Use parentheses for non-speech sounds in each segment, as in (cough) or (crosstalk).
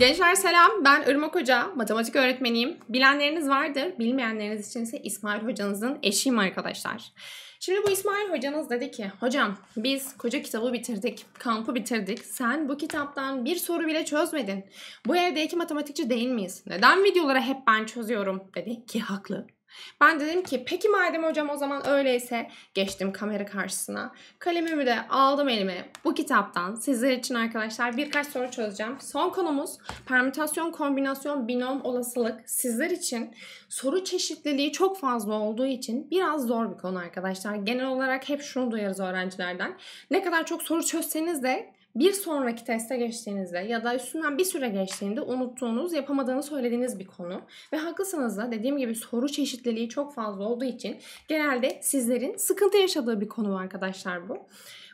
Gençler selam. Ben Irmak Hoca, matematik öğretmeniyim. Bilenleriniz vardır, bilmeyenleriniz için ise İsmail Hocanızın eşiyim arkadaşlar. Şimdi bu İsmail Hocanız dedi ki, hocam biz koca kitabı bitirdik, kampı bitirdik. Sen bu kitaptan bir soru bile çözmedin. Bu evdeki matematikçi değil miyiz? Neden videolara hep ben çözüyorum dedi ki haklı. Ben dedim ki peki madem hocam o zaman öyleyse geçtim kamera karşısına. Kalemimi de aldım elime. Bu kitaptan sizler için arkadaşlar birkaç soru çözeceğim. Son konumuz permütasyon, kombinasyon, binom, olasılık. Sizler için soru çeşitliliği çok fazla olduğu için biraz zor bir konu arkadaşlar. Genel olarak hep şunu duyarız öğrencilerden. Ne kadar çok soru çözseniz de bir sonraki teste geçtiğinizde ya da üstünden bir süre geçtiğinde unuttuğunuz, yapamadığını söylediğiniz bir konu. Ve haklısınız da dediğim gibi soru çeşitliliği çok fazla olduğu için genelde sizlerin sıkıntı yaşadığı bir konu arkadaşlar bu.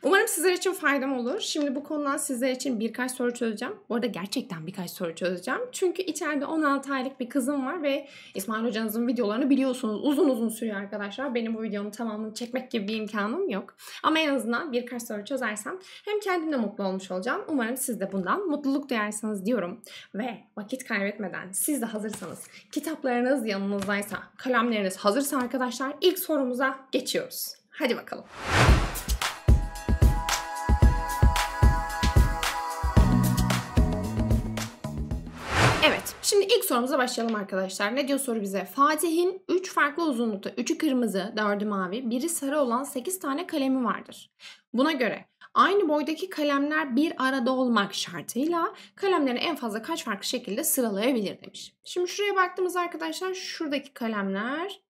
Umarım sizler için faydam olur. Şimdi bu konudan sizler için birkaç soru çözeceğim. Bu arada gerçekten birkaç soru çözeceğim. Çünkü içeride 16 aylık bir kızım var ve İsmail hocanızın videolarını biliyorsunuz. Uzun uzun sürüyor arkadaşlar. Benim bu videonun tamamını çekmek gibi bir imkanım yok. Ama en azından birkaç soru çözersem hem kendim de mutlu olmuş olacağım. Umarım siz de bundan mutluluk duyarsınız diyorum. Ve vakit kaybetmeden siz de hazırsanız, kitaplarınız yanınızdaysa, kalemleriniz hazırsa arkadaşlar ilk sorumuza geçiyoruz. Hadi bakalım. Evet. Şimdi ilk sorumuza başlayalım arkadaşlar. Ne diyor soru bize? Fatih'in 3 farklı uzunlukta 3'ü kırmızı, 4'ü mavi, 1'i sarı olan 8 tane kalemi vardır. Buna göre aynı boydaki kalemler bir arada olmak şartıyla kalemlerini en fazla kaç farklı şekilde sıralayabilir demiş. Şimdi şuraya baktığımız arkadaşlar şuradaki kalemler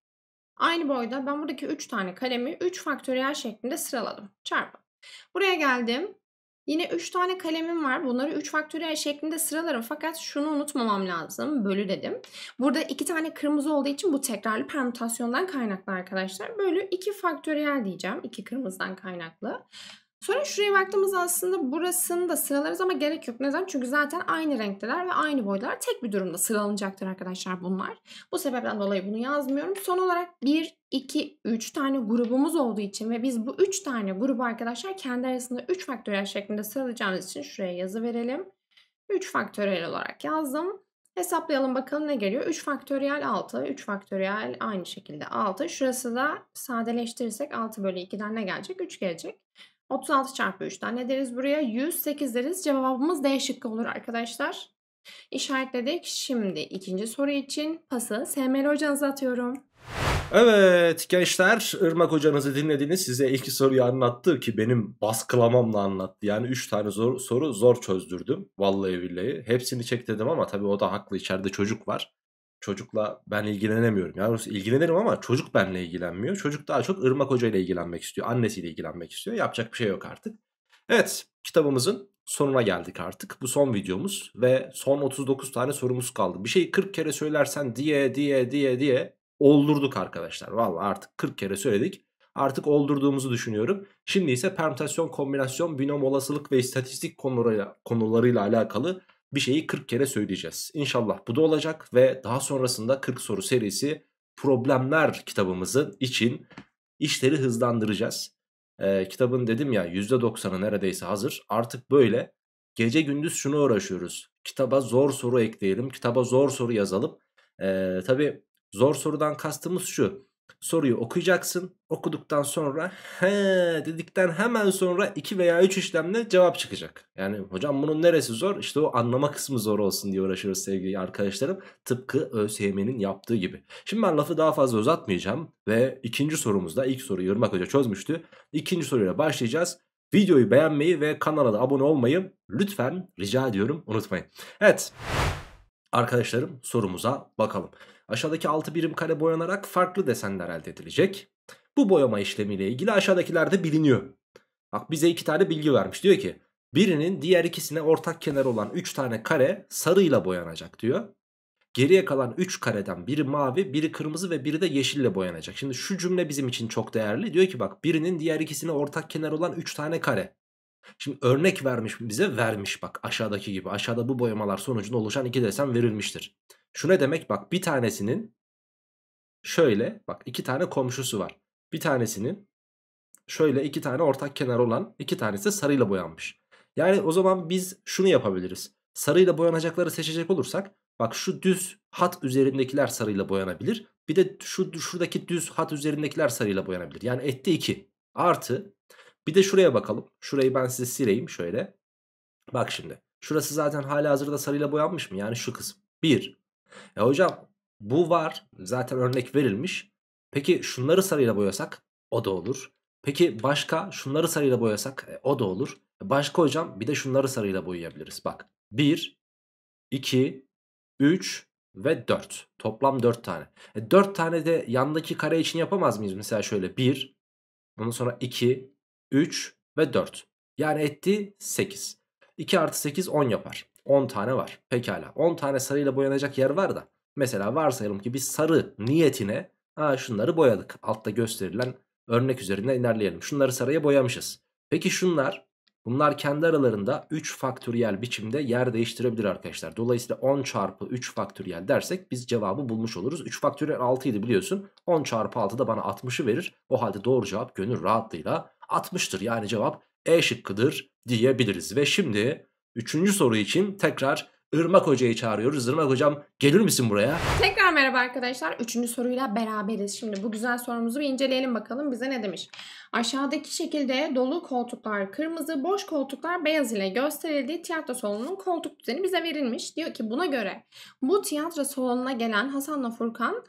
aynı boyda. Ben buradaki 3 tane kalemi 3 faktöriyel şeklinde sıraladım. Çarpı. Buraya geldim. Yine 3 tane kalemim var. Bunları 3 faktöriyel şeklinde sıralarım. Fakat şunu unutmamam lazım. Bölü dedim. Burada 2 tane kırmızı olduğu için bu tekrarlı permütasyondan kaynaklı arkadaşlar. Bölü 2 faktöriyel diyeceğim. 2 kırmızıdan kaynaklı. Sonra şuraya baktığımızda aslında burasını da sıralarız ama gerek yok. Neden? Çünkü zaten aynı renkteler ve aynı boylar tek bir durumda sıralanacaktır arkadaşlar bunlar. Bu sebepten dolayı bunu yazmıyorum. Son olarak 1, 2, 3 tane grubumuz olduğu için ve biz bu 3 tane grubu arkadaşlar kendi arasında 3 faktörel şeklinde sıralayacağımız için şuraya yazı verelim. 3 faktörel olarak yazdım. Hesaplayalım bakalım ne geliyor. 3 faktöriyel 6. 3 faktöriyel aynı şekilde 6. Şurası da sadeleştirirsek 6 bölü 2'den ne gelecek? 3 gelecek. 36 çarpı 3'ten ne deriz buraya? 108 deriz. Cevabımız D şıkkı olur arkadaşlar. İşaretledik. Şimdi ikinci soru için pası SML hocanıza atıyorum. Evet gençler Irmak hocanızı dinlediniz. Size ilk soruyu anlattı ki benim baskılamamla anlattı. Yani 3 tane zor, soru zor çözdürdüm. Vallahi billahi. Hepsini çek dedim ama tabii o da haklı. içeride çocuk var çocukla ben ilgilenemiyorum. Yani ilgilenirim ama çocuk benimle ilgilenmiyor. Çocuk daha çok Irmak Hoca ile ilgilenmek istiyor. Annesiyle ilgilenmek istiyor. Yapacak bir şey yok artık. Evet kitabımızın sonuna geldik artık. Bu son videomuz ve son 39 tane sorumuz kaldı. Bir şeyi 40 kere söylersen diye diye diye diye oldurduk arkadaşlar. Valla artık 40 kere söyledik. Artık oldurduğumuzu düşünüyorum. Şimdi ise permütasyon, kombinasyon, binom olasılık ve istatistik konularıyla, konularıyla alakalı bir şeyi 40 kere söyleyeceğiz. İnşallah bu da olacak ve daha sonrasında 40 soru serisi problemler kitabımızın için işleri hızlandıracağız. Ee, kitabın dedim ya %90'ı neredeyse hazır. Artık böyle gece gündüz şunu uğraşıyoruz. Kitaba zor soru ekleyelim, kitaba zor soru yazalım. Ee, tabii zor sorudan kastımız şu soruyu okuyacaksın. Okuduktan sonra he dedikten hemen sonra 2 veya 3 işlemle cevap çıkacak. Yani hocam bunun neresi zor? İşte o anlama kısmı zor olsun diye uğraşıyoruz sevgili arkadaşlarım. Tıpkı ÖSYM'nin yaptığı gibi. Şimdi ben lafı daha fazla uzatmayacağım. Ve ikinci sorumuzda ilk soruyu Irmak Hoca çözmüştü. İkinci soruyla başlayacağız. Videoyu beğenmeyi ve kanala da abone olmayı lütfen rica ediyorum unutmayın. Evet arkadaşlarım sorumuza bakalım. Aşağıdaki 6 birim kare boyanarak farklı desenler elde edilecek. Bu boyama işlemiyle ilgili aşağıdakiler de biliniyor. Bak bize iki tane bilgi vermiş. Diyor ki birinin diğer ikisine ortak kenar olan 3 tane kare sarıyla boyanacak diyor. Geriye kalan 3 kareden biri mavi, biri kırmızı ve biri de yeşille boyanacak. Şimdi şu cümle bizim için çok değerli. Diyor ki bak birinin diğer ikisine ortak kenar olan 3 tane kare. Şimdi örnek vermiş bize vermiş bak aşağıdaki gibi. Aşağıda bu boyamalar sonucunda oluşan iki desen verilmiştir. Şu ne demek? Bak bir tanesinin şöyle bak iki tane komşusu var. Bir tanesinin şöyle iki tane ortak kenar olan iki tanesi sarıyla boyanmış. Yani o zaman biz şunu yapabiliriz. Sarıyla boyanacakları seçecek olursak bak şu düz hat üzerindekiler sarıyla boyanabilir. Bir de şu şuradaki düz hat üzerindekiler sarıyla boyanabilir. Yani etti iki artı bir de şuraya bakalım. Şurayı ben size sileyim şöyle. Bak şimdi. Şurası zaten hala hazırda sarıyla boyanmış mı? Yani şu kısım. 1 e hocam bu var zaten örnek verilmiş. Peki şunları sarıyla boyasak o da olur. Peki başka şunları sarıyla boyasak e, o da olur. Başka hocam bir de şunları sarıyla boyayabiliriz. Bak 1, 2, 3 ve 4. Toplam 4 tane. E, 4 tane de yandaki kare için yapamaz mıyız? Mesela şöyle 1, ondan sonra 2, 3 ve 4. Yani etti 8. 2 artı 8 10 yapar. 10 tane var. Pekala 10 tane sarıyla boyanacak yer var da. Mesela varsayalım ki biz sarı niyetine ha, şunları boyadık. Altta gösterilen örnek üzerinde inerleyelim Şunları sarıya boyamışız. Peki şunlar bunlar kendi aralarında 3 faktöriyel biçimde yer değiştirebilir arkadaşlar. Dolayısıyla 10 çarpı 3 faktöriyel dersek biz cevabı bulmuş oluruz. 3 faktöriyel 6 idi biliyorsun. 10 çarpı 6 da bana 60'ı verir. O halde doğru cevap gönül rahatlığıyla 60'tır. Yani cevap E şıkkıdır diyebiliriz. Ve şimdi Üçüncü soru için tekrar Irmak Hoca'yı çağırıyoruz. Irmak Hocam gelir misin buraya? Tekrar merhaba arkadaşlar. Üçüncü soruyla beraberiz. Şimdi bu güzel sorumuzu bir inceleyelim bakalım bize ne demiş. Aşağıdaki şekilde dolu koltuklar kırmızı, boş koltuklar beyaz ile gösterildiği tiyatro salonunun koltuk düzeni bize verilmiş. Diyor ki buna göre bu tiyatro salonuna gelen Hasan'la Furkan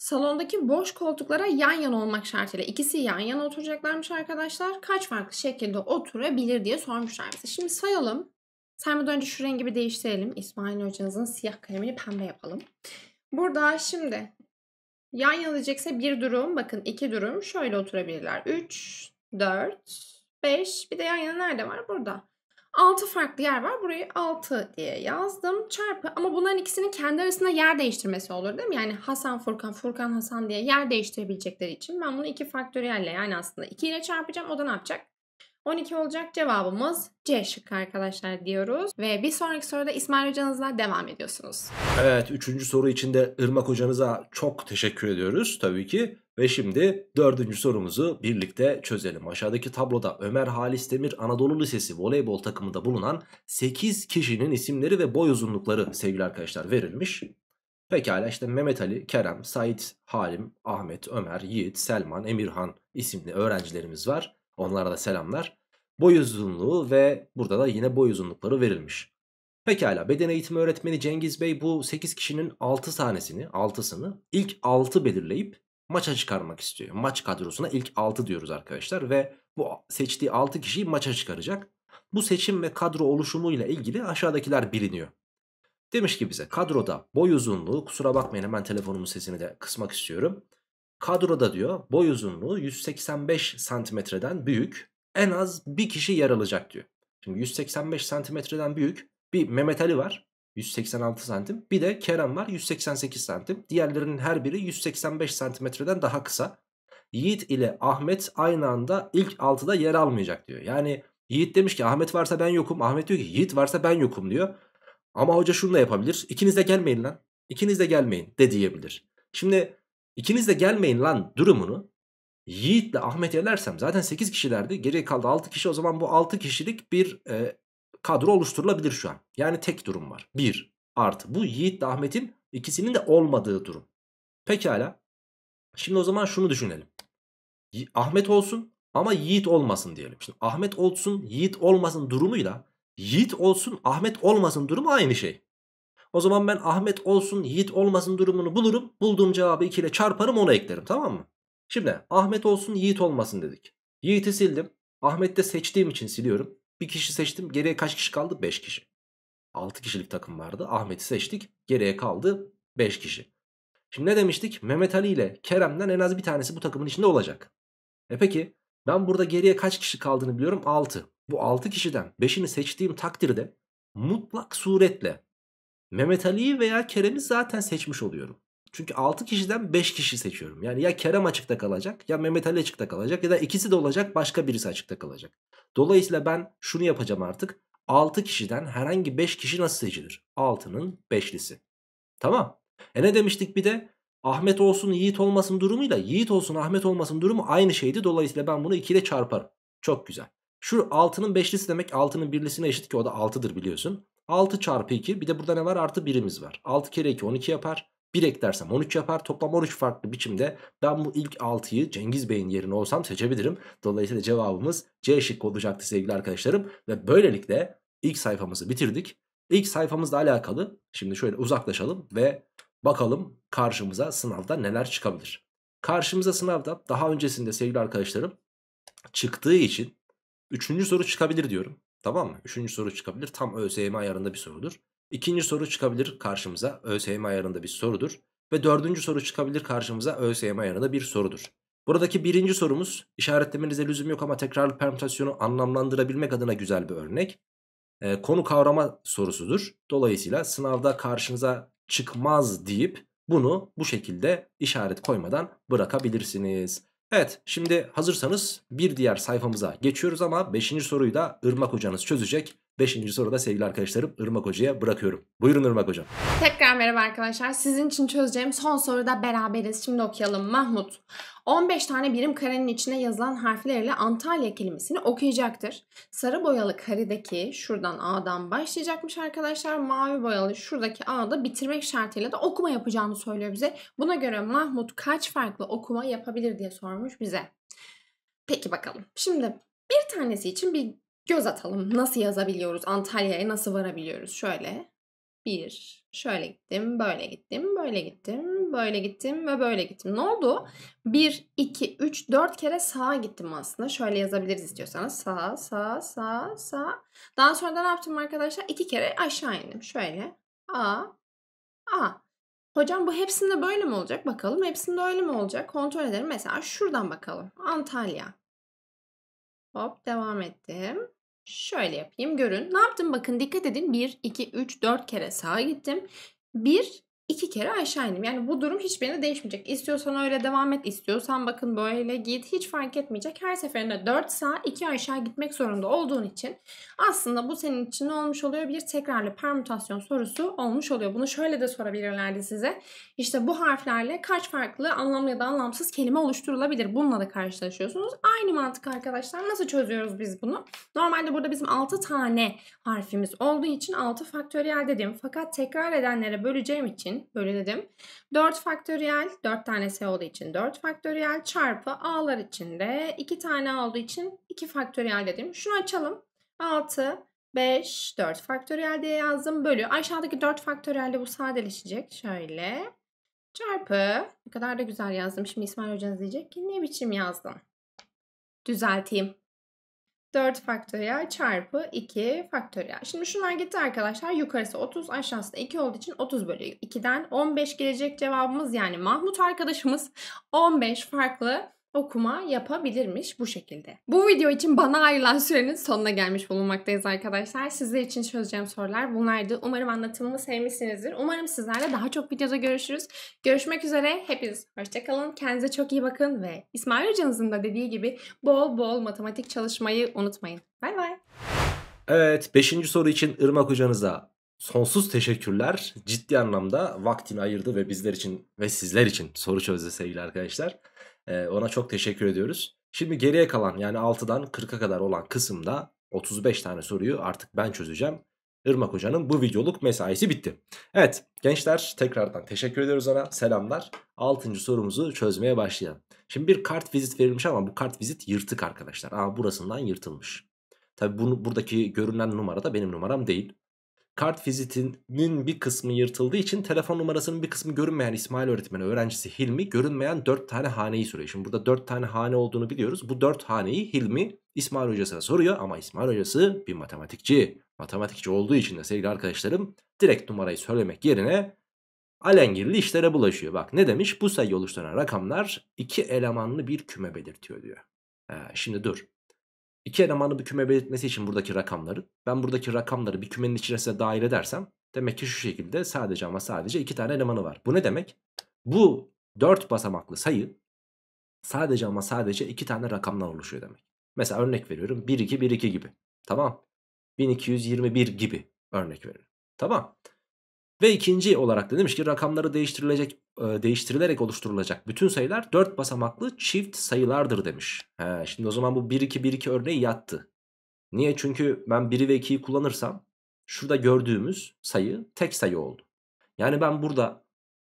Salondaki boş koltuklara yan yana olmak şartıyla ikisi yan yana oturacaklarmış arkadaşlar. Kaç farklı şekilde oturabilir diye sormuşlar bize. Şimdi sayalım. Saymadan önce şu rengi bir değiştirelim. İsmail hocanızın siyah kalemini pembe yapalım. Burada şimdi yan yana diyecekse bir durum. Bakın iki durum. Şöyle oturabilirler. 3, 4, 5. Bir de yan yana nerede var? Burada. 6 farklı yer var. Burayı 6 diye yazdım. Çarpı ama bunların ikisinin kendi arasında yer değiştirmesi olur değil mi? Yani Hasan Furkan, Furkan Hasan diye yer değiştirebilecekleri için ben bunu 2 faktöriyelle yani aslında 2 ile çarpacağım. O da ne yapacak? 12 olacak cevabımız C şıkkı arkadaşlar diyoruz. Ve bir sonraki soruda İsmail hocanızla devam ediyorsunuz. Evet 3. soru için de Irmak hocanıza çok teşekkür ediyoruz tabii ki. Ve şimdi dördüncü sorumuzu birlikte çözelim. Aşağıdaki tabloda Ömer Halis Demir Anadolu Lisesi voleybol takımında bulunan 8 kişinin isimleri ve boy uzunlukları sevgili arkadaşlar verilmiş. Pekala işte Mehmet Ali, Kerem, Said Halim, Ahmet, Ömer, Yiğit, Selman, Emirhan isimli öğrencilerimiz var. Onlara da selamlar boy uzunluğu ve burada da yine boy uzunlukları verilmiş. Pekala beden eğitimi öğretmeni Cengiz Bey bu 8 kişinin 6 tanesini 6'sını ilk 6 belirleyip maça çıkarmak istiyor. Maç kadrosuna ilk 6 diyoruz arkadaşlar ve bu seçtiği 6 kişiyi maça çıkaracak. Bu seçim ve kadro oluşumuyla ilgili aşağıdakiler biliniyor. Demiş ki bize kadroda boy uzunluğu kusura bakmayın hemen telefonumun sesini de kısmak istiyorum. Kadroda diyor boy uzunluğu 185 santimetreden büyük en az bir kişi yer alacak diyor. Şimdi 185 santimetreden büyük bir Mehmet Ali var. 186 santim. Bir de Kerem var 188 santim. Diğerlerinin her biri 185 santimetreden daha kısa. Yiğit ile Ahmet aynı anda ilk 6'da yer almayacak diyor. Yani Yiğit demiş ki Ahmet varsa ben yokum. Ahmet diyor ki Yiğit varsa ben yokum diyor. Ama hoca şunu da yapabilir. İkiniz de gelmeyin lan. İkiniz de gelmeyin de diyebilir. Şimdi ikiniz de gelmeyin lan durumunu Yiğit'le Ahmet elersem zaten 8 kişilerdi. Geriye kaldı 6 kişi. O zaman bu 6 kişilik bir e, kadro oluşturulabilir şu an. Yani tek durum var. 1 artı bu Yiğit'le Ahmet'in ikisinin de olmadığı durum. Pekala. Şimdi o zaman şunu düşünelim. Ahmet olsun ama Yiğit olmasın diyelim. Şimdi Ahmet olsun, Yiğit olmasın durumuyla Yiğit olsun, Ahmet olmasın durumu aynı şey. O zaman ben Ahmet olsun, Yiğit olmasın durumunu bulurum. Bulduğum cevabı 2 ile çarparım onu eklerim tamam mı? Şimdi Ahmet olsun Yiğit olmasın dedik. Yiğit'i sildim. Ahmet de seçtiğim için siliyorum. Bir kişi seçtim. Geriye kaç kişi kaldı? 5 kişi. 6 kişilik takım vardı. Ahmet'i seçtik. Geriye kaldı 5 kişi. Şimdi ne demiştik? Mehmet Ali ile Kerem'den en az bir tanesi bu takımın içinde olacak. E peki ben burada geriye kaç kişi kaldığını biliyorum? 6. Bu 6 kişiden 5'ini seçtiğim takdirde mutlak suretle Mehmet Ali'yi veya Kerem'i zaten seçmiş oluyorum. Çünkü 6 kişiden 5 kişi seçiyorum. Yani ya Kerem açıkta kalacak ya Mehmet Ali açıkta kalacak ya da ikisi de olacak başka birisi açıkta kalacak. Dolayısıyla ben şunu yapacağım artık. 6 kişiden herhangi 5 kişi nasıl seçilir? 6'nın 5'lisi. Tamam. E ne demiştik bir de? Ahmet olsun Yiğit olmasın durumuyla Yiğit olsun Ahmet olmasın durumu aynı şeydi. Dolayısıyla ben bunu 2 ile çarparım. Çok güzel. Şu 6'nın 5'lisi demek 6'nın 1'lisine eşit ki o da 6'dır biliyorsun. 6 çarpı 2 bir de burada ne var artı 1'imiz var. 6 kere 2 12 yapar. 1 eklersem 13 yapar. Toplam 13 farklı biçimde ben bu ilk 6'yı Cengiz Bey'in yerine olsam seçebilirim. Dolayısıyla cevabımız C şıkkı olacaktı sevgili arkadaşlarım. Ve böylelikle ilk sayfamızı bitirdik. İlk sayfamızla alakalı şimdi şöyle uzaklaşalım ve bakalım karşımıza sınavda neler çıkabilir. Karşımıza sınavda daha öncesinde sevgili arkadaşlarım çıktığı için 3. soru çıkabilir diyorum. Tamam mı? 3. soru çıkabilir. Tam ÖSYM ayarında bir sorudur. İkinci soru çıkabilir karşımıza ÖSYM ayarında bir sorudur. Ve dördüncü soru çıkabilir karşımıza ÖSYM ayarında bir sorudur. Buradaki birinci sorumuz işaretlemenize lüzum yok ama tekrarlı permütasyonu anlamlandırabilmek adına güzel bir örnek. E, konu kavrama sorusudur. Dolayısıyla sınavda karşınıza çıkmaz deyip bunu bu şekilde işaret koymadan bırakabilirsiniz. Evet şimdi hazırsanız bir diğer sayfamıza geçiyoruz ama beşinci soruyu da Irmak hocanız çözecek. Beşinci soruda sevgili arkadaşlarım Irmak Hoca'ya bırakıyorum. Buyurun Irmak Hocam. Tekrar merhaba arkadaşlar. Sizin için çözeceğim son soruda beraberiz. Şimdi okuyalım Mahmut. 15 tane birim karenin içine yazılan harflerle Antalya kelimesini okuyacaktır. Sarı boyalı karedeki şuradan A'dan başlayacakmış arkadaşlar. Mavi boyalı şuradaki A'da bitirmek şartıyla da okuma yapacağını söylüyor bize. Buna göre Mahmut kaç farklı okuma yapabilir diye sormuş bize. Peki bakalım. Şimdi bir tanesi için bir göz atalım. Nasıl yazabiliyoruz? Antalya'ya nasıl varabiliyoruz? Şöyle. Bir. Şöyle gittim, böyle gittim, böyle gittim, böyle gittim ve böyle gittim. Ne oldu? Bir, iki, üç, dört kere sağa gittim aslında. Şöyle yazabiliriz istiyorsanız. Sağ, sağ, sağ, sağ. Daha sonra da ne yaptım arkadaşlar? İki kere aşağı indim. Şöyle. A, A. Hocam bu hepsinde böyle mi olacak? Bakalım hepsinde öyle mi olacak? Kontrol edelim. Mesela şuradan bakalım. Antalya. Hop devam ettim. Şöyle yapayım görün. Ne yaptım? Bakın dikkat edin. 1, 2, 3, 4 kere sağa gittim. 1 iki kere aşağı indim. Yani bu durum hiçbirine değişmeyecek. İstiyorsan öyle devam et, istiyorsan bakın böyle git hiç fark etmeyecek. Her seferinde 4 saat 2 aşağı gitmek zorunda olduğun için aslında bu senin için ne olmuş oluyor? Bir tekrarlı permütasyon sorusu olmuş oluyor. Bunu şöyle de sorabilirlerdi size. İşte bu harflerle kaç farklı anlamlı ya da anlamsız kelime oluşturulabilir? Bununla da karşılaşıyorsunuz. Aynı mantık arkadaşlar. Nasıl çözüyoruz biz bunu? Normalde burada bizim 6 tane harfimiz olduğu için 6 faktöriyel dedim. Fakat tekrar edenlere böleceğim için için bölünelim. 4 faktöriyel 4 tanesi olduğu için 4 faktöriyel çarpı a'lar için de 2 tane olduğu için 2 faktöriyel dedim. Şunu açalım. 6 5 4 faktöriyel diye yazdım. Bölü aşağıdaki 4 faktöriyelde bu sadeleşecek. Şöyle çarpı ne kadar da güzel yazdım. Şimdi İsmail hocanız diyecek ki ne biçim yazdım Düzelteyim. 4 faktöriyel çarpı 2 faktöriyel. Şimdi şunlar gitti arkadaşlar. Yukarısı 30 aşağısı da 2 olduğu için 30 bölü 2'den 15 gelecek cevabımız. Yani Mahmut arkadaşımız 15 farklı okuma yapabilirmiş bu şekilde. Bu video için bana ayrılan sürenin sonuna gelmiş bulunmaktayız arkadaşlar. Sizler için çözeceğim sorular bunlardı. Umarım anlatımımı sevmişsinizdir. Umarım sizlerle daha çok videoda görüşürüz. Görüşmek üzere. Hepiniz hoşçakalın. Kendinize çok iyi bakın ve İsmail Hocanızın da dediği gibi bol bol matematik çalışmayı unutmayın. Bay bay. Evet 5. soru için Irmak Hocanıza sonsuz teşekkürler. Ciddi anlamda vaktini ayırdı ve bizler için ve sizler için soru çözdü sevgili arkadaşlar ona çok teşekkür ediyoruz. Şimdi geriye kalan yani 6'dan 40'a kadar olan kısımda 35 tane soruyu artık ben çözeceğim. Irmak Hoca'nın bu videoluk mesaisi bitti. Evet gençler tekrardan teşekkür ediyoruz ona. Selamlar. 6. sorumuzu çözmeye başlayalım. Şimdi bir kart vizit verilmiş ama bu kart vizit yırtık arkadaşlar. Aa burasından yırtılmış. Tabi bunu, buradaki görünen numara da benim numaram değil kart vizitinin bir kısmı yırtıldığı için telefon numarasının bir kısmı görünmeyen İsmail öğretmeni öğrencisi Hilmi görünmeyen 4 tane haneyi soruyor. Şimdi burada 4 tane hane olduğunu biliyoruz. Bu 4 haneyi Hilmi İsmail hocasına soruyor ama İsmail hocası bir matematikçi. Matematikçi olduğu için de sevgili arkadaşlarım direkt numarayı söylemek yerine alengirli işlere bulaşıyor. Bak ne demiş bu sayı oluşturan rakamlar iki elemanlı bir küme belirtiyor diyor. He, şimdi dur İki elemanı bir küme belirtmesi için buradaki rakamları. Ben buradaki rakamları bir kümenin içerisine dahil edersem demek ki şu şekilde sadece ama sadece iki tane elemanı var. Bu ne demek? Bu dört basamaklı sayı sadece ama sadece iki tane rakamdan oluşuyor demek. Mesela örnek veriyorum 1 2 1 2 gibi. Tamam. 1221 gibi örnek veriyorum. Tamam. Ve ikinci olarak da demiş ki rakamları değiştirilecek e, değiştirilerek oluşturulacak bütün sayılar 4 basamaklı çift sayılardır demiş. He, şimdi o zaman bu 1-2-1-2 örneği yattı. Niye? Çünkü ben 1'i ve 2'yi kullanırsam şurada gördüğümüz sayı tek sayı oldu. Yani ben burada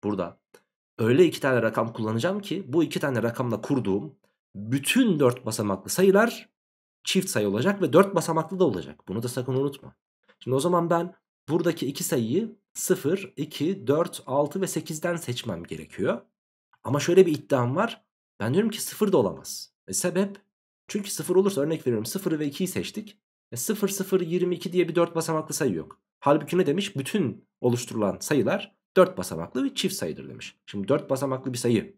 burada öyle iki tane rakam kullanacağım ki bu iki tane rakamla kurduğum bütün 4 basamaklı sayılar çift sayı olacak ve 4 basamaklı da olacak. Bunu da sakın unutma. Şimdi o zaman ben buradaki iki sayıyı 0, 2, 4, 6 ve 8'den seçmem gerekiyor. Ama şöyle bir iddiam var. Ben diyorum ki 0 da olamaz. E sebep? Çünkü 0 olursa örnek veriyorum 0 ve 2'yi seçtik. E 0, 0, 22 diye bir 4 basamaklı sayı yok. Halbuki ne demiş? Bütün oluşturulan sayılar 4 basamaklı ve çift sayıdır demiş. Şimdi 4 basamaklı bir sayı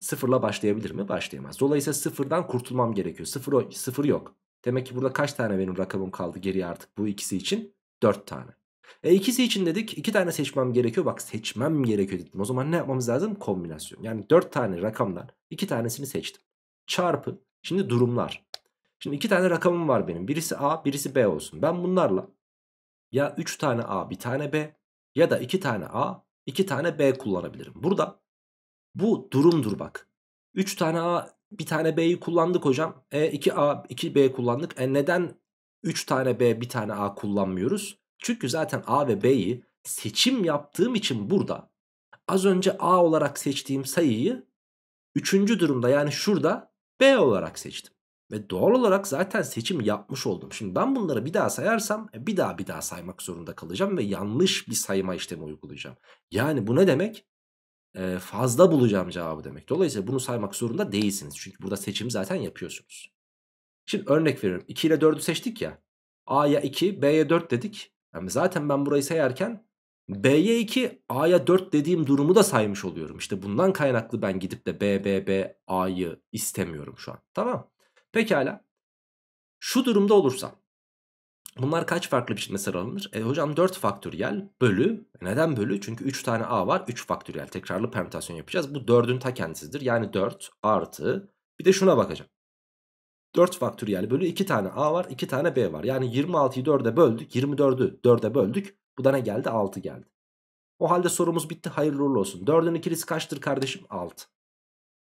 sıfırla başlayabilir mi? Başlayamaz. Dolayısıyla sıfırdan kurtulmam gerekiyor. Sıfır, sıfır yok. Demek ki burada kaç tane benim rakamım kaldı geriye artık bu ikisi için? 4 tane. E ikisi için dedik 2 tane seçmem gerekiyor. Bak seçmem gerekiyor dedim. O zaman ne yapmamız lazım? Kombinasyon. Yani 4 tane rakamdan 2 tanesini seçtim. Çarpı. Şimdi durumlar. Şimdi 2 tane rakamım var benim. Birisi A birisi B olsun. Ben bunlarla ya 3 tane A bir tane B ya da 2 tane A 2 tane B kullanabilirim. Burada bu durumdur bak. 3 tane A bir tane B'yi kullandık hocam. E 2A 2B kullandık. E neden 3 tane B bir tane A kullanmıyoruz. Çünkü zaten A ve B'yi seçim yaptığım için burada az önce A olarak seçtiğim sayıyı 3. durumda yani şurada B olarak seçtim. Ve doğal olarak zaten seçim yapmış oldum. Şimdi ben bunları bir daha sayarsam e, bir daha bir daha saymak zorunda kalacağım ve yanlış bir sayma işlemi uygulayacağım. Yani bu ne demek? E, fazla bulacağım cevabı demek. Dolayısıyla bunu saymak zorunda değilsiniz. Çünkü burada seçimi zaten yapıyorsunuz. Şimdi örnek veriyorum. 2 ile 4'ü seçtik ya. A'ya 2, B'ye 4 dedik. Yani zaten ben burayı sayarken B'ye 2, A'ya 4 dediğim durumu da saymış oluyorum. İşte bundan kaynaklı ben gidip de B, B, B, A'yı istemiyorum şu an. Tamam. Pekala. Şu durumda olursa bunlar kaç farklı biçimde sıralanır? E hocam 4 faktöriyel bölü. E neden bölü? Çünkü 3 tane A var. 3 faktöriyel tekrarlı permütasyon yapacağız. Bu 4'ün ta kendisidir. Yani 4 artı bir de şuna bakacağım. 4 faktöriyel bölü 2 tane A var 2 tane B var. Yani 26'yı 4'e böldük 24'ü 4'e böldük. Bu da ne geldi 6 geldi. O halde sorumuz bitti hayırlı uğurlu olsun. 4'ün ikilisi kaçtır kardeşim 6.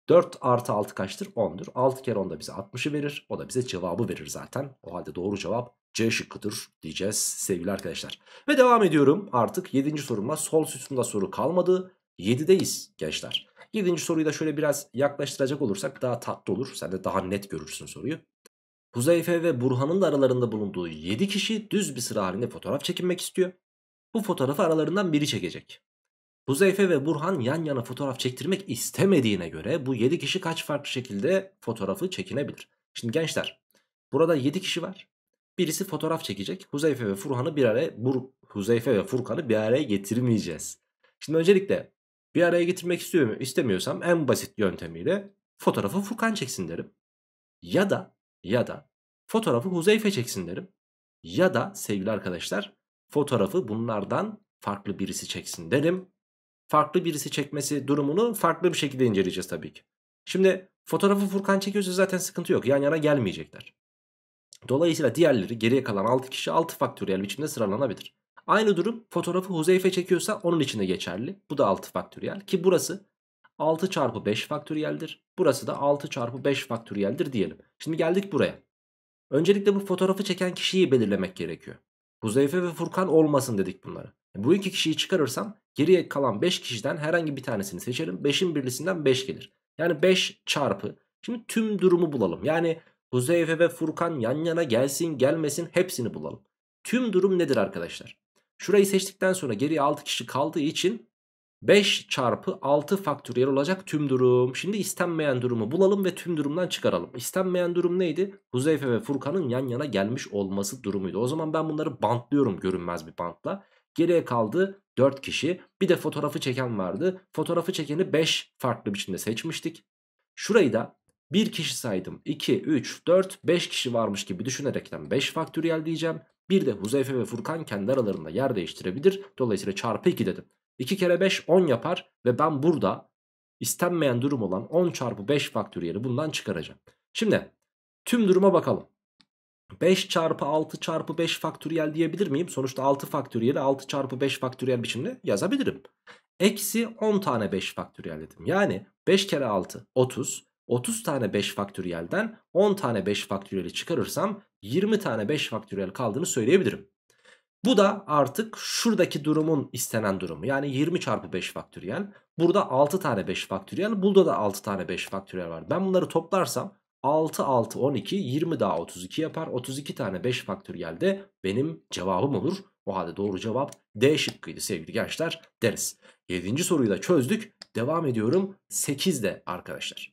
4 artı 6 kaçtır 10'dur. 6 kere 10 da bize 60'ı verir. O da bize cevabı verir zaten. O halde doğru cevap C şıkkıdır diyeceğiz sevgili arkadaşlar. Ve devam ediyorum artık 7. sorumla sol sütunda soru kalmadı. 7'deyiz gençler. 7. soruyu da şöyle biraz yaklaştıracak olursak daha tatlı olur. Sen de daha net görürsün soruyu. Huzeyfe ve Burhan'ın da aralarında bulunduğu 7 kişi düz bir sıra halinde fotoğraf çekinmek istiyor. Bu fotoğrafı aralarından biri çekecek. Huzeyfe ve Burhan yan yana fotoğraf çektirmek istemediğine göre bu 7 kişi kaç farklı şekilde fotoğrafı çekinebilir? Şimdi gençler burada 7 kişi var. Birisi fotoğraf çekecek. Huzeyfe ve Furhan'ı bir araya Bur Huzeyfe ve Furkan'ı bir araya getirmeyeceğiz. Şimdi öncelikle bir araya getirmek istiyorum, istemiyorsam en basit yöntemiyle fotoğrafı Furkan çeksin derim. Ya da ya da fotoğrafı Huzeyfe çeksin derim. Ya da sevgili arkadaşlar fotoğrafı bunlardan farklı birisi çeksin derim. Farklı birisi çekmesi durumunu farklı bir şekilde inceleyeceğiz tabii ki. Şimdi fotoğrafı Furkan çekiyorsa zaten sıkıntı yok. Yan yana gelmeyecekler. Dolayısıyla diğerleri geriye kalan 6 kişi 6 faktöriyel biçimde sıralanabilir. Aynı durum fotoğrafı Huzeyfe çekiyorsa onun için de geçerli. Bu da 6 faktöriyel ki burası 6 çarpı 5 faktöriyeldir. Burası da 6 çarpı 5 faktöriyeldir diyelim. Şimdi geldik buraya. Öncelikle bu fotoğrafı çeken kişiyi belirlemek gerekiyor. Huzeyfe ve Furkan olmasın dedik bunları. E, bu iki kişiyi çıkarırsam geriye kalan 5 kişiden herhangi bir tanesini seçerim. 5'in birlisinden 5 gelir. Yani 5 çarpı. Şimdi tüm durumu bulalım. Yani Huzeyfe ve Furkan yan yana gelsin gelmesin hepsini bulalım. Tüm durum nedir arkadaşlar? Şurayı seçtikten sonra geriye 6 kişi kaldığı için 5 çarpı 6 faktöriyel olacak tüm durum. Şimdi istenmeyen durumu bulalım ve tüm durumdan çıkaralım. İstenmeyen durum neydi? Huzeyfe ve Furkan'ın yan yana gelmiş olması durumuydu. O zaman ben bunları bantlıyorum görünmez bir bantla. Geriye kaldı 4 kişi. Bir de fotoğrafı çeken vardı. Fotoğrafı çekeni 5 farklı biçimde seçmiştik. Şurayı da 1 kişi saydım. 2, 3, 4, 5 kişi varmış gibi düşünerekten 5 faktöriyel diyeceğim. Bir de Huzeyfe ve Furkan kendi aralarında yer değiştirebilir. Dolayısıyla çarpı 2 dedim. 2 kere 5 10 yapar ve ben burada istenmeyen durum olan 10 çarpı 5 faktöriyeli bundan çıkaracağım. Şimdi tüm duruma bakalım. 5 çarpı 6 çarpı 5 faktöriyel diyebilir miyim? Sonuçta 6 faktöriyeli 6 çarpı 5 faktöriyel biçimde yazabilirim. Eksi 10 tane 5 faktöriyel dedim. Yani 5 kere 6 30 30 tane 5 faktöriyelden 10 tane 5 faktöriyeli çıkarırsam 20 tane 5 faktöriyel kaldığını söyleyebilirim. Bu da artık şuradaki durumun istenen durumu. Yani 20 çarpı 5 faktöriyel. Burada 6 tane 5 faktöriyel. Burada da 6 tane 5 faktöriyel var. Ben bunları toplarsam 6, 6, 12, 20 daha 32 yapar. 32 tane 5 faktöriyel de benim cevabım olur. O halde doğru cevap D şıkkıydı sevgili gençler deriz. 7. soruyu da çözdük. Devam ediyorum 8'de arkadaşlar.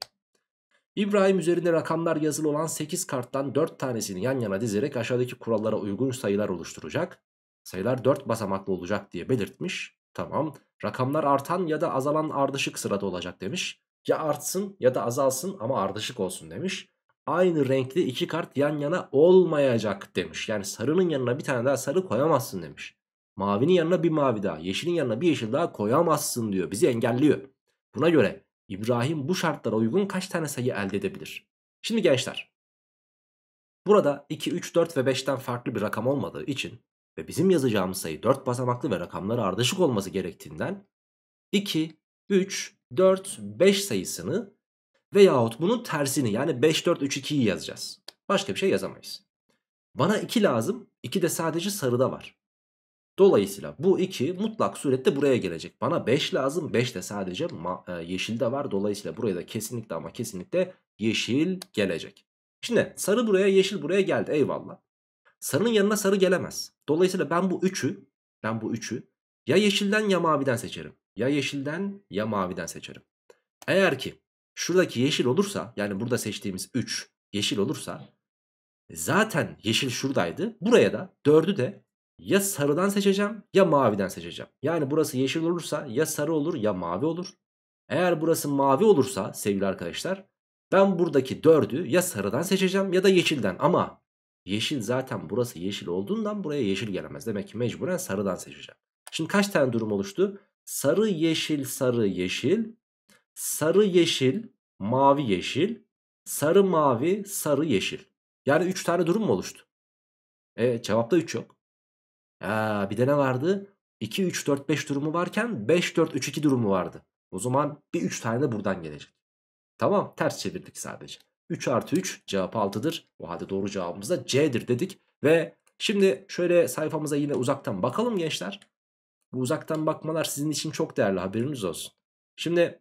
İbrahim üzerinde rakamlar yazılı olan 8 karttan 4 tanesini yan yana dizerek aşağıdaki kurallara uygun sayılar oluşturacak. Sayılar 4 basamaklı olacak diye belirtmiş. Tamam. Rakamlar artan ya da azalan ardışık sırada olacak demiş. Ya artsın ya da azalsın ama ardışık olsun demiş. Aynı renkli iki kart yan yana olmayacak demiş. Yani sarının yanına bir tane daha sarı koyamazsın demiş. Mavinin yanına bir mavi daha, yeşilin yanına bir yeşil daha koyamazsın diyor. Bizi engelliyor. Buna göre İbrahim bu şartlara uygun kaç tane sayı elde edebilir? Şimdi gençler burada 2, 3, 4 ve 5'ten farklı bir rakam olmadığı için ve bizim yazacağımız sayı 4 basamaklı ve rakamları ardışık olması gerektiğinden 2, 3, 4, 5 sayısını veyahut bunun tersini yani 5, 4, 3, 2'yi yazacağız. Başka bir şey yazamayız. Bana 2 lazım. 2 de sadece sarıda var. Dolayısıyla bu 2 mutlak surette buraya gelecek. Bana 5 lazım. 5 de sadece e, yeşil de var. Dolayısıyla buraya da kesinlikle ama kesinlikle yeşil gelecek. Şimdi sarı buraya yeşil buraya geldi eyvallah. Sarının yanına sarı gelemez. Dolayısıyla ben bu 3'ü ben bu 3'ü ya yeşilden ya maviden seçerim. Ya yeşilden ya maviden seçerim. Eğer ki şuradaki yeşil olursa yani burada seçtiğimiz 3 yeşil olursa zaten yeşil şuradaydı. Buraya da 4'ü de ya sarıdan seçeceğim ya maviden seçeceğim. Yani burası yeşil olursa ya sarı olur ya mavi olur. Eğer burası mavi olursa sevgili arkadaşlar ben buradaki 4'ü ya sarıdan seçeceğim ya da yeşilden. Ama yeşil zaten burası yeşil olduğundan buraya yeşil gelemez. Demek ki mecburen sarıdan seçeceğim. Şimdi kaç tane durum oluştu? Sarı yeşil sarı yeşil. Sarı yeşil mavi yeşil. Sarı mavi sarı yeşil. Yani 3 tane durum mu oluştu? E cevapta 3 yok. Aa, bir de ne vardı? 2-3-4-5 durumu varken 5-4-3-2 durumu vardı. O zaman bir 3 tane de buradan gelecek. Tamam ters çevirdik sadece. 3 artı 3 cevap 6'dır. O halde doğru cevabımız da C'dir dedik. Ve şimdi şöyle sayfamıza yine uzaktan bakalım gençler. Bu uzaktan bakmalar sizin için çok değerli haberiniz olsun. Şimdi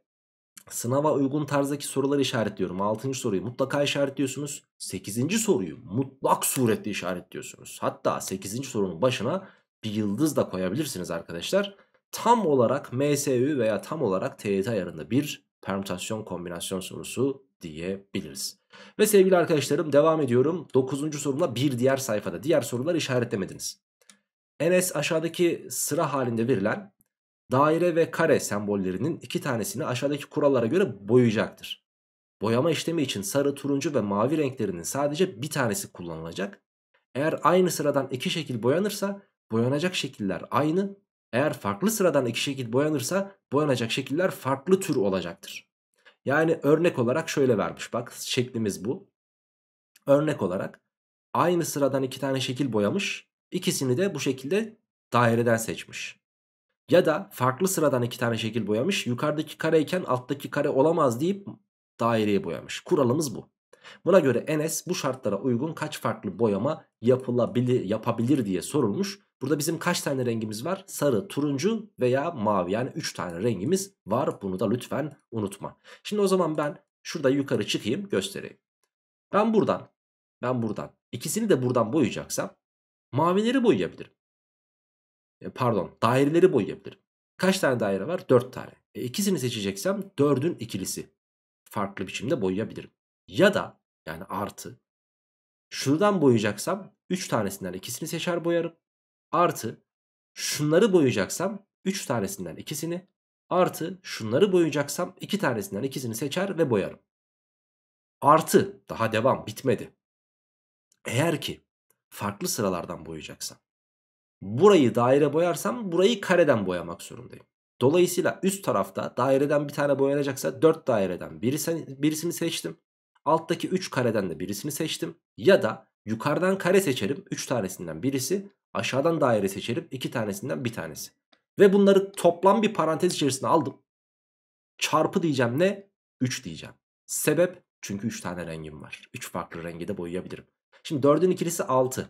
Sınava uygun tarzdaki soruları işaretliyorum. 6. soruyu mutlaka işaretliyorsunuz. 8. soruyu mutlak suretle işaretliyorsunuz. Hatta 8. sorunun başına bir yıldız da koyabilirsiniz arkadaşlar. Tam olarak MSÜ veya tam olarak TYT ayarında bir permütasyon kombinasyon sorusu diyebiliriz. Ve sevgili arkadaşlarım devam ediyorum. 9. sorumla bir diğer sayfada. Diğer sorular işaretlemediniz. Enes aşağıdaki sıra halinde verilen daire ve kare sembollerinin iki tanesini aşağıdaki kurallara göre boyayacaktır. Boyama işlemi için sarı, turuncu ve mavi renklerinin sadece bir tanesi kullanılacak. Eğer aynı sıradan iki şekil boyanırsa boyanacak şekiller aynı. Eğer farklı sıradan iki şekil boyanırsa boyanacak şekiller farklı tür olacaktır. Yani örnek olarak şöyle vermiş bak şeklimiz bu. Örnek olarak aynı sıradan iki tane şekil boyamış. ikisini de bu şekilde daireden seçmiş. Ya da farklı sıradan iki tane şekil boyamış. Yukarıdaki kareyken alttaki kare olamaz deyip daireye boyamış. Kuralımız bu. Buna göre Enes bu şartlara uygun kaç farklı boyama yapılabilir, yapabilir diye sorulmuş. Burada bizim kaç tane rengimiz var? Sarı, turuncu veya mavi yani 3 tane rengimiz var. Bunu da lütfen unutma. Şimdi o zaman ben şurada yukarı çıkayım göstereyim. Ben buradan, ben buradan ikisini de buradan boyayacaksam mavileri boyayabilirim. E, pardon daireleri boyayabilirim. Kaç tane daire var? 4 tane. E, ikisini seçeceksem 4'ün ikilisi. Farklı biçimde boyayabilirim. Ya da yani artı şuradan boyayacaksam 3 tanesinden ikisini seçer boyarım. Artı şunları boyayacaksam 3 tanesinden ikisini artı şunları boyayacaksam 2 tanesinden ikisini seçer ve boyarım. Artı daha devam bitmedi. Eğer ki farklı sıralardan boyayacaksam burayı daire boyarsam burayı kareden boyamak zorundayım. Dolayısıyla üst tarafta daireden bir tane boyanacaksa 4 daireden birisi, birisini seçtim. Alttaki 3 kareden de birisini seçtim. Ya da yukarıdan kare seçerim 3 tanesinden birisi. Aşağıdan daire seçerim 2 tanesinden bir tanesi. Ve bunları toplam bir parantez içerisine aldım. Çarpı diyeceğim ne? 3 diyeceğim. Sebep çünkü 3 tane rengim var. 3 farklı rengi de boyayabilirim. Şimdi 4'ün ikilisi 6.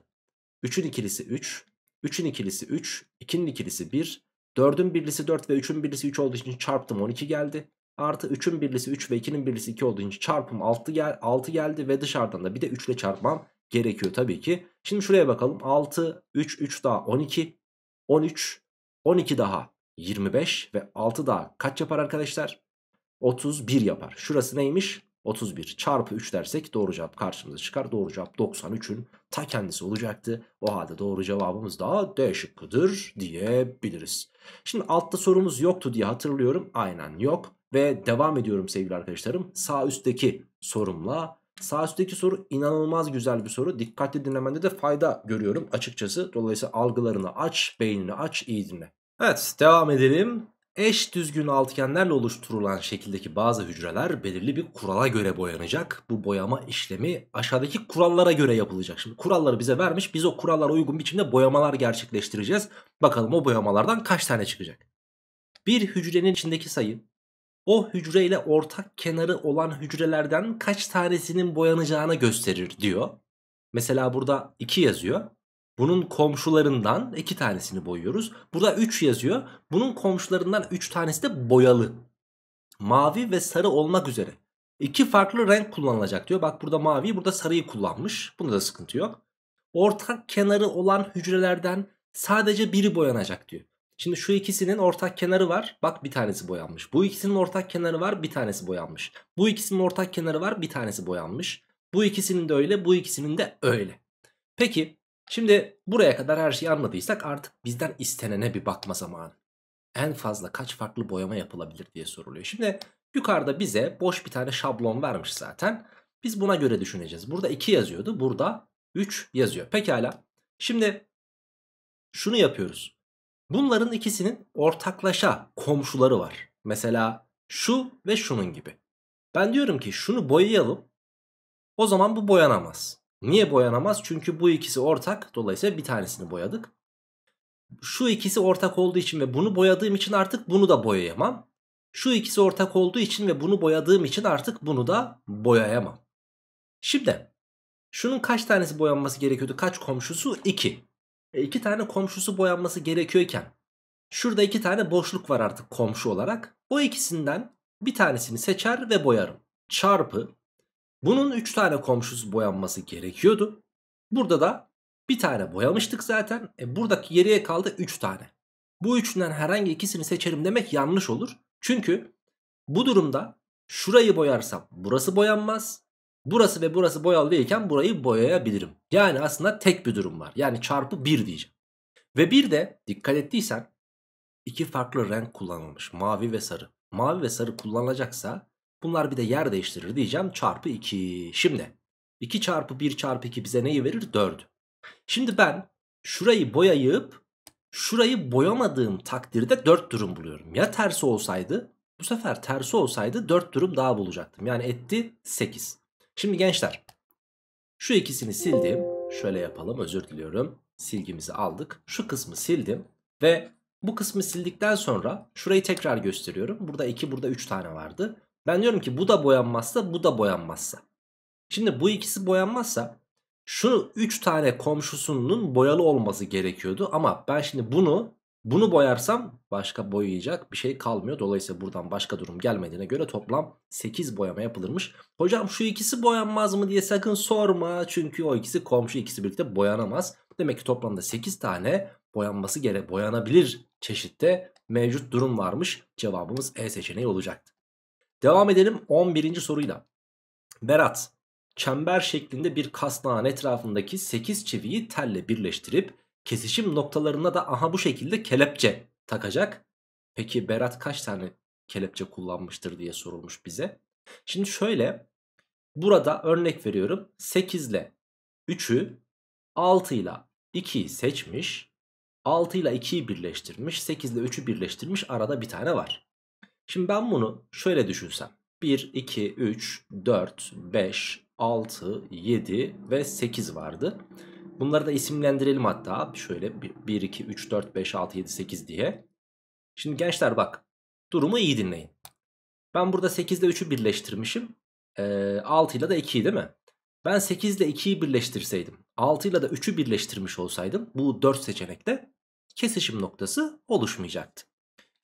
3'ün ikilisi 3. 3'ün ikilisi 3, 2'nin ikilisi 1, 4'ün birlisi 4 ve 3'ün birlisi 3 olduğu için çarptım 12 geldi. Artı 3'ün birlisi 3 ve 2'nin birlisi 2 olduğu için çarpım 6, gel 6 geldi ve dışarıdan da bir de 3 ile çarpmam gerekiyor tabii ki. Şimdi şuraya bakalım 6, 3, 3 daha 12, 13, 12 daha 25 ve 6 daha kaç yapar arkadaşlar? 31 yapar. Şurası neymiş? 31 çarpı 3 dersek doğru cevap karşımıza çıkar. Doğru cevap 93'ün ta kendisi olacaktı. O halde doğru cevabımız daha D şıkkıdır diyebiliriz. Şimdi altta sorumuz yoktu diye hatırlıyorum. Aynen yok. Ve devam ediyorum sevgili arkadaşlarım. Sağ üstteki sorumla Sağ üstteki soru inanılmaz güzel bir soru. Dikkatli dinlemende de fayda görüyorum açıkçası. Dolayısıyla algılarını aç, beynini aç, iyi dinle. Evet devam edelim. Eş düzgün altıgenlerle oluşturulan şekildeki bazı hücreler belirli bir kurala göre boyanacak. Bu boyama işlemi aşağıdaki kurallara göre yapılacak. Şimdi kuralları bize vermiş. Biz o kurallara uygun biçimde boyamalar gerçekleştireceğiz. Bakalım o boyamalardan kaç tane çıkacak. Bir hücrenin içindeki sayı o hücreyle ortak kenarı olan hücrelerden kaç tanesinin boyanacağını gösterir diyor. Mesela burada 2 yazıyor. Bunun komşularından iki tanesini boyuyoruz. Burada 3 yazıyor. Bunun komşularından 3 tanesi de boyalı. Mavi ve sarı olmak üzere. İki farklı renk kullanılacak diyor. Bak burada mavi, burada sarıyı kullanmış. Bunda da sıkıntı yok. Ortak kenarı olan hücrelerden sadece biri boyanacak diyor. Şimdi şu ikisinin ortak kenarı var. Bak bir tanesi boyanmış. Bu ikisinin ortak kenarı var. Bir tanesi boyanmış. Bu ikisinin ortak kenarı var. Bir tanesi boyanmış. Bu ikisinin de öyle. Bu ikisinin de öyle. Peki Şimdi buraya kadar her şeyi anladıysak artık bizden istenene bir bakma zamanı. En fazla kaç farklı boyama yapılabilir diye soruluyor. Şimdi yukarıda bize boş bir tane şablon vermiş zaten. Biz buna göre düşüneceğiz. Burada 2 yazıyordu. Burada 3 yazıyor. Pekala. Şimdi şunu yapıyoruz. Bunların ikisinin ortaklaşa komşuları var. Mesela şu ve şunun gibi. Ben diyorum ki şunu boyayalım. O zaman bu boyanamaz. Niye boyanamaz? Çünkü bu ikisi ortak. Dolayısıyla bir tanesini boyadık. Şu ikisi ortak olduğu için ve bunu boyadığım için artık bunu da boyayamam. Şu ikisi ortak olduğu için ve bunu boyadığım için artık bunu da boyayamam. Şimdi şunun kaç tanesi boyanması gerekiyordu? Kaç komşusu? 2. E, iki tane komşusu boyanması gerekiyorken şurada iki tane boşluk var artık komşu olarak. O ikisinden bir tanesini seçer ve boyarım. Çarpı bunun 3 tane komşusu boyanması gerekiyordu. Burada da bir tane boyamıştık zaten. E buradaki geriye kaldı 3 tane. Bu üçünden herhangi ikisini seçerim demek yanlış olur. Çünkü bu durumda şurayı boyarsam burası boyanmaz. Burası ve burası boyalı değilken burayı boyayabilirim. Yani aslında tek bir durum var. Yani çarpı 1 diyeceğim. Ve bir de dikkat ettiysen iki farklı renk kullanılmış. Mavi ve sarı. Mavi ve sarı kullanılacaksa Bunlar bir de yer değiştirir diyeceğim. Çarpı 2. Şimdi 2 çarpı 1 çarpı 2 bize neyi verir? 4'ü. Şimdi ben şurayı boyayıp şurayı boyamadığım takdirde 4 durum buluyorum. Ya tersi olsaydı bu sefer tersi olsaydı 4 durum daha bulacaktım. Yani etti 8. Şimdi gençler şu ikisini sildim. Şöyle yapalım özür diliyorum. Silgimizi aldık. Şu kısmı sildim ve bu kısmı sildikten sonra şurayı tekrar gösteriyorum. Burada 2 burada 3 tane vardı. Ben diyorum ki bu da boyanmazsa bu da boyanmazsa. Şimdi bu ikisi boyanmazsa şu 3 tane komşusunun boyalı olması gerekiyordu. Ama ben şimdi bunu bunu boyarsam başka boyayacak bir şey kalmıyor. Dolayısıyla buradan başka durum gelmediğine göre toplam 8 boyama yapılırmış. Hocam şu ikisi boyanmaz mı diye sakın sorma. Çünkü o ikisi komşu ikisi birlikte boyanamaz. Demek ki toplamda 8 tane boyanması gere boyanabilir çeşitte mevcut durum varmış. Cevabımız E seçeneği olacaktı. Devam edelim 11. soruyla. Berat çember şeklinde bir kasnağın etrafındaki 8 çiviyi telle birleştirip kesişim noktalarına da aha bu şekilde kelepçe takacak. Peki Berat kaç tane kelepçe kullanmıştır diye sorulmuş bize. Şimdi şöyle burada örnek veriyorum 8 ile 3'ü 6 ile 2'yi seçmiş 6 ile 2'yi birleştirmiş 8 ile 3'ü birleştirmiş arada bir tane var. Şimdi ben bunu şöyle düşünsem. 1, 2, 3, 4, 5, 6, 7 ve 8 vardı. Bunları da isimlendirelim hatta. Şöyle 1, 2, 3, 4, 5, 6, 7, 8 diye. Şimdi gençler bak. Durumu iyi dinleyin. Ben burada 8 ile 3'ü birleştirmişim. Ee, 6 ile de 2'yi değil mi? Ben 8 ile 2'yi birleştirseydim. 6 ile de 3'ü birleştirmiş olsaydım. Bu 4 seçenekte kesişim noktası oluşmayacaktı.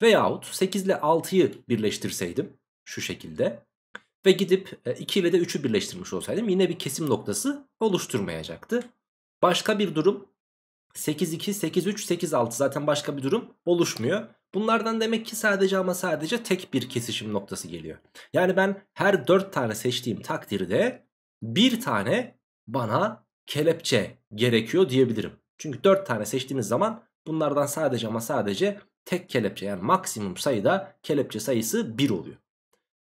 Veyahut 8 ile 6'yı birleştirseydim şu şekilde ve gidip 2 e, ile de 3'ü birleştirmiş olsaydım yine bir kesim noktası oluşturmayacaktı. Başka bir durum 8 2, 8 3, 8 6 zaten başka bir durum oluşmuyor. Bunlardan demek ki sadece ama sadece tek bir kesişim noktası geliyor. Yani ben her 4 tane seçtiğim takdirde bir tane bana kelepçe gerekiyor diyebilirim. Çünkü 4 tane seçtiğiniz zaman bunlardan sadece ama sadece tek kelepçe yani maksimum sayıda kelepçe sayısı 1 oluyor.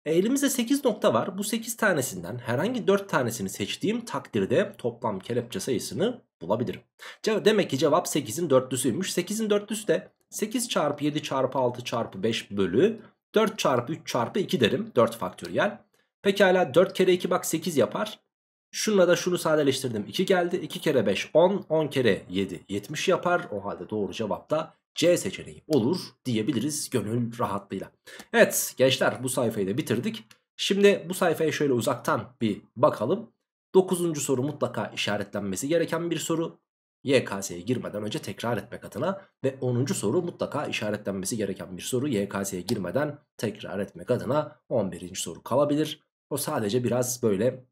E, elimizde 8 nokta var. Bu 8 tanesinden herhangi 4 tanesini seçtiğim takdirde toplam kelepçe sayısını bulabilirim. Demek ki cevap 8'in dörtlüsüymüş. 8'in dörtlüsü de 8 çarpı 7 çarpı 6 çarpı 5 bölü 4 çarpı 3 çarpı 2 derim. 4 faktöriyel. Pekala 4 kere 2 bak 8 yapar. Şununla da şunu sadeleştirdim. 2 geldi. 2 kere 5 10. 10 kere 7 70 yapar. O halde doğru cevap da C seçeneği olur diyebiliriz gönül rahatlığıyla. Evet gençler bu sayfayı da bitirdik. Şimdi bu sayfaya şöyle uzaktan bir bakalım. Dokuzuncu soru mutlaka işaretlenmesi gereken bir soru. YKS'ye girmeden önce tekrar etmek adına ve 10. soru mutlaka işaretlenmesi gereken bir soru YKS'ye girmeden tekrar etmek adına 11. soru kalabilir. O sadece biraz böyle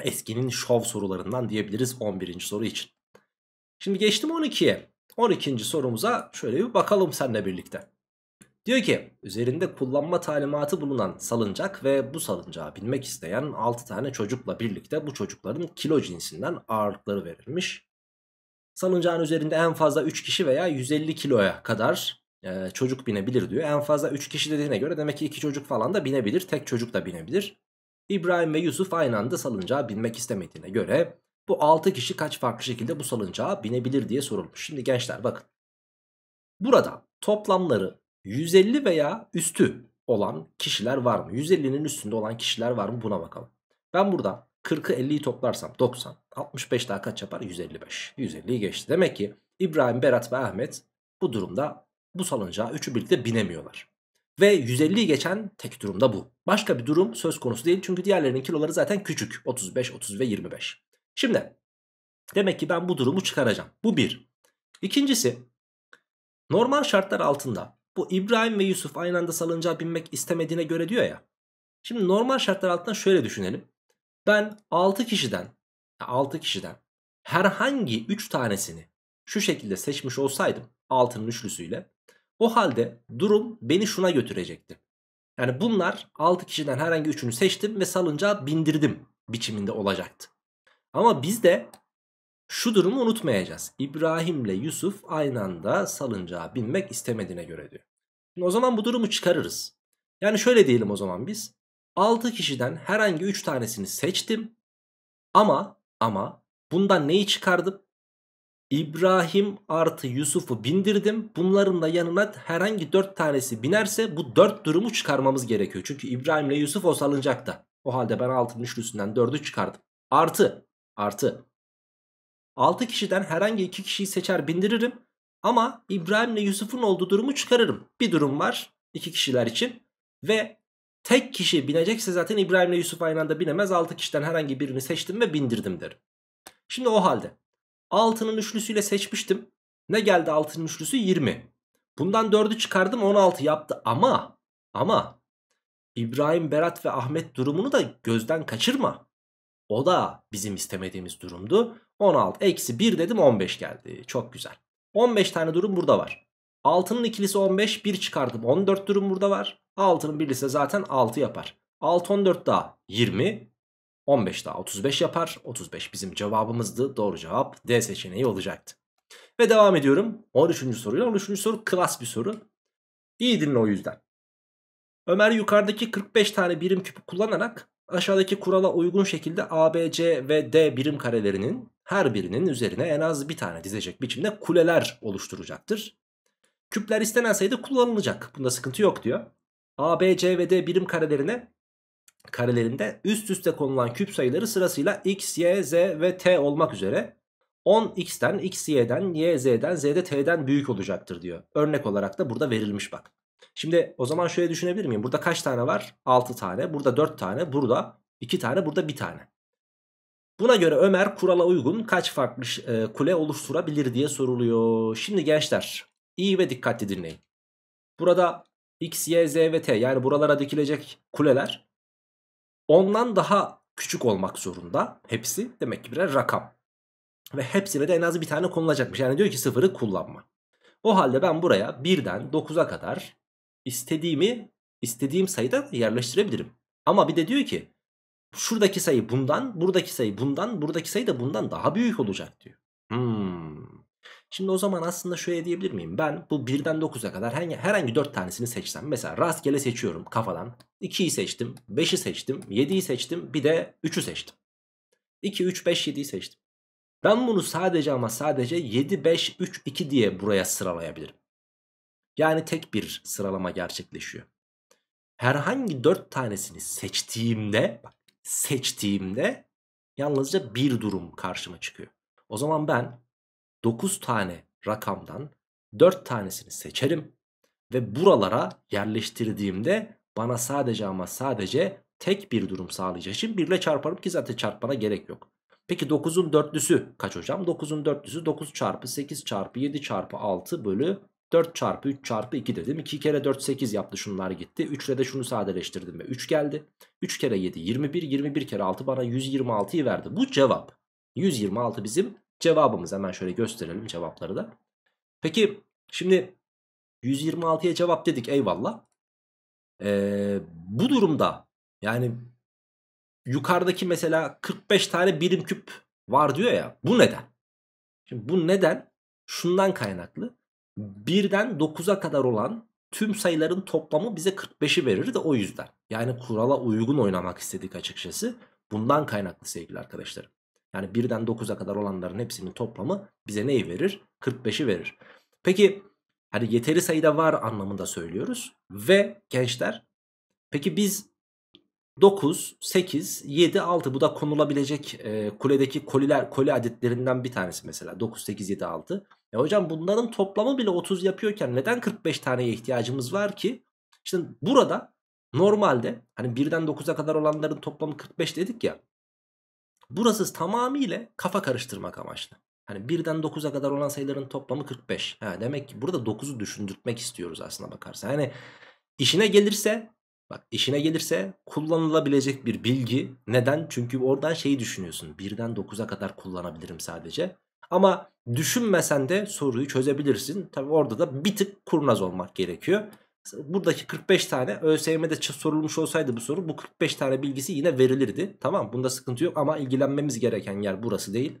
eskinin şov sorularından diyebiliriz 11. soru için. Şimdi geçtim 12'ye. 12. sorumuza şöyle bir bakalım seninle birlikte. Diyor ki üzerinde kullanma talimatı bulunan salıncak ve bu salıncağa binmek isteyen 6 tane çocukla birlikte bu çocukların kilo cinsinden ağırlıkları verilmiş. Salıncağın üzerinde en fazla 3 kişi veya 150 kiloya kadar e, çocuk binebilir diyor. En fazla 3 kişi dediğine göre demek ki 2 çocuk falan da binebilir. Tek çocuk da binebilir. İbrahim ve Yusuf aynı anda salıncağa binmek istemediğine göre bu 6 kişi kaç farklı şekilde bu salıncağa binebilir diye sorulmuş. Şimdi gençler bakın. Burada toplamları 150 veya üstü olan kişiler var mı? 150'nin üstünde olan kişiler var mı? Buna bakalım. Ben burada 40'ı 50'yi toplarsam 90. 65 daha kaç yapar? 155. 150'yi geçti. Demek ki İbrahim, Berat ve Ahmet bu durumda bu salıncağa üçü birlikte binemiyorlar. Ve 150'yi geçen tek durumda bu. Başka bir durum söz konusu değil çünkü diğerlerinin kiloları zaten küçük. 35, 30 ve 25. Şimdi demek ki ben bu durumu çıkaracağım. Bu bir. İkincisi normal şartlar altında bu İbrahim ve Yusuf aynı anda salıncağa binmek istemediğine göre diyor ya. Şimdi normal şartlar altında şöyle düşünelim. Ben 6 kişiden 6 kişiden herhangi 3 tanesini şu şekilde seçmiş olsaydım altının üçlüsüyle o halde durum beni şuna götürecekti. Yani bunlar 6 kişiden herhangi üçünü seçtim ve salıncağa bindirdim biçiminde olacaktı. Ama biz de şu durumu unutmayacağız. İbrahim'le Yusuf aynı anda salıncağa binmek istemediğine göre diyor. Şimdi o zaman bu durumu çıkarırız. Yani şöyle diyelim o zaman biz. 6 kişiden herhangi 3 tanesini seçtim. Ama ama bundan neyi çıkardım? İbrahim artı Yusuf'u bindirdim. Bunların da yanına herhangi 4 tanesi binerse bu 4 durumu çıkarmamız gerekiyor. Çünkü İbrahim ile Yusuf o salıncakta. O halde ben 6'nın üçlüsünden 4'ü çıkardım. Artı artı. 6 kişiden herhangi 2 kişiyi seçer bindiririm ama İbrahim ile Yusuf'un olduğu durumu çıkarırım. Bir durum var 2 kişiler için ve tek kişi binecekse zaten İbrahim ile Yusuf aynı anda binemez. 6 kişiden herhangi birini seçtim ve bindirdim derim. Şimdi o halde 6'nın üçlüsüyle seçmiştim. Ne geldi 6'nın üçlüsü 20. Bundan 4'ü çıkardım 16 yaptı ama ama İbrahim, Berat ve Ahmet durumunu da gözden kaçırma. O da bizim istemediğimiz durumdu. 16 eksi 1 dedim 15 geldi. Çok güzel. 15 tane durum burada var. 6'nın ikilisi 15 1 çıkardım 14 durum burada var. 6'nın birlisi zaten 6 yapar. 6 14 daha 20 15 daha 35 yapar. 35 bizim cevabımızdı. Doğru cevap D seçeneği olacaktı. Ve devam ediyorum 13. soruyla. 13. soru klas bir soru. İyi dinle o yüzden. Ömer yukarıdaki 45 tane birim küpü kullanarak Aşağıdaki kurala uygun şekilde A, B, C ve D birim karelerinin her birinin üzerine en az bir tane dizecek biçimde kuleler oluşturacaktır. Küpler istenen sayıda kullanılacak. Bunda sıkıntı yok diyor. A, B, C ve D birim karelerine karelerinde üst üste konulan küp sayıları sırasıyla x, y, z ve t olmak üzere 10x'ten, x y'den, y z'den, z'de t'den büyük olacaktır diyor. Örnek olarak da burada verilmiş bak. Şimdi o zaman şöyle düşünebilir miyim? Burada kaç tane var? 6 tane. Burada 4 tane. Burada 2 tane. Burada 1 tane. Buna göre Ömer kurala uygun kaç farklı e, kule oluşturabilir diye soruluyor. Şimdi gençler iyi ve dikkatli dinleyin. Burada x, y, z ve t yani buralara dikilecek kuleler ondan daha küçük olmak zorunda. Hepsi demek ki birer rakam. Ve hepsine de en az bir tane konulacakmış. Yani diyor ki sıfırı kullanma. O halde ben buraya birden 9'a kadar istediğimi istediğim sayıda yerleştirebilirim. Ama bir de diyor ki şuradaki sayı bundan, buradaki sayı bundan, buradaki sayı da bundan daha büyük olacak diyor. Hmm. Şimdi o zaman aslında şöyle diyebilir miyim? Ben bu 1'den 9'a kadar herhangi, herhangi 4 tanesini seçsem. Mesela rastgele seçiyorum kafadan. 2'yi seçtim, 5'i seçtim, 7'yi seçtim, bir de 3'ü seçtim. 2, 3, 5, 7'yi seçtim. Ben bunu sadece ama sadece 7, 5, 3, 2 diye buraya sıralayabilirim. Yani tek bir sıralama gerçekleşiyor. Herhangi 4 tanesini seçtiğimde bak, seçtiğimde yalnızca bir durum karşıma çıkıyor. O zaman ben 9 tane rakamdan 4 tanesini seçerim ve buralara yerleştirdiğimde bana sadece ama sadece tek bir durum sağlayacak. Şimdi birle çarparım ki zaten çarpmana gerek yok. Peki 9'un dörtlüsü kaç hocam? 9'un dörtlüsü 9 çarpı 8 çarpı 7 çarpı 6 bölü 4 çarpı 3 çarpı 2 dedim. 2 kere 4 8 yaptı şunlar gitti. 3 ile de şunu sadeleştirdim ve 3 geldi. 3 kere 7 21. 21 kere 6 bana 126'yı verdi. Bu cevap. 126 bizim cevabımız. Hemen şöyle gösterelim cevapları da. Peki şimdi 126'ya cevap dedik eyvallah. Ee, bu durumda yani yukarıdaki mesela 45 tane birim küp var diyor ya. Bu neden? Şimdi bu neden? Şundan kaynaklı. 1'den 9'a kadar olan tüm sayıların toplamı bize 45'i verir de o yüzden. Yani kurala uygun oynamak istedik açıkçası. Bundan kaynaklı sevgili arkadaşlarım. Yani 1'den 9'a kadar olanların hepsinin toplamı bize neyi verir? 45'i verir. Peki hani yeteri sayıda var anlamında söylüyoruz. Ve gençler peki biz 9, 8, 7, 6 bu da konulabilecek e, kuledeki koliler, koli adetlerinden bir tanesi mesela 9, 8, 7, 6. E hocam bunların toplamı bile 30 yapıyorken neden 45 taneye ihtiyacımız var ki? İşte burada normalde hani 1'den 9'a kadar olanların toplamı 45 dedik ya. Burası tamamıyla kafa karıştırmak amaçlı. Hani 1'den 9'a kadar olan sayıların toplamı 45. Ha, demek ki burada 9'u düşündürtmek istiyoruz aslında bakarsan. Yani işine gelirse Bak işine gelirse kullanılabilecek bir bilgi. Neden? Çünkü oradan şeyi düşünüyorsun. Birden 9'a kadar kullanabilirim sadece. Ama düşünmesen de soruyu çözebilirsin. Tabi orada da bir tık kurnaz olmak gerekiyor. Buradaki 45 tane ÖSYM'de sorulmuş olsaydı bu soru bu 45 tane bilgisi yine verilirdi. Tamam bunda sıkıntı yok ama ilgilenmemiz gereken yer burası değil.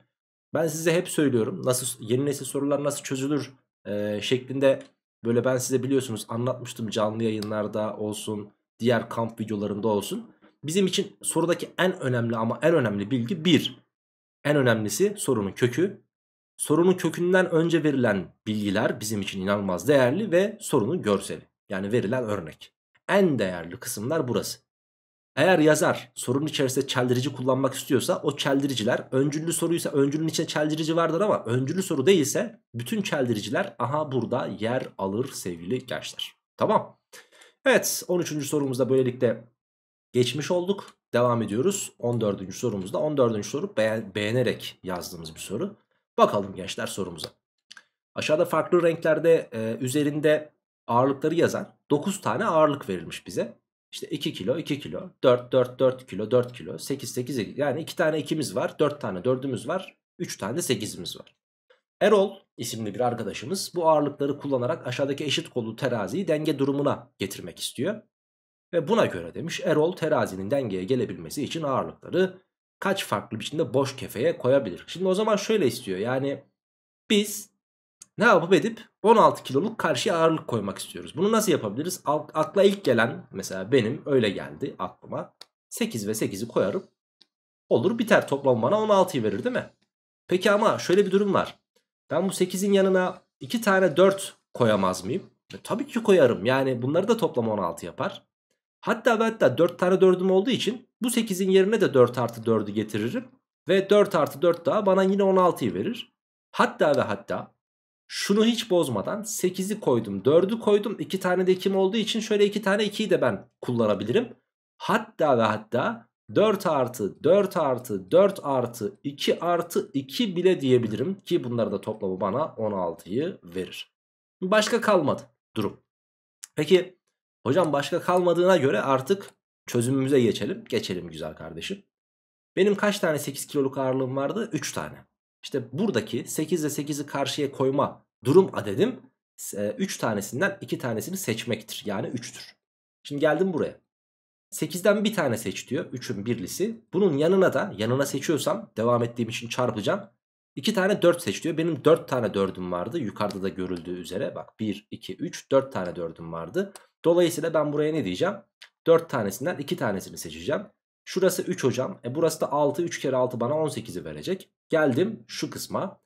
Ben size hep söylüyorum nasıl yeni nesil sorular nasıl çözülür e, şeklinde böyle ben size biliyorsunuz anlatmıştım canlı yayınlarda olsun Diğer kamp videolarında olsun. Bizim için sorudaki en önemli ama en önemli bilgi 1. En önemlisi sorunun kökü. Sorunun kökünden önce verilen bilgiler bizim için inanılmaz değerli ve sorunun görseli. Yani verilen örnek. En değerli kısımlar burası. Eğer yazar sorunun içerisinde çeldirici kullanmak istiyorsa o çeldiriciler öncüllü soruysa öncülün içinde çeldirici vardır ama öncülü soru değilse bütün çeldiriciler aha burada yer alır sevgili gençler. Tamam. Evet 13. sorumuzda böylelikle geçmiş olduk. Devam ediyoruz. 14. sorumuzda 14. soru beğenerek yazdığımız bir soru. Bakalım gençler sorumuza. Aşağıda farklı renklerde e, üzerinde ağırlıkları yazan 9 tane ağırlık verilmiş bize. İşte 2 kilo, 2 kilo, 4, 4, 4 kilo, 4 kilo, 8, 8, 8. Yani 2 tane 2'miz var, 4 tane 4'ümüz var, 3 tane de 8'imiz var. Erol isimli bir arkadaşımız bu ağırlıkları kullanarak aşağıdaki eşit kolu teraziyi denge durumuna getirmek istiyor. Ve buna göre demiş Erol terazinin dengeye gelebilmesi için ağırlıkları kaç farklı biçimde boş kefeye koyabilir. Şimdi o zaman şöyle istiyor yani biz ne yapıp edip 16 kiloluk karşıya ağırlık koymak istiyoruz. Bunu nasıl yapabiliriz? Akla ilk gelen mesela benim öyle geldi aklıma 8 ve 8'i koyarım olur biter toplam bana 16'yı verir değil mi? Peki ama şöyle bir durum var. Ben bu 8'in yanına 2 tane 4 koyamaz mıyım? E, tabii ki koyarım. Yani bunları da toplam 16 yapar. Hatta ve hatta 4 tane 4'üm olduğu için bu 8'in yerine de 4 artı 4'ü getiririm. Ve 4 artı 4 daha bana yine 16'yı verir. Hatta ve hatta şunu hiç bozmadan 8'i koydum 4'ü koydum 2 tane de kim olduğu için şöyle 2 tane 2'yi de ben kullanabilirim. Hatta ve hatta 4 artı 4 artı 4 artı 2 artı 2 bile diyebilirim ki bunlar da toplamı bana 16'yı verir. Başka kalmadı durum. Peki hocam başka kalmadığına göre artık çözümümüze geçelim. Geçelim güzel kardeşim. Benim kaç tane 8 kiloluk ağırlığım vardı? 3 tane. İşte buradaki 8 ile 8'i karşıya koyma durum adedim 3 e, tanesinden 2 tanesini seçmektir. Yani 3'tür. Şimdi geldim buraya. 8'den bir tane seç diyor. 3'ün birlisi. Bunun yanına da yanına seçiyorsam devam ettiğim için çarpacağım. 2 tane 4 seç diyor. Benim 4 tane 4'üm vardı. Yukarıda da görüldüğü üzere. Bak 1, 2, 3, 4 tane 4'üm vardı. Dolayısıyla ben buraya ne diyeceğim? 4 tanesinden 2 tanesini seçeceğim. Şurası 3 hocam. E burası da 6. 3 kere 6 bana 18'i verecek. Geldim şu kısma.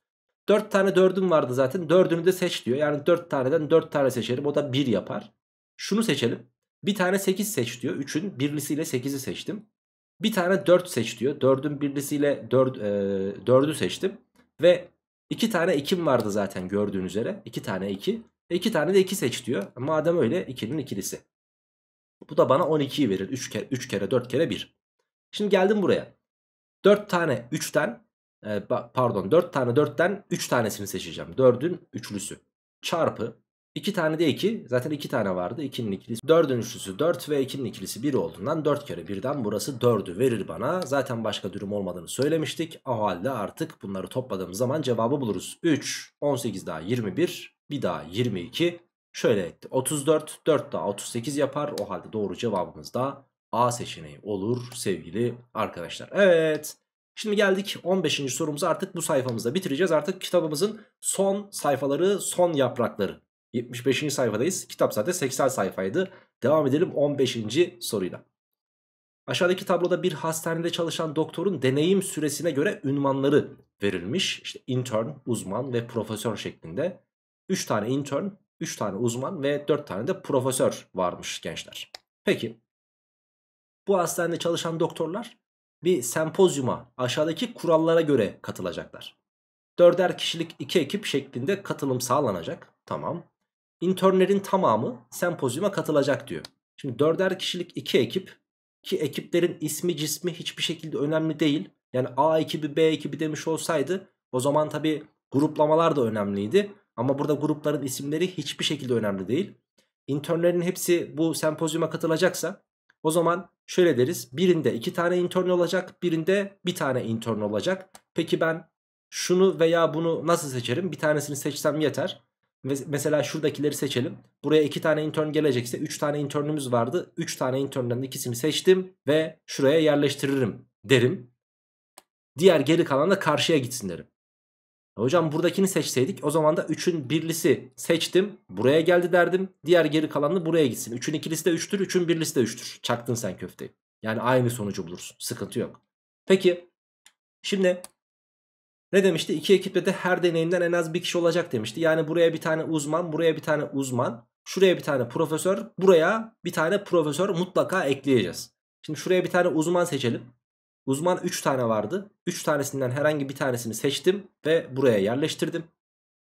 4 tane 4'üm vardı zaten. 4'ünü de seç diyor. Yani 4 taneden 4 tane seçerim. O da 1 yapar. Şunu seçelim. Bir tane 8 seç diyor. 3'ün birlisiyle 8'i seçtim. Bir tane 4 seç diyor. 4'ün birlisiyle 4, e, 4'ü seçtim. Ve 2 tane 2'm vardı zaten gördüğün üzere. 2 tane 2. 2 e, tane de 2 seç diyor. Madem öyle 2'nin ikilisi. Bu da bana 12'yi verir. 3 kere, 3 kere 4 kere 1. Şimdi geldim buraya. 4 tane 3'ten e, pardon 4 tane 4'ten 3 tanesini seçeceğim. 4'ün üçlüsü. Çarpı 2 tane de 2. Zaten 2 tane vardı. 2'nin ikilisi 4'ün üçlüsü 4 ve 2'nin ikilisi 1 olduğundan 4 kere 1'den burası 4'ü verir bana. Zaten başka durum olmadığını söylemiştik. O halde artık bunları topladığımız zaman cevabı buluruz. 3, 18 daha 21, bir daha 22. Şöyle etti 34, 4 daha 38 yapar. O halde doğru cevabımız da A seçeneği olur sevgili arkadaşlar. Evet. Şimdi geldik 15. sorumuzu artık bu sayfamızda bitireceğiz. Artık kitabımızın son sayfaları, son yaprakları. 75. sayfadayız. Kitap zaten 80 sayfaydı. Devam edelim 15. soruyla. Aşağıdaki tabloda bir hastanede çalışan doktorun deneyim süresine göre ünvanları verilmiş. İşte intern, uzman ve profesör şeklinde. 3 tane intern, 3 tane uzman ve 4 tane de profesör varmış gençler. Peki bu hastanede çalışan doktorlar bir sempozyuma aşağıdaki kurallara göre katılacaklar. Dörder kişilik iki ekip şeklinde katılım sağlanacak. Tamam. İnternlerin tamamı sempozyuma katılacak diyor. Şimdi dörder kişilik iki ekip ki ekiplerin ismi cismi hiçbir şekilde önemli değil. Yani A ekibi B ekibi demiş olsaydı o zaman tabi gruplamalar da önemliydi. Ama burada grupların isimleri hiçbir şekilde önemli değil. İnternlerin hepsi bu sempozyuma katılacaksa o zaman şöyle deriz. Birinde iki tane intern olacak birinde bir tane intern olacak. Peki ben şunu veya bunu nasıl seçerim? Bir tanesini seçsem yeter. Mesela şuradakileri seçelim. Buraya 2 tane intern gelecekse 3 tane internümüz vardı. 3 tane intern'den ikisini seçtim ve şuraya yerleştiririm derim. Diğer geri kalan da karşıya gitsin derim. Hocam buradakini seçseydik o zaman da 3'ün birlisi seçtim buraya geldi derdim. Diğer geri kalanı buraya gitsin. 3'ün ikilisi de 3'tür 3'ün birlisi de 3'tür. Çaktın sen köfteyi. Yani aynı sonucu bulursun. Sıkıntı yok. Peki şimdi ne demişti? İki ekipte de her deneyimden en az bir kişi olacak demişti. Yani buraya bir tane uzman, buraya bir tane uzman, şuraya bir tane profesör, buraya bir tane profesör mutlaka ekleyeceğiz. Şimdi şuraya bir tane uzman seçelim. Uzman 3 tane vardı. 3 tanesinden herhangi bir tanesini seçtim ve buraya yerleştirdim.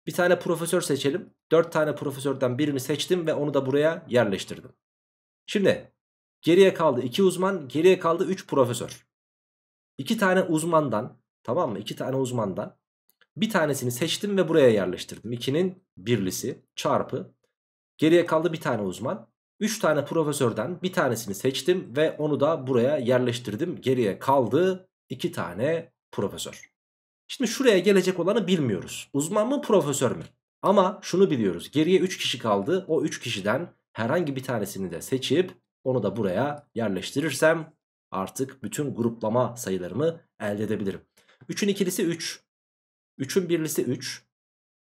Bir tane profesör seçelim. 4 tane profesörden birini seçtim ve onu da buraya yerleştirdim. Şimdi geriye kaldı 2 uzman, geriye kaldı 3 profesör. 2 tane uzmandan Tamam mı? İki tane uzmandan. Bir tanesini seçtim ve buraya yerleştirdim. İkinin birlisi çarpı. Geriye kaldı bir tane uzman. Üç tane profesörden bir tanesini seçtim ve onu da buraya yerleştirdim. Geriye kaldı iki tane profesör. Şimdi şuraya gelecek olanı bilmiyoruz. Uzman mı profesör mü? Ama şunu biliyoruz. Geriye üç kişi kaldı. O üç kişiden herhangi bir tanesini de seçip onu da buraya yerleştirirsem artık bütün gruplama sayılarımı elde edebilirim. 3'ün ikilisi 3. 3'ün birlisi 3.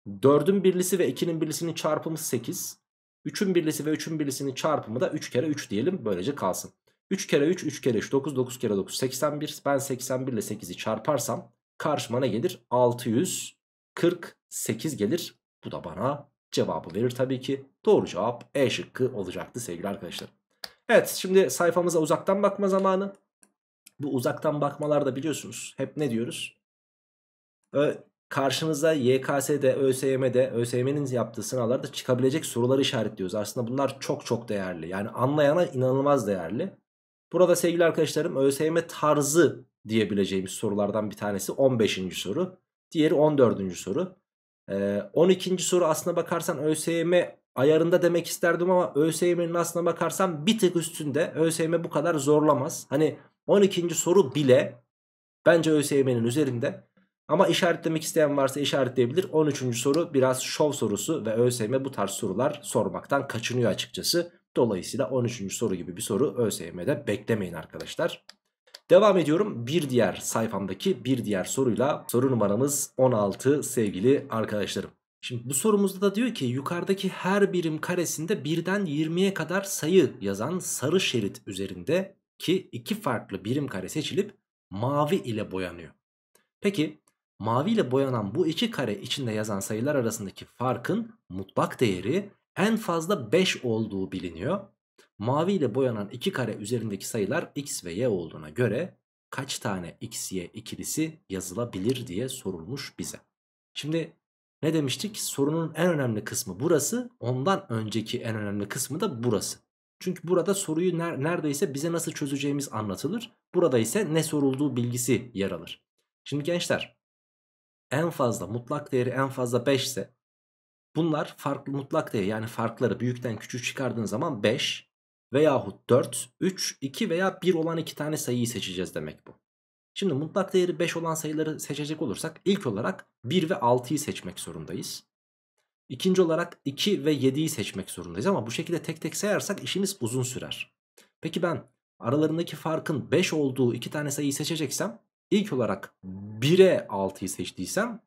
4'ün birlisi ve 2'nin birlisinin çarpımı 8. 3'ün birlisi ve 3'ün birlisinin çarpımı da 3 kere 3 diyelim. Böylece kalsın. 3 kere 3, 3 kere 3, 9, 9 kere 9, 81. Ben 81 ile 8'i çarparsam karşıma ne gelir? 648 gelir. Bu da bana cevabı verir tabii ki. Doğru cevap E şıkkı olacaktı sevgili arkadaşlar. Evet şimdi sayfamıza uzaktan bakma zamanı. Bu uzaktan bakmalarda biliyorsunuz hep ne diyoruz? Ö karşınıza YKS'de, ÖSYM'de, ÖSYM'nin yaptığı sınavlarda çıkabilecek soruları işaretliyoruz. Aslında bunlar çok çok değerli. Yani anlayana inanılmaz değerli. Burada sevgili arkadaşlarım ÖSYM tarzı diyebileceğimiz sorulardan bir tanesi 15. soru. Diğeri 14. soru. Ee, 12. soru aslına bakarsan ÖSYM ayarında demek isterdim ama ÖSYM'nin aslına bakarsan bir tık üstünde. ÖSYM bu kadar zorlamaz. Hani 12. soru bile bence ÖSYM'nin üzerinde. Ama işaretlemek isteyen varsa işaretleyebilir. 13. soru biraz şov sorusu ve ÖSYM bu tarz sorular sormaktan kaçınıyor açıkçası. Dolayısıyla 13. soru gibi bir soru ÖSYM'de beklemeyin arkadaşlar. Devam ediyorum bir diğer sayfamdaki bir diğer soruyla soru numaramız 16 sevgili arkadaşlarım. Şimdi bu sorumuzda da diyor ki yukarıdaki her birim karesinde birden 20'ye kadar sayı yazan sarı şerit üzerinde ki iki farklı birim kare seçilip mavi ile boyanıyor. Peki mavi ile boyanan bu iki kare içinde yazan sayılar arasındaki farkın mutlak değeri en fazla 5 olduğu biliniyor. Mavi ile boyanan iki kare üzerindeki sayılar x ve y olduğuna göre kaç tane x, y ikilisi yazılabilir diye sorulmuş bize. Şimdi ne demiştik? Sorunun en önemli kısmı burası. Ondan önceki en önemli kısmı da burası. Çünkü burada soruyu ner neredeyse bize nasıl çözeceğimiz anlatılır. Burada ise ne sorulduğu bilgisi yer alır. Şimdi gençler en fazla mutlak değeri en fazla 5 ise bunlar farklı mutlak değer yani farkları büyükten küçük çıkardığın zaman 5 veyahut 4, 3, 2 veya 1 olan 2 tane sayıyı seçeceğiz demek bu. Şimdi mutlak değeri 5 olan sayıları seçecek olursak ilk olarak 1 ve 6'yı seçmek zorundayız. İkinci olarak 2 ve 7'yi seçmek zorundayız ama bu şekilde tek tek sayarsak işimiz uzun sürer. Peki ben aralarındaki farkın 5 olduğu iki tane sayıyı seçeceksem ilk olarak 1'e 6'yı seçtiysem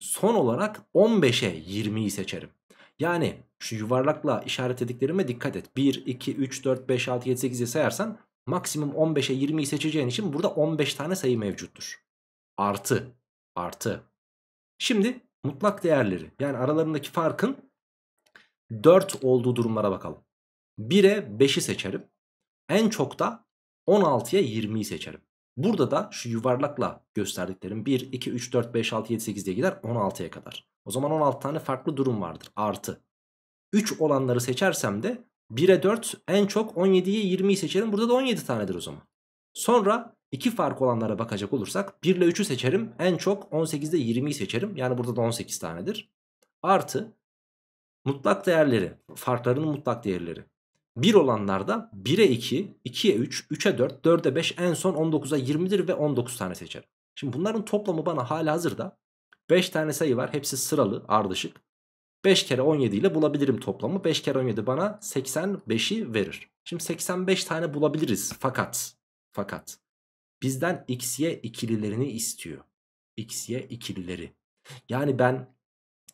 son olarak 15'e 20'yi seçerim. Yani şu yuvarlakla işaretlediklerime dikkat et. 1, 2, 3, 4, 5, 6, 7, 8'i sayarsan maksimum 15'e 20'yi seçeceğin için burada 15 tane sayı mevcuttur. Artı, artı. Şimdi Mutlak değerleri yani aralarındaki farkın 4 olduğu durumlara bakalım. 1'e 5'i seçerim. En çok da 16'ya 20'yi seçerim. Burada da şu yuvarlakla gösterdiklerim 1, 2, 3, 4, 5, 6, 7, 8 diye gider 16'ya kadar. O zaman 16 tane farklı durum vardır artı. 3 olanları seçersem de 1'e 4 en çok 17'ye 20'yi seçerim. Burada da 17 tanedir o zaman. Sonra İki fark olanlara bakacak olursak 1 ile 3'ü seçerim. En çok 18'de 20'yi seçerim. Yani burada da 18 tanedir. Artı mutlak değerleri, farklarının mutlak değerleri. 1 olanlarda 1'e 2, 2'ye 3, 3'e 4, 4'e 5 en son 19'a 20'dir ve 19 tane seçerim. Şimdi bunların toplamı bana hala hazırda 5 tane sayı var. Hepsi sıralı, ardışık. 5 kere 17 ile bulabilirim toplamı. 5 kere 17 bana 85'i verir. Şimdi 85 tane bulabiliriz fakat fakat bizden x'ye ikililerini istiyor. x'ye ikilileri. Yani ben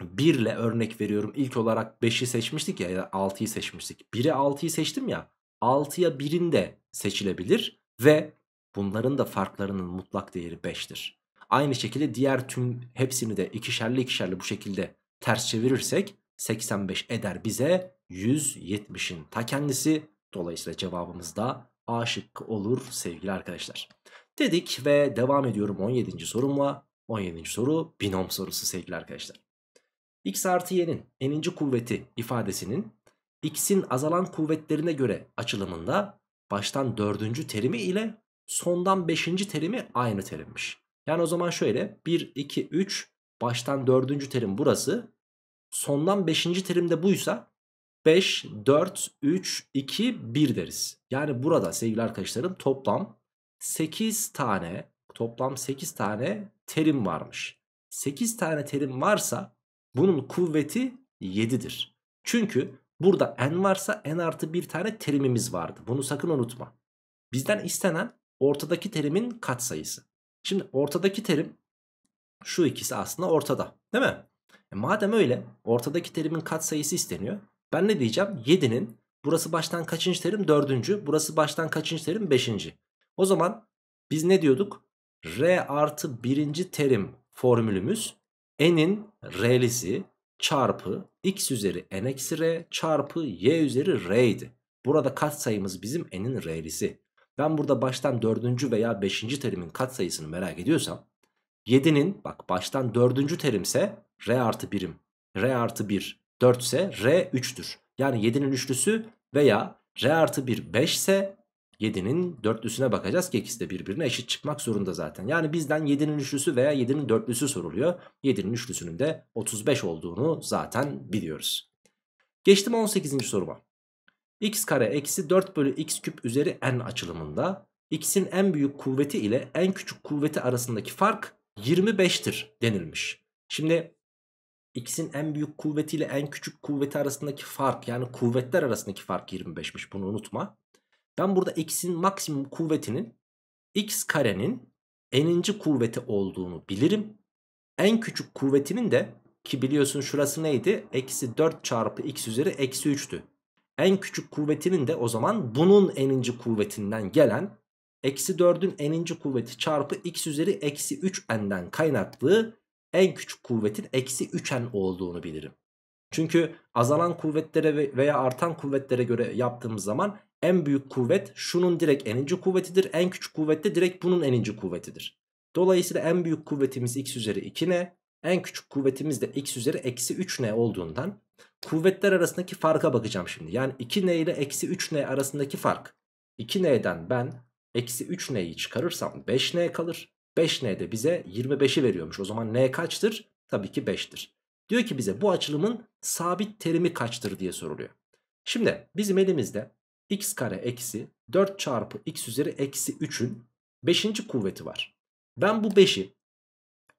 1 ile örnek veriyorum. İlk olarak 5'i seçmiştik ya, ya 6'yı seçmiştik. 1'e 6'yı seçtim ya. 6'ya 1'in de seçilebilir ve bunların da farklarının mutlak değeri 5'tir. Aynı şekilde diğer tüm hepsini de ikişerli ikişerli bu şekilde ters çevirirsek 85 eder bize 170'in ta kendisi. Dolayısıyla cevabımız da A şıkkı olur sevgili arkadaşlar. Dedik ve devam ediyorum 17. sorumla. 17. soru binom sorusu sevgili arkadaşlar. X artı y'nin n'inci kuvveti ifadesinin x'in azalan kuvvetlerine göre açılımında baştan 4. terimi ile sondan 5. terimi aynı terimmiş. Yani o zaman şöyle 1, 2, 3 baştan 4. terim burası sondan 5. terim de buysa 5, 4, 3, 2, 1 deriz. Yani burada sevgili arkadaşlarım toplam 8 tane toplam 8 tane terim varmış. 8 tane terim varsa bunun kuvveti 7'dir. Çünkü burada n varsa n artı bir tane terimimiz vardı. Bunu sakın unutma. Bizden istenen ortadaki terimin katsayısı. Şimdi ortadaki terim şu ikisi aslında ortada değil mi? E madem öyle ortadaki terimin katsayısı isteniyor. Ben ne diyeceğim? 7'nin burası baştan kaçıncı terim? 4. Burası baştan kaçıncı terim? 5. O zaman biz ne diyorduk? R artı 1. terim formülümüz n'in r'lisi çarpı x üzeri n eksi r çarpı y üzeri r idi. Burada katsayımız bizim n'in r'lisi. Ben burada baştan 4. veya 5. terimin katsayısını merak ediyorsam 7'nin bak baştan 4. terimse r artı 1'im. r artı 1 4 ise R 3'tür. Yani 7'nin üçlüsü veya R artı 1 5 ise 7'nin dörtlüsüne bakacağız ki ikisi de birbirine eşit çıkmak zorunda zaten. Yani bizden 7'nin üçlüsü veya 7'nin dörtlüsü soruluyor. 7'nin üçlüsünün de 35 olduğunu zaten biliyoruz. Geçtim 18. soruma. x kare eksi 4 bölü x küp üzeri n açılımında x'in en büyük kuvveti ile en küçük kuvveti arasındaki fark 25'tir denilmiş. Şimdi X'in en büyük kuvvetiyle en küçük kuvveti arasındaki fark yani kuvvetler arasındaki fark 25'miş bunu unutma. Ben burada X'in maksimum kuvvetinin X karenin eninci kuvveti olduğunu bilirim. En küçük kuvvetinin de ki biliyorsun şurası neydi? Eksi 4 çarpı x üzeri eksi 3'tü. En küçük kuvvetinin de o zaman bunun eninci kuvvetinden gelen eksi 4'ün eninci kuvveti çarpı x üzeri eksi 3 enden kaynaklı en küçük kuvvetin eksi 3n olduğunu bilirim. Çünkü azalan kuvvetlere veya artan kuvvetlere göre yaptığımız zaman en büyük kuvvet şunun direkt eninci kuvvetidir. En küçük kuvvette de direkt bunun eninci kuvvetidir. Dolayısıyla en büyük kuvvetimiz x üzeri 2n. En küçük kuvvetimiz de x üzeri eksi 3n olduğundan kuvvetler arasındaki farka bakacağım şimdi. Yani 2n ile eksi 3n arasındaki fark. 2n'den ben eksi 3n'yi çıkarırsam 5n kalır. 5n de bize 25'i veriyormuş. O zaman n kaçtır? Tabii ki 5'tir. Diyor ki bize bu açılımın sabit terimi kaçtır diye soruluyor. Şimdi bizim elimizde x kare eksi 4 çarpı x üzeri eksi 3'ün 5. kuvveti var. Ben bu 5'i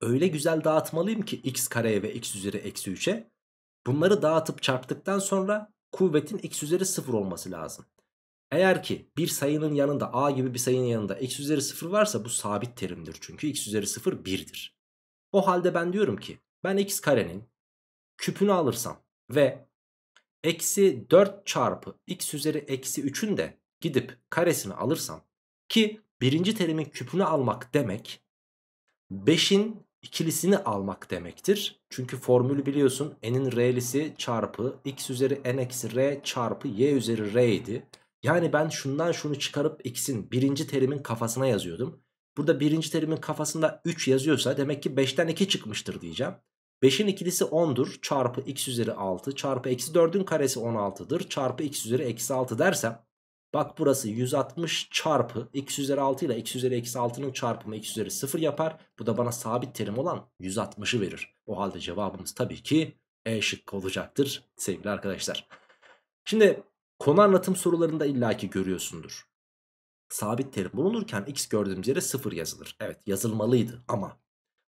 öyle güzel dağıtmalıyım ki x kareye ve x üzeri eksi 3'e. Bunları dağıtıp çarptıktan sonra kuvvetin x üzeri 0 olması lazım. Eğer ki bir sayının yanında a gibi bir sayının yanında x üzeri 0 varsa bu sabit terimdir. Çünkü x üzeri 0 1'dir. O halde ben diyorum ki ben x karenin küpünü alırsam ve eksi 4 çarpı x üzeri eksi 3'ün de gidip karesini alırsam ki birinci terimin küpünü almak demek 5'in ikilisini almak demektir. Çünkü formülü biliyorsun n'in r'lisi çarpı x üzeri n eksi r çarpı y üzeri r idi. Yani ben şundan şunu çıkarıp x'in birinci terimin kafasına yazıyordum. Burada birinci terimin kafasında 3 yazıyorsa demek ki 5'ten 2 çıkmıştır diyeceğim. 5'in ikilisi 10'dur çarpı x üzeri 6 çarpı eksi 4'ün karesi 16'dır çarpı x üzeri eksi 6 dersem bak burası 160 çarpı x üzeri 6 ile x üzeri eksi 6'nın çarpımı x üzeri 0 yapar. Bu da bana sabit terim olan 160'ı verir. O halde cevabımız tabii ki E şıkkı olacaktır sevgili arkadaşlar. Şimdi Konu anlatım sorularında illaki görüyorsundur. Sabit terim bulunurken x gördüğümüz yere 0 yazılır. Evet yazılmalıydı ama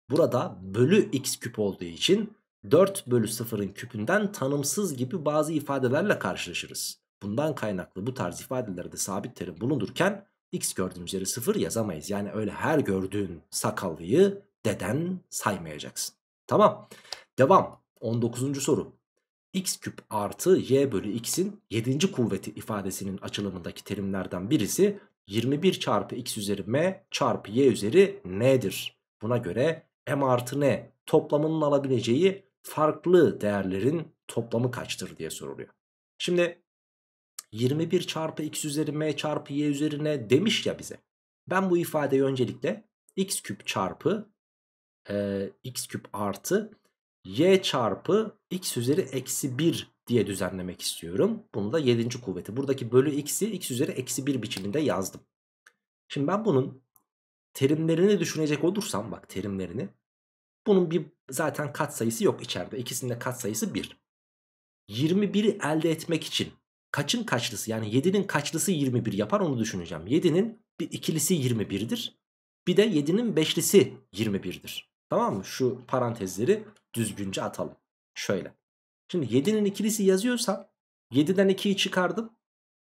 burada bölü x küp olduğu için 4 bölü 0'ın küpünden tanımsız gibi bazı ifadelerle karşılaşırız. Bundan kaynaklı bu tarz ifadelerde sabit terim bulunurken x gördüğümüz yere 0 yazamayız. Yani öyle her gördüğün sakallıyı deden saymayacaksın. Tamam. Devam. 19. soru x küp artı y bölü x'in 7. kuvveti ifadesinin açılımındaki terimlerden birisi 21 çarpı x üzeri m çarpı y üzeri n'dir. Buna göre m artı n toplamının alabileceği farklı değerlerin toplamı kaçtır diye soruluyor. Şimdi 21 çarpı x üzeri m çarpı y üzeri n demiş ya bize. Ben bu ifadeyi öncelikle x küp çarpı e, x küp artı y çarpı x üzeri eksi 1 diye düzenlemek istiyorum. Bunu da 7. kuvveti. Buradaki bölü x'i x üzeri eksi 1 biçiminde yazdım. Şimdi ben bunun terimlerini düşünecek olursam bak terimlerini. Bunun bir zaten kat sayısı yok içeride. İkisinin de katsayısı 1. 21'i elde etmek için kaçın kaçlısı yani 7'nin kaçlısı 21 yapar onu düşüneceğim. 7'nin bir ikilisi 21'dir. Bir de 7'nin beşlisi 21'dir. Tamam mı? Şu parantezleri düzgünce atalım. Şöyle. Şimdi 7'nin ikilisi yazıyorsam 7'den 2'yi çıkardım.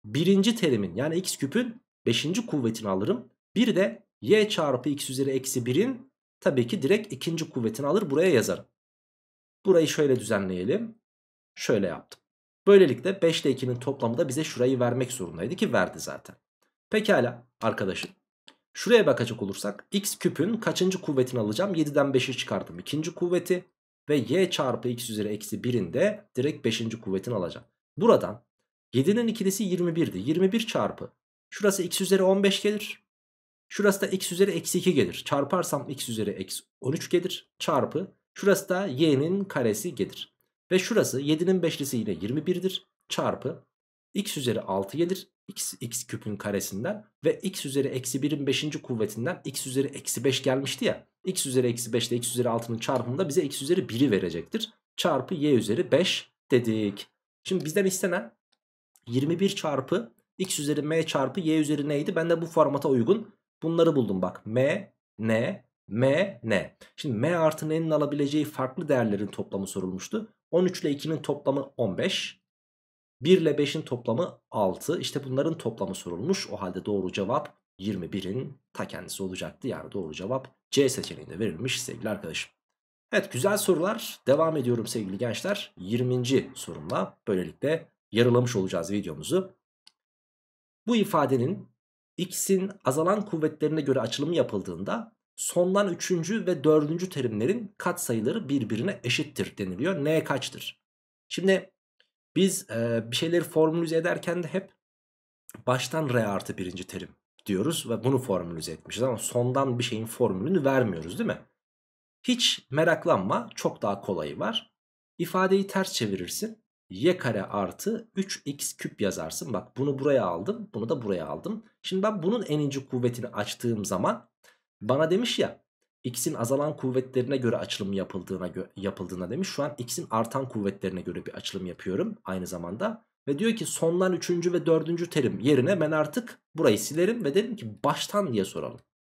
Birinci terimin yani x küpün 5. kuvvetini alırım. Bir de y çarpı x üzeri eksi 1'in tabii ki direkt ikinci kuvvetini alır buraya yazarım. Burayı şöyle düzenleyelim. Şöyle yaptım. Böylelikle 5 ile 2'nin toplamı da bize şurayı vermek zorundaydı ki verdi zaten. Pekala arkadaşım. Şuraya bakacak olursak x küpün kaçıncı kuvvetini alacağım? 7'den 5'i çıkardım. ikinci kuvveti ve y çarpı x üzeri eksi 1'in de direkt 5. kuvvetini alacağım. Buradan 7'nin ikilisi 21'di. 21 çarpı. Şurası x üzeri 15 gelir. Şurası da x üzeri eksi 2 gelir. Çarparsam x üzeri eksi 13 gelir. Çarpı. Şurası da y'nin karesi gelir. Ve şurası 7'nin beşlisi yine 21'dir. Çarpı. x üzeri 6 gelir x, x küpün karesinden ve x üzeri eksi 1'in 5. kuvvetinden x üzeri eksi 5 gelmişti ya. x üzeri eksi 5 ile x üzeri 6'nın çarpımında bize x üzeri 1'i verecektir. Çarpı y üzeri 5 dedik. Şimdi bizden istenen 21 çarpı x üzeri m çarpı y üzeri neydi? Ben de bu formata uygun bunları buldum bak. m, n, m, n. Şimdi m artı n'nin alabileceği farklı değerlerin toplamı sorulmuştu. 13 ile 2'nin toplamı 15. 1 ile 5'in toplamı 6. İşte bunların toplamı sorulmuş. O halde doğru cevap 21'in ta kendisi olacaktı. Yani doğru cevap C seçeneğinde verilmiş sevgili arkadaşım. Evet güzel sorular. Devam ediyorum sevgili gençler. 20. sorumla böylelikle yarılamış olacağız videomuzu. Bu ifadenin x'in azalan kuvvetlerine göre açılımı yapıldığında sondan 3. ve 4. terimlerin katsayıları birbirine eşittir deniliyor. n kaçtır? Şimdi biz e, bir şeyleri formülize ederken de hep baştan R artı birinci terim diyoruz ve bunu formülize etmişiz ama sondan bir şeyin formülünü vermiyoruz değil mi? Hiç meraklanma çok daha kolayı var. İfadeyi ters çevirirsin. Y kare artı 3x küp yazarsın. Bak bunu buraya aldım bunu da buraya aldım. Şimdi ben bunun en ince kuvvetini açtığım zaman bana demiş ya x'in azalan kuvvetlerine göre açılım yapıldığına gö yapıldığına demiş. Şu an x'in artan kuvvetlerine göre bir açılım yapıyorum aynı zamanda. Ve diyor ki sondan 3. ve 4. terim yerine ben artık burayı silerim ve dedim ki baştan diye soralım.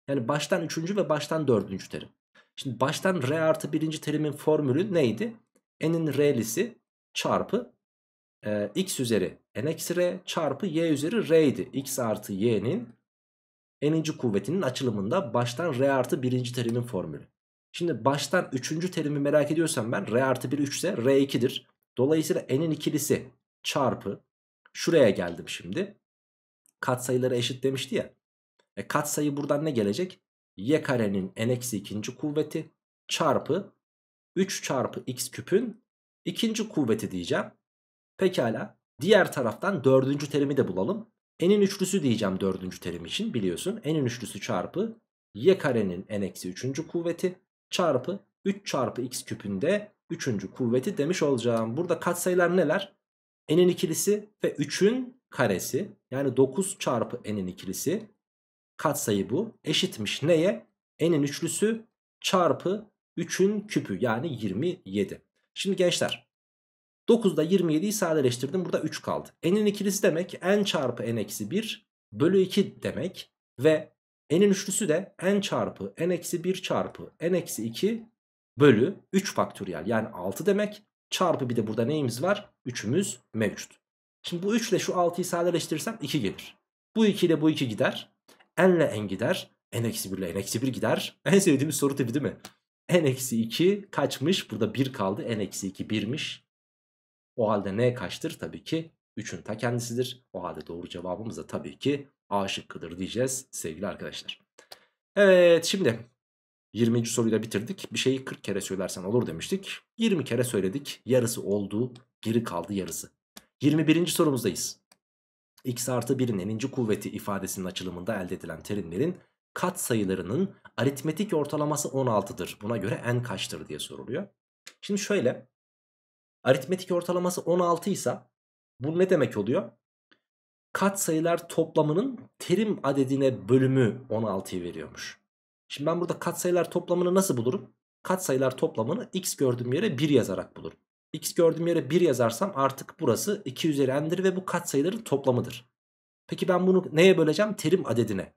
Yani baştan 3. ve baştan 4. terim. Şimdi baştan r artı 1. terimin formülü neydi? n'in r'lisi çarpı e, x üzeri n eksi r çarpı y üzeri r idi. x artı y'nin n'inci kuvvetinin açılımında baştan r artı birinci terimin formülü. Şimdi baştan üçüncü terimi merak ediyorsam ben r artı 1 3 ise r 2'dir. Dolayısıyla n'in ikilisi çarpı şuraya geldim şimdi. Katsayıları eşit demişti ya. E katsayı buradan ne gelecek? y karenin n eksi ikinci kuvveti çarpı 3 çarpı x küpün ikinci kuvveti diyeceğim. Pekala diğer taraftan dördüncü terimi de bulalım n'in üçlüsü diyeceğim dördüncü terim için biliyorsun. n'in üçlüsü çarpı y karenin n eksi üçüncü kuvveti çarpı 3 çarpı x küpünde üçüncü kuvveti demiş olacağım. Burada katsayılar neler? n'in ikilisi ve 3'ün karesi yani 9 çarpı n'in ikilisi katsayı bu eşitmiş neye? n'in üçlüsü çarpı 3'ün küpü yani 27. Şimdi gençler 9'da 27'yi sadeleştirdim. Burada 3 kaldı. n'in ikilisi demek n çarpı n eksi 1 bölü 2 demek. Ve n'in üçlüsü de n çarpı n eksi 1 çarpı n eksi 2 bölü 3 faktöriyel yani 6 demek. Çarpı bir de burada neyimiz var? 3'ümüz mevcut. Şimdi bu 3 ile şu 6'yı sadeleştirirsem 2 gelir. Bu 2 ile bu 2 gider. n ile n gider. n eksi 1 ile n eksi 1 gider. (laughs) En sevdiğimiz soru tipi değil mi? n eksi 2 kaçmış? Burada 1 kaldı. n eksi 2 1'miş. O halde n kaçtır? Tabii ki 3'ün ta kendisidir. O halde doğru cevabımız da tabii ki A şıkkıdır diyeceğiz sevgili arkadaşlar. Evet şimdi 20. soruyla bitirdik. Bir şeyi 40 kere söylersen olur demiştik. 20 kere söyledik. Yarısı oldu. Geri kaldı yarısı. 21. sorumuzdayız. x artı 1'in eninci kuvveti ifadesinin açılımında elde edilen terimlerin kat sayılarının aritmetik ortalaması 16'dır. Buna göre n kaçtır diye soruluyor. Şimdi şöyle Aritmetik ortalaması 16 ise bu ne demek oluyor? Katsayılar toplamının terim adedine bölümü 16'yı veriyormuş. Şimdi ben burada katsayılar toplamını nasıl bulurum? Katsayılar toplamını x gördüğüm yere 1 yazarak bulurum. x gördüğüm yere 1 yazarsam artık burası 2 üzeri n'dir ve bu katsayıların toplamıdır. Peki ben bunu neye böleceğim? Terim adedine.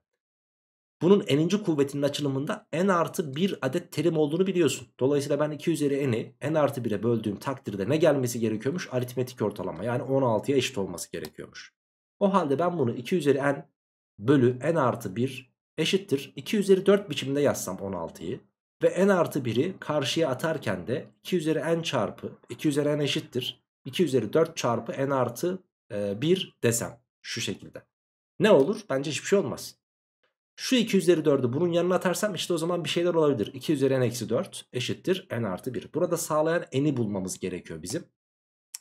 Bunun n'inci kuvvetinin açılımında n artı 1 adet terim olduğunu biliyorsun. Dolayısıyla ben 2 üzeri n'i n artı 1'e böldüğüm takdirde ne gelmesi gerekiyormuş? Aritmetik ortalama yani 16'ya eşit olması gerekiyormuş. O halde ben bunu 2 üzeri n bölü n artı 1 eşittir. 2 üzeri 4 biçiminde yazsam 16'yı ve n artı 1'i karşıya atarken de 2 üzeri n çarpı 2 üzeri n eşittir. 2 üzeri 4 çarpı n artı 1 desem şu şekilde. Ne olur? Bence hiçbir şey olmaz. Şu 2 üzeri 4'ü bunun yanına atarsam işte o zaman bir şeyler olabilir. 2 üzeri n eksi 4 eşittir n artı 1. Burada sağlayan n'i bulmamız gerekiyor bizim.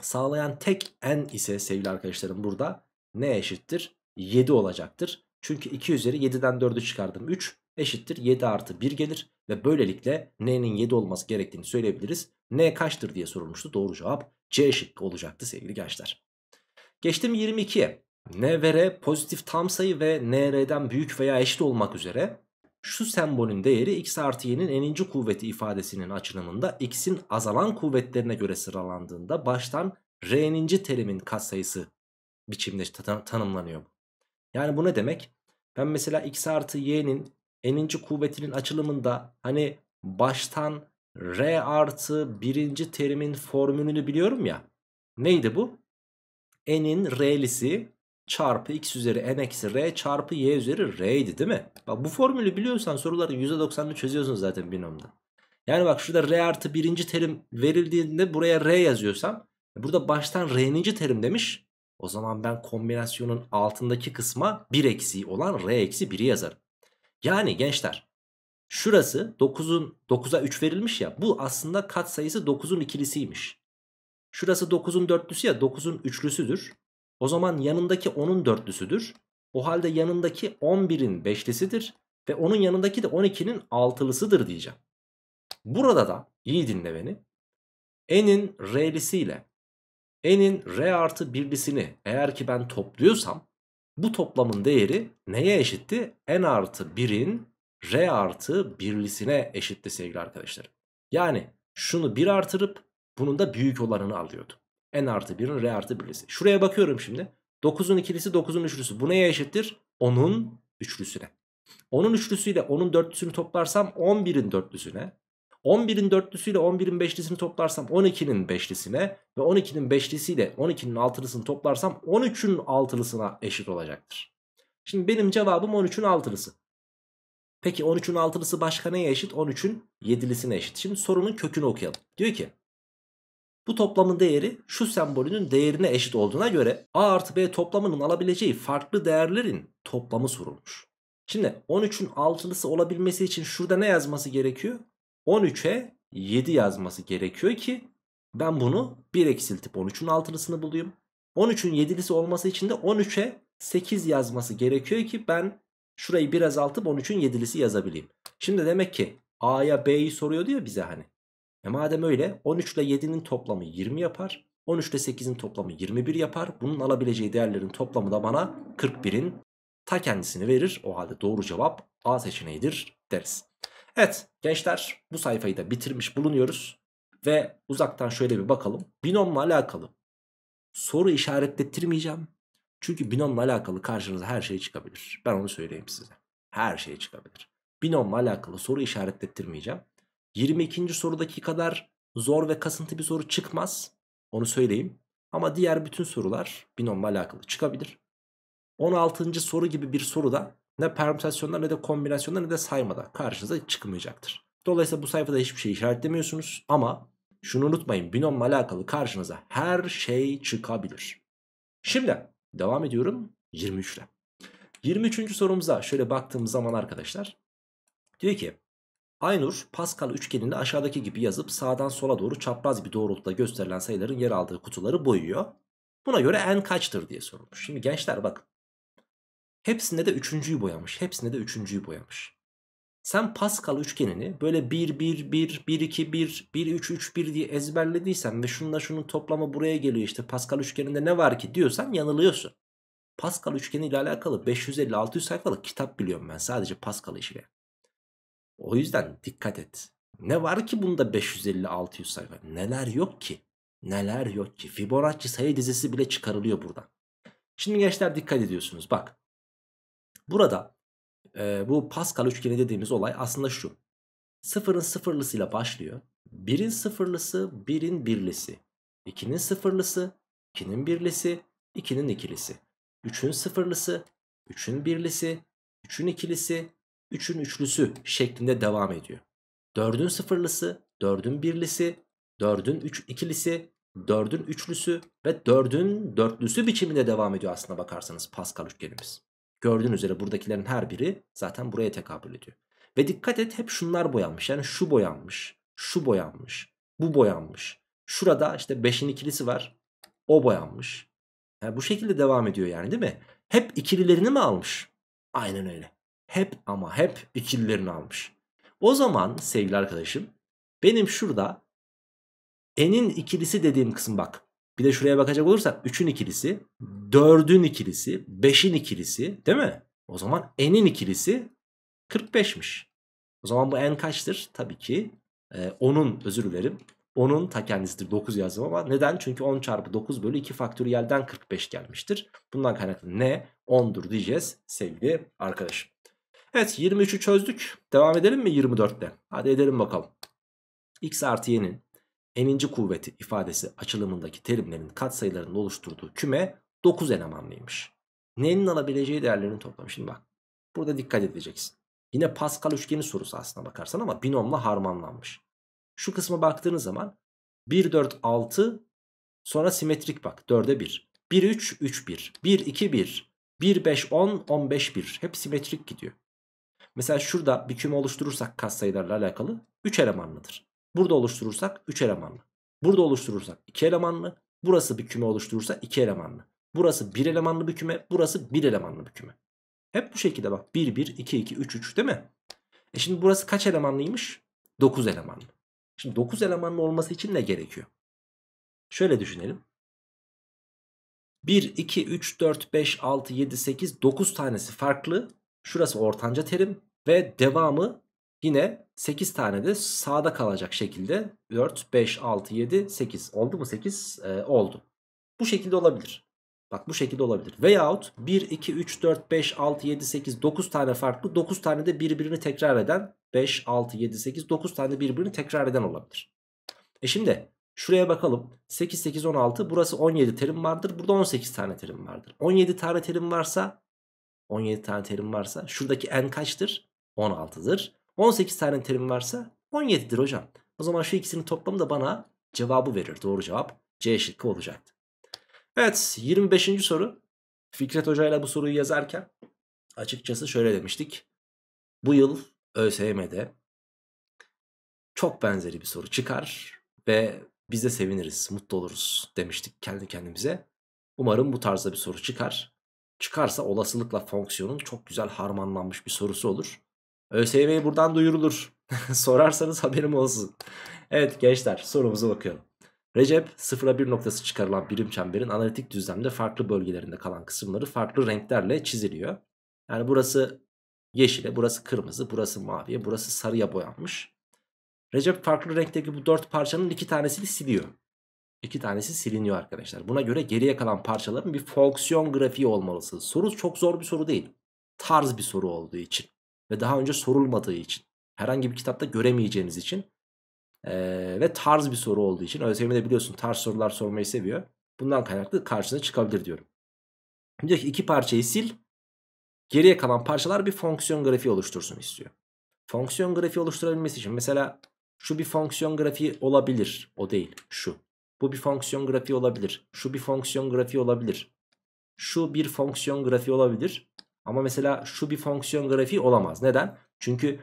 Sağlayan tek n ise sevgili arkadaşlarım burada ne eşittir? 7 olacaktır. Çünkü 2 üzeri 7'den 4'ü çıkardım 3 eşittir 7 artı 1 gelir. Ve böylelikle n'nin 7 olması gerektiğini söyleyebiliriz. n kaçtır diye sorulmuştu. Doğru cevap C şıkkı olacaktı sevgili gençler. Geçtim 22'ye. NVR pozitif tam sayı ve NR'den büyük veya eşit olmak üzere şu sembolün değeri x artı y'nin eninci kuvveti ifadesinin açılımında x'in azalan kuvvetlerine göre sıralandığında baştan r'ninci terimin katsayısı biçimde ta tanımlanıyor. Yani bu ne demek? Ben mesela x artı y'nin eninci kuvvetinin açılımında hani baştan r artı birinci terimin formülünü biliyorum ya. Neydi bu? n'in r'lisi çarpı x üzeri n eksi r çarpı y üzeri r idi değil mi? Bak bu formülü biliyorsan soruların %90'ını çözüyorsun zaten binomda. Yani bak şurada r artı birinci terim verildiğinde buraya r yazıyorsam e, burada baştan r'ninci terim demiş. O zaman ben kombinasyonun altındaki kısma 1 eksi olan r eksi 1'i yazarım. Yani gençler şurası 9'un 9'a 3 verilmiş ya bu aslında katsayısı 9'un ikilisiymiş. Şurası 9'un dörtlüsü ya 9'un üçlüsüdür. O zaman yanındaki 10'un dörtlüsüdür. O halde yanındaki 11'in beşlisidir ve onun yanındaki de 12'nin altılısıdır diyeceğim. Burada da iyi dinle beni. N'in R'lisiyle N'in R artı birlisini eğer ki ben topluyorsam bu toplamın değeri neye eşitti? N artı 1'in R artı birlisine eşitti sevgili arkadaşlar. Yani şunu 1 artırıp bunun da büyük olanını alıyordum n artı 1'in r artı 1'lisi. Şuraya bakıyorum şimdi. 9'un ikilisi 9'un üçlüsü. Bu neye eşittir? 10'un üçlüsüne. 10'un üçlüsüyle 10'un dörtlüsünü toplarsam 11'in dörtlüsüne. 11'in dörtlüsüyle 11'in beşlisini toplarsam 12'nin beşlisine ve 12'nin beşlisiyle 12'nin altılısını toplarsam 13'ün altılısına eşit olacaktır. Şimdi benim cevabım 13'ün altılısı. Peki 13'ün altılısı başka neye eşit? 13'ün yedilisine eşit. Şimdi sorunun kökünü okuyalım. Diyor ki bu toplamın değeri şu sembolünün değerine eşit olduğuna göre A artı B toplamının alabileceği farklı değerlerin toplamı sorulmuş. Şimdi 13'ün altılısı olabilmesi için şurada ne yazması gerekiyor? 13'e 7 yazması gerekiyor ki ben bunu 1 eksiltip 13'ün altılısını bulayım. 13'ün 7'lisi olması için de 13'e 8 yazması gerekiyor ki ben şurayı biraz altıp 13'ün 7'lisi yazabileyim. Şimdi demek ki A'ya B'yi soruyor diyor bize hani. E madem öyle 13 ile 7'nin toplamı 20 yapar. 13 ile 8'in toplamı 21 yapar. Bunun alabileceği değerlerin toplamı da bana 41'in ta kendisini verir. O halde doğru cevap A seçeneğidir deriz. Evet gençler bu sayfayı da bitirmiş bulunuyoruz. Ve uzaktan şöyle bir bakalım. Binomla alakalı soru işaretlettirmeyeceğim. Çünkü binomla alakalı karşınıza her şey çıkabilir. Ben onu söyleyeyim size. Her şey çıkabilir. Binomla alakalı soru işaretlettirmeyeceğim. 22. sorudaki kadar zor ve kasıntı bir soru çıkmaz. Onu söyleyeyim. Ama diğer bütün sorular binomla alakalı çıkabilir. 16. soru gibi bir soruda ne permütasyonlar ne de kombinasyonlar ne de saymada karşınıza çıkmayacaktır. Dolayısıyla bu sayfada hiçbir şey işaretlemiyorsunuz ama şunu unutmayın binomla alakalı karşınıza her şey çıkabilir. Şimdi devam ediyorum 23 ile. 23. sorumuza şöyle baktığımız zaman arkadaşlar diyor ki Aynur Pascal üçgenini aşağıdaki gibi yazıp sağdan sola doğru çapraz bir doğrultuda gösterilen sayıların yer aldığı kutuları boyuyor. Buna göre n kaçtır diye sorulmuş. Şimdi gençler bakın. Hepsinde de üçüncüyü boyamış. Hepsinde de üçüncüyü boyamış. Sen Pascal üçgenini böyle 1 1 1 1 2 1 1 3 3 1 diye ezberlediysen ve şununla şunun toplamı buraya geliyor işte Pascal üçgeninde ne var ki diyorsan yanılıyorsun. Pascal üçgeni ile alakalı 550-600 sayfalık kitap biliyorum ben sadece Pascal işiyle. O yüzden dikkat et. Ne var ki bunda 550-600 sayfa? Neler yok ki? Neler yok ki? Fibonacci sayı dizisi bile çıkarılıyor buradan. Şimdi gençler dikkat ediyorsunuz. Bak. Burada e, bu Pascal üçgeni dediğimiz olay aslında şu. Sıfırın sıfırlısıyla başlıyor. Birin sıfırlısı, birin birlisi. İkinin sıfırlısı, ikinin birlisi, ikinin ikilisi. Üçün sıfırlısı, üçün birlisi, üçün ikilisi, 3'ün üçlüsü şeklinde devam ediyor. 4'ün sıfırlısı, 4'ün birlisi, 4'ün üç ikilisi, 4'ün üçlüsü ve 4'ün dörtlüsü biçiminde devam ediyor aslında bakarsanız Pascal üçgenimiz. Gördüğünüz üzere buradakilerin her biri zaten buraya tekabül ediyor. Ve dikkat et hep şunlar boyanmış. Yani şu boyanmış, şu boyanmış, bu boyanmış. Şurada işte 5'in ikilisi var. O boyanmış. Yani bu şekilde devam ediyor yani değil mi? Hep ikililerini mi almış? Aynen öyle hep ama hep ikililerini almış. O zaman sevgili arkadaşım benim şurada n'in ikilisi dediğim kısım bak. Bir de şuraya bakacak olursak 3'ün ikilisi, 4'ün ikilisi, 5'in ikilisi değil mi? O zaman n'in ikilisi 45'miş. O zaman bu n kaçtır? Tabii ki e, onun özür dilerim. Onun ta kendisidir 9 yazdım ama neden? Çünkü 10 çarpı 9 bölü 2 faktöriyelden 45 gelmiştir. Bundan kaynaklı ne? 10'dur diyeceğiz sevgili arkadaşım. Evet 23'ü çözdük. Devam edelim mi 24'te? Hadi edelim bakalım. X artı y'nin eninci kuvveti ifadesi açılımındaki terimlerin katsayılarının oluşturduğu küme 9 elemanlıymış. N'nin alabileceği değerlerini toplamı. Şimdi bak burada dikkat edeceksin. Yine Pascal üçgeni sorusu aslına bakarsan ama binomla harmanlanmış. Şu kısma baktığınız zaman 1, 4, 6 sonra simetrik bak 4'e 1. 1, 3, 3, 1. 1, 2, 1. 1, 5, 10, 15, 1. Hep simetrik gidiyor. Mesela şurada bir küme oluşturursak kas sayılarla alakalı 3 elemanlıdır. Burada oluşturursak 3 elemanlı. Burada oluşturursak 2 elemanlı. Burası bir küme oluşturursa 2 elemanlı. Burası 1 elemanlı bir küme. Burası 1 elemanlı bir küme. Hep bu şekilde bak 1 1 2 2 3 3 değil mi? E şimdi burası kaç elemanlıymış? 9 elemanlı. Şimdi 9 elemanlı olması için ne gerekiyor? Şöyle düşünelim. 1 2 3 4 5 6 7 8 9 tanesi farklı. Şurası ortanca terim. Ve devamı yine 8 tane de sağda kalacak şekilde 4, 5, 6, 7, 8 oldu mu 8? E, ee, oldu. Bu şekilde olabilir. Bak bu şekilde olabilir. Veyahut 1, 2, 3, 4, 5, 6, 7, 8, 9 tane farklı 9 tane de birbirini tekrar eden 5, 6, 7, 8, 9 tane birbirini tekrar eden olabilir. E şimdi şuraya bakalım. 8, 8, 16 burası 17 terim vardır. Burada 18 tane terim vardır. 17 tane terim varsa 17 tane terim varsa şuradaki n kaçtır? 16'dır. 18 tane terim varsa 17'dir hocam. O zaman şu ikisinin toplamı da bana cevabı verir. Doğru cevap C şıkkı olacaktı. Evet 25. soru. Fikret Hoca ile bu soruyu yazarken açıkçası şöyle demiştik. Bu yıl ÖSYM'de çok benzeri bir soru çıkar ve biz de seviniriz, mutlu oluruz demiştik kendi kendimize. Umarım bu tarzda bir soru çıkar. Çıkarsa olasılıkla fonksiyonun çok güzel harmanlanmış bir sorusu olur. ÖSYM'yi buradan duyurulur. (laughs) Sorarsanız haberim olsun. Evet gençler sorumuza bakıyorum. Recep sıfıra bir noktası çıkarılan birim çemberin analitik düzlemde farklı bölgelerinde kalan kısımları farklı renklerle çiziliyor. Yani burası yeşile, burası kırmızı, burası maviye, burası sarıya boyanmış. Recep farklı renkteki bu dört parçanın iki tanesini siliyor. İki tanesi siliniyor arkadaşlar. Buna göre geriye kalan parçaların bir fonksiyon grafiği olmalısı. Soru çok zor bir soru değil. Tarz bir soru olduğu için ve daha önce sorulmadığı için herhangi bir kitapta göremeyeceğiniz için e, ve tarz bir soru olduğu için ÖSYM de biliyorsun tarz sorular sormayı seviyor. Bundan kaynaklı karşına çıkabilir diyorum. Diyor ki iki parçayı sil geriye kalan parçalar bir fonksiyon grafiği oluştursun istiyor. Fonksiyon grafiği oluşturabilmesi için mesela şu bir fonksiyon grafiği olabilir. O değil şu. Bu bir fonksiyon grafiği olabilir. Şu bir fonksiyon grafiği olabilir. Şu bir fonksiyon grafiği olabilir. Ama mesela şu bir fonksiyon grafiği olamaz. Neden? Çünkü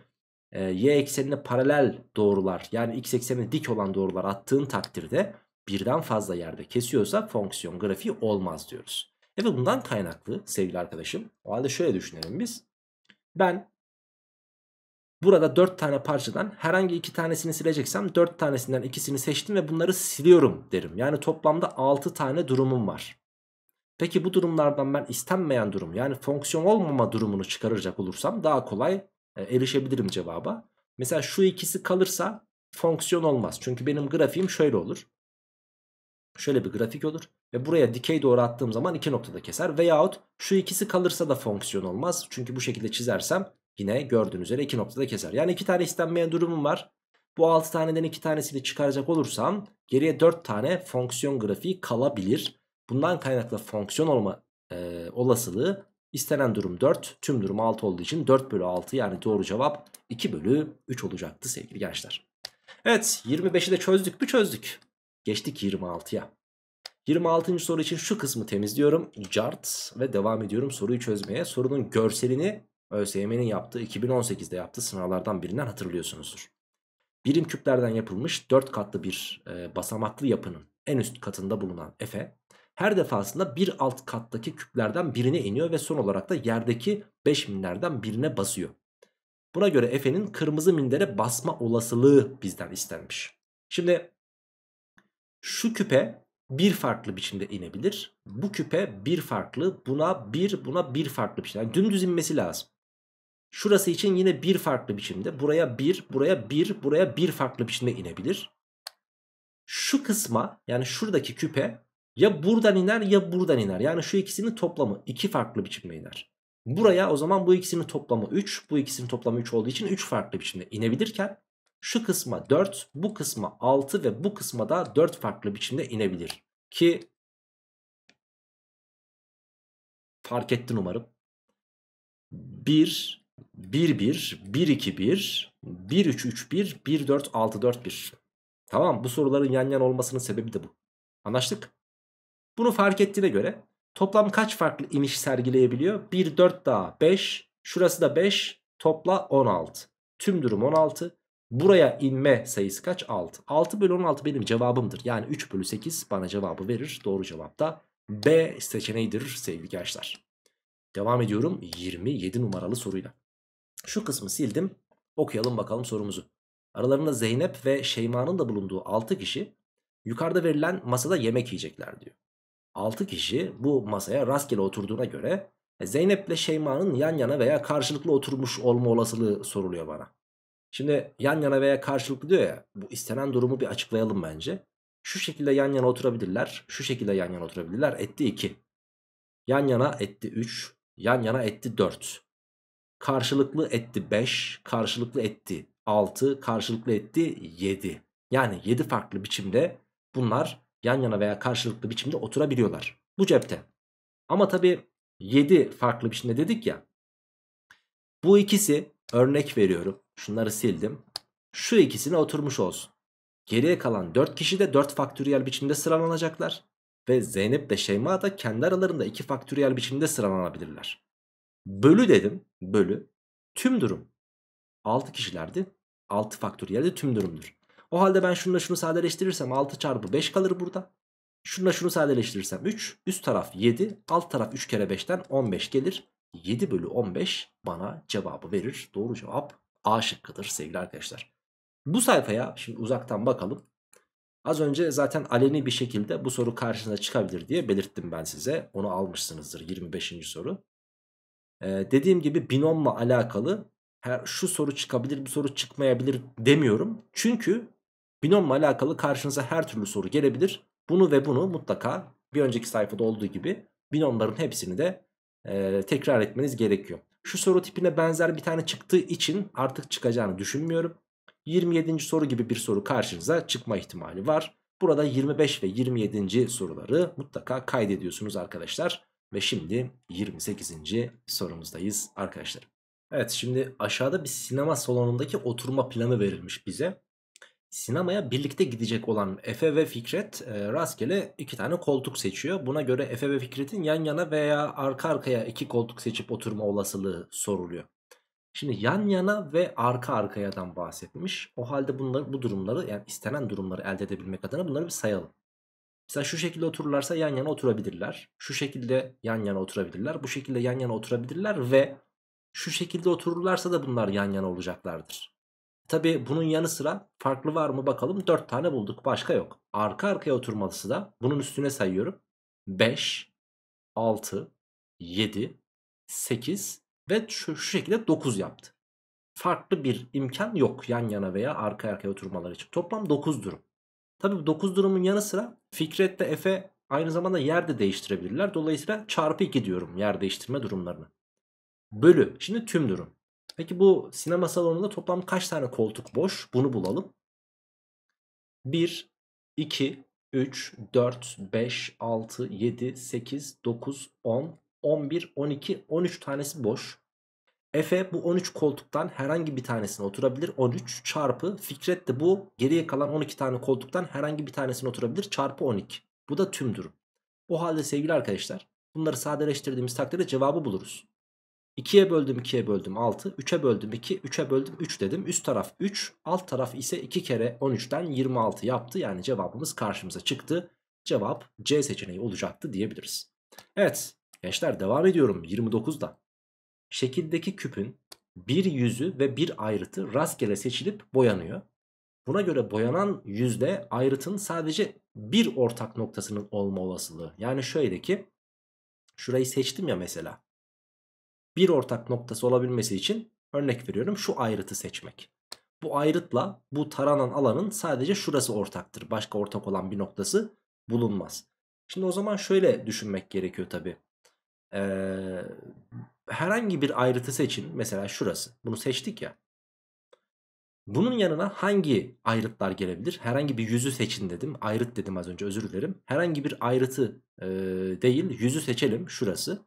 e, y eksenine paralel doğrular yani x eksenine dik olan doğrular attığın takdirde birden fazla yerde kesiyorsa fonksiyon grafiği olmaz diyoruz. Evet bundan kaynaklı sevgili arkadaşım. O halde şöyle düşünelim biz. Ben burada 4 tane parçadan herhangi 2 tanesini sileceksem 4 tanesinden ikisini seçtim ve bunları siliyorum derim. Yani toplamda 6 tane durumum var. Peki bu durumlardan ben istenmeyen durum yani fonksiyon olmama durumunu çıkaracak olursam daha kolay e, erişebilirim cevaba. Mesela şu ikisi kalırsa fonksiyon olmaz. Çünkü benim grafiğim şöyle olur. Şöyle bir grafik olur ve buraya dikey doğru attığım zaman iki noktada keser veyahut şu ikisi kalırsa da fonksiyon olmaz. Çünkü bu şekilde çizersem yine gördüğünüz üzere iki noktada keser. Yani iki tane istenmeyen durumum var. Bu altı taneden iki tanesini çıkaracak olursam geriye dört tane fonksiyon grafiği kalabilir. Bundan kaynaklı fonksiyon olma e, olasılığı istenen durum 4. Tüm durum 6 olduğu için 4 bölü 6 yani doğru cevap 2 bölü 3 olacaktı sevgili gençler. Evet 25'i de çözdük mü çözdük. Geçtik 26'ya. 26. soru için şu kısmı temizliyorum. Cart ve devam ediyorum soruyu çözmeye. Sorunun görselini ÖSYM'nin yaptığı 2018'de yaptığı sınavlardan birinden hatırlıyorsunuzdur. Birim küplerden yapılmış 4 katlı bir e, basamaklı yapının en üst katında bulunan Efe her defasında bir alt kattaki küplerden birine iniyor ve son olarak da yerdeki 5 minlerden birine basıyor. Buna göre Efe'nin kırmızı mindere basma olasılığı bizden istenmiş. Şimdi şu küpe bir farklı biçimde inebilir. Bu küpe bir farklı, buna bir, buna bir farklı biçimde. Yani dümdüz inmesi lazım. Şurası için yine bir farklı biçimde. Buraya bir, buraya bir, buraya bir farklı biçimde inebilir. Şu kısma yani şuradaki küpe ya buradan iner ya buradan iner. Yani şu ikisinin toplamı iki farklı biçimde iner. Buraya o zaman bu ikisinin toplamı 3. Bu ikisinin toplamı 3 olduğu için 3 farklı biçimde inebilirken şu kısma 4, bu kısma 6 ve bu kısma da 4 farklı biçimde inebilir. Ki fark ettin umarım. 1, 1, 1, 1, 2, 1, 1, 3, 3, 1, 1, 4, 6, 4, 1. Tamam bu soruların yan yan olmasının sebebi de bu. Anlaştık. Bunu fark ettiğine göre toplam kaç farklı iniş sergileyebiliyor? 1, 4 daha 5. Şurası da 5. Topla 16. Tüm durum 16. Buraya inme sayısı kaç? 6. 6 bölü 16 benim cevabımdır. Yani 3 bölü 8 bana cevabı verir. Doğru cevap da B seçeneğidir sevgili gençler. Devam ediyorum 27 numaralı soruyla. Şu kısmı sildim. Okuyalım bakalım sorumuzu. Aralarında Zeynep ve Şeyma'nın da bulunduğu 6 kişi yukarıda verilen masada yemek yiyecekler diyor. 6 kişi bu masaya rastgele oturduğuna göre e, Zeynep ile Şeyma'nın yan yana veya karşılıklı oturmuş olma olasılığı soruluyor bana. Şimdi yan yana veya karşılıklı diyor ya bu istenen durumu bir açıklayalım bence. Şu şekilde yan yana oturabilirler, şu şekilde yan yana oturabilirler etti 2. Yan yana etti 3, yan yana etti 4. Karşılıklı etti 5, karşılıklı etti 6, karşılıklı etti 7. Yani 7 farklı biçimde bunlar yan yana veya karşılıklı biçimde oturabiliyorlar. Bu cepte. Ama tabii 7 farklı biçimde dedik ya. Bu ikisi örnek veriyorum. Şunları sildim. Şu ikisine oturmuş olsun. Geriye kalan 4 kişi de 4 faktöriyel biçimde sıralanacaklar. Ve Zeynep de Şeyma da kendi aralarında 2 faktöriyel biçimde sıralanabilirler. Bölü dedim. Bölü. Tüm durum. 6 kişilerdi. 6 faktöriyel de tüm durumdur. O halde ben şununla şunu sadeleştirirsem 6 çarpı 5 kalır burada. Şununla şunu sadeleştirirsem 3. Üst taraf 7. Alt taraf 3 kere 5'ten 15 gelir. 7 bölü 15 bana cevabı verir. Doğru cevap A şıkkıdır sevgili arkadaşlar. Bu sayfaya şimdi uzaktan bakalım. Az önce zaten aleni bir şekilde bu soru karşınıza çıkabilir diye belirttim ben size. Onu almışsınızdır 25. soru. Ee, dediğim gibi binomla alakalı her şu soru çıkabilir bu soru çıkmayabilir demiyorum. Çünkü Binomla alakalı karşınıza her türlü soru gelebilir. Bunu ve bunu mutlaka bir önceki sayfada olduğu gibi binomların hepsini de e, tekrar etmeniz gerekiyor. Şu soru tipine benzer bir tane çıktığı için artık çıkacağını düşünmüyorum. 27. soru gibi bir soru karşınıza çıkma ihtimali var. Burada 25 ve 27. soruları mutlaka kaydediyorsunuz arkadaşlar. Ve şimdi 28. sorumuzdayız arkadaşlar. Evet şimdi aşağıda bir sinema salonundaki oturma planı verilmiş bize. Sinemaya birlikte gidecek olan Efe ve Fikret e, rastgele iki tane koltuk seçiyor. Buna göre Efe ve Fikret'in yan yana veya arka arkaya iki koltuk seçip oturma olasılığı soruluyor. Şimdi yan yana ve arka arkayadan bahsetmiş. O halde bunları, bu durumları yani istenen durumları elde edebilmek adına bunları bir sayalım. Mesela şu şekilde otururlarsa yan yana oturabilirler. Şu şekilde yan yana oturabilirler. Bu şekilde yan yana oturabilirler ve şu şekilde otururlarsa da bunlar yan yana olacaklardır. Tabi bunun yanı sıra farklı var mı bakalım 4 tane bulduk başka yok. Arka arkaya oturmalısı da bunun üstüne sayıyorum. 5, 6, 7, 8 ve şu, şu şekilde 9 yaptı. Farklı bir imkan yok yan yana veya arka arkaya oturmaları için. Toplam 9 durum. Tabi 9 durumun yanı sıra Fikret de Efe aynı zamanda yer de değiştirebilirler. Dolayısıyla çarpı 2 diyorum yer değiştirme durumlarını. Bölü. Şimdi tüm durum. Peki bu sinema salonunda toplam kaç tane koltuk boş? Bunu bulalım. 1, 2, 3, 4, 5, 6, 7, 8, 9, 10, 11, 12, 13 tanesi boş. Efe bu 13 koltuktan herhangi bir tanesine oturabilir. 13 çarpı Fikret de bu geriye kalan 12 tane koltuktan herhangi bir tanesine oturabilir. Çarpı 12. Bu da tüm durum. O halde sevgili arkadaşlar bunları sadeleştirdiğimiz takdirde cevabı buluruz. 2'ye böldüm 2'ye böldüm 6. 3'e böldüm 2. 3'e böldüm 3 dedim. Üst taraf 3. Alt taraf ise 2 kere 13'ten 26 yaptı. Yani cevabımız karşımıza çıktı. Cevap C seçeneği olacaktı diyebiliriz. Evet gençler devam ediyorum 29'da. Şekildeki küpün bir yüzü ve bir ayrıtı rastgele seçilip boyanıyor. Buna göre boyanan yüzde ayrıtın sadece bir ortak noktasının olma olasılığı. Yani şöyle ki şurayı seçtim ya mesela bir ortak noktası olabilmesi için örnek veriyorum şu ayrıtı seçmek. Bu ayrıtla bu taranan alanın sadece şurası ortaktır. Başka ortak olan bir noktası bulunmaz. Şimdi o zaman şöyle düşünmek gerekiyor tabi. Ee, herhangi bir ayrıtı seçin. Mesela şurası. Bunu seçtik ya. Bunun yanına hangi ayrıtlar gelebilir? Herhangi bir yüzü seçin dedim. Ayrıt dedim az önce özür dilerim. Herhangi bir ayrıtı e, değil yüzü seçelim şurası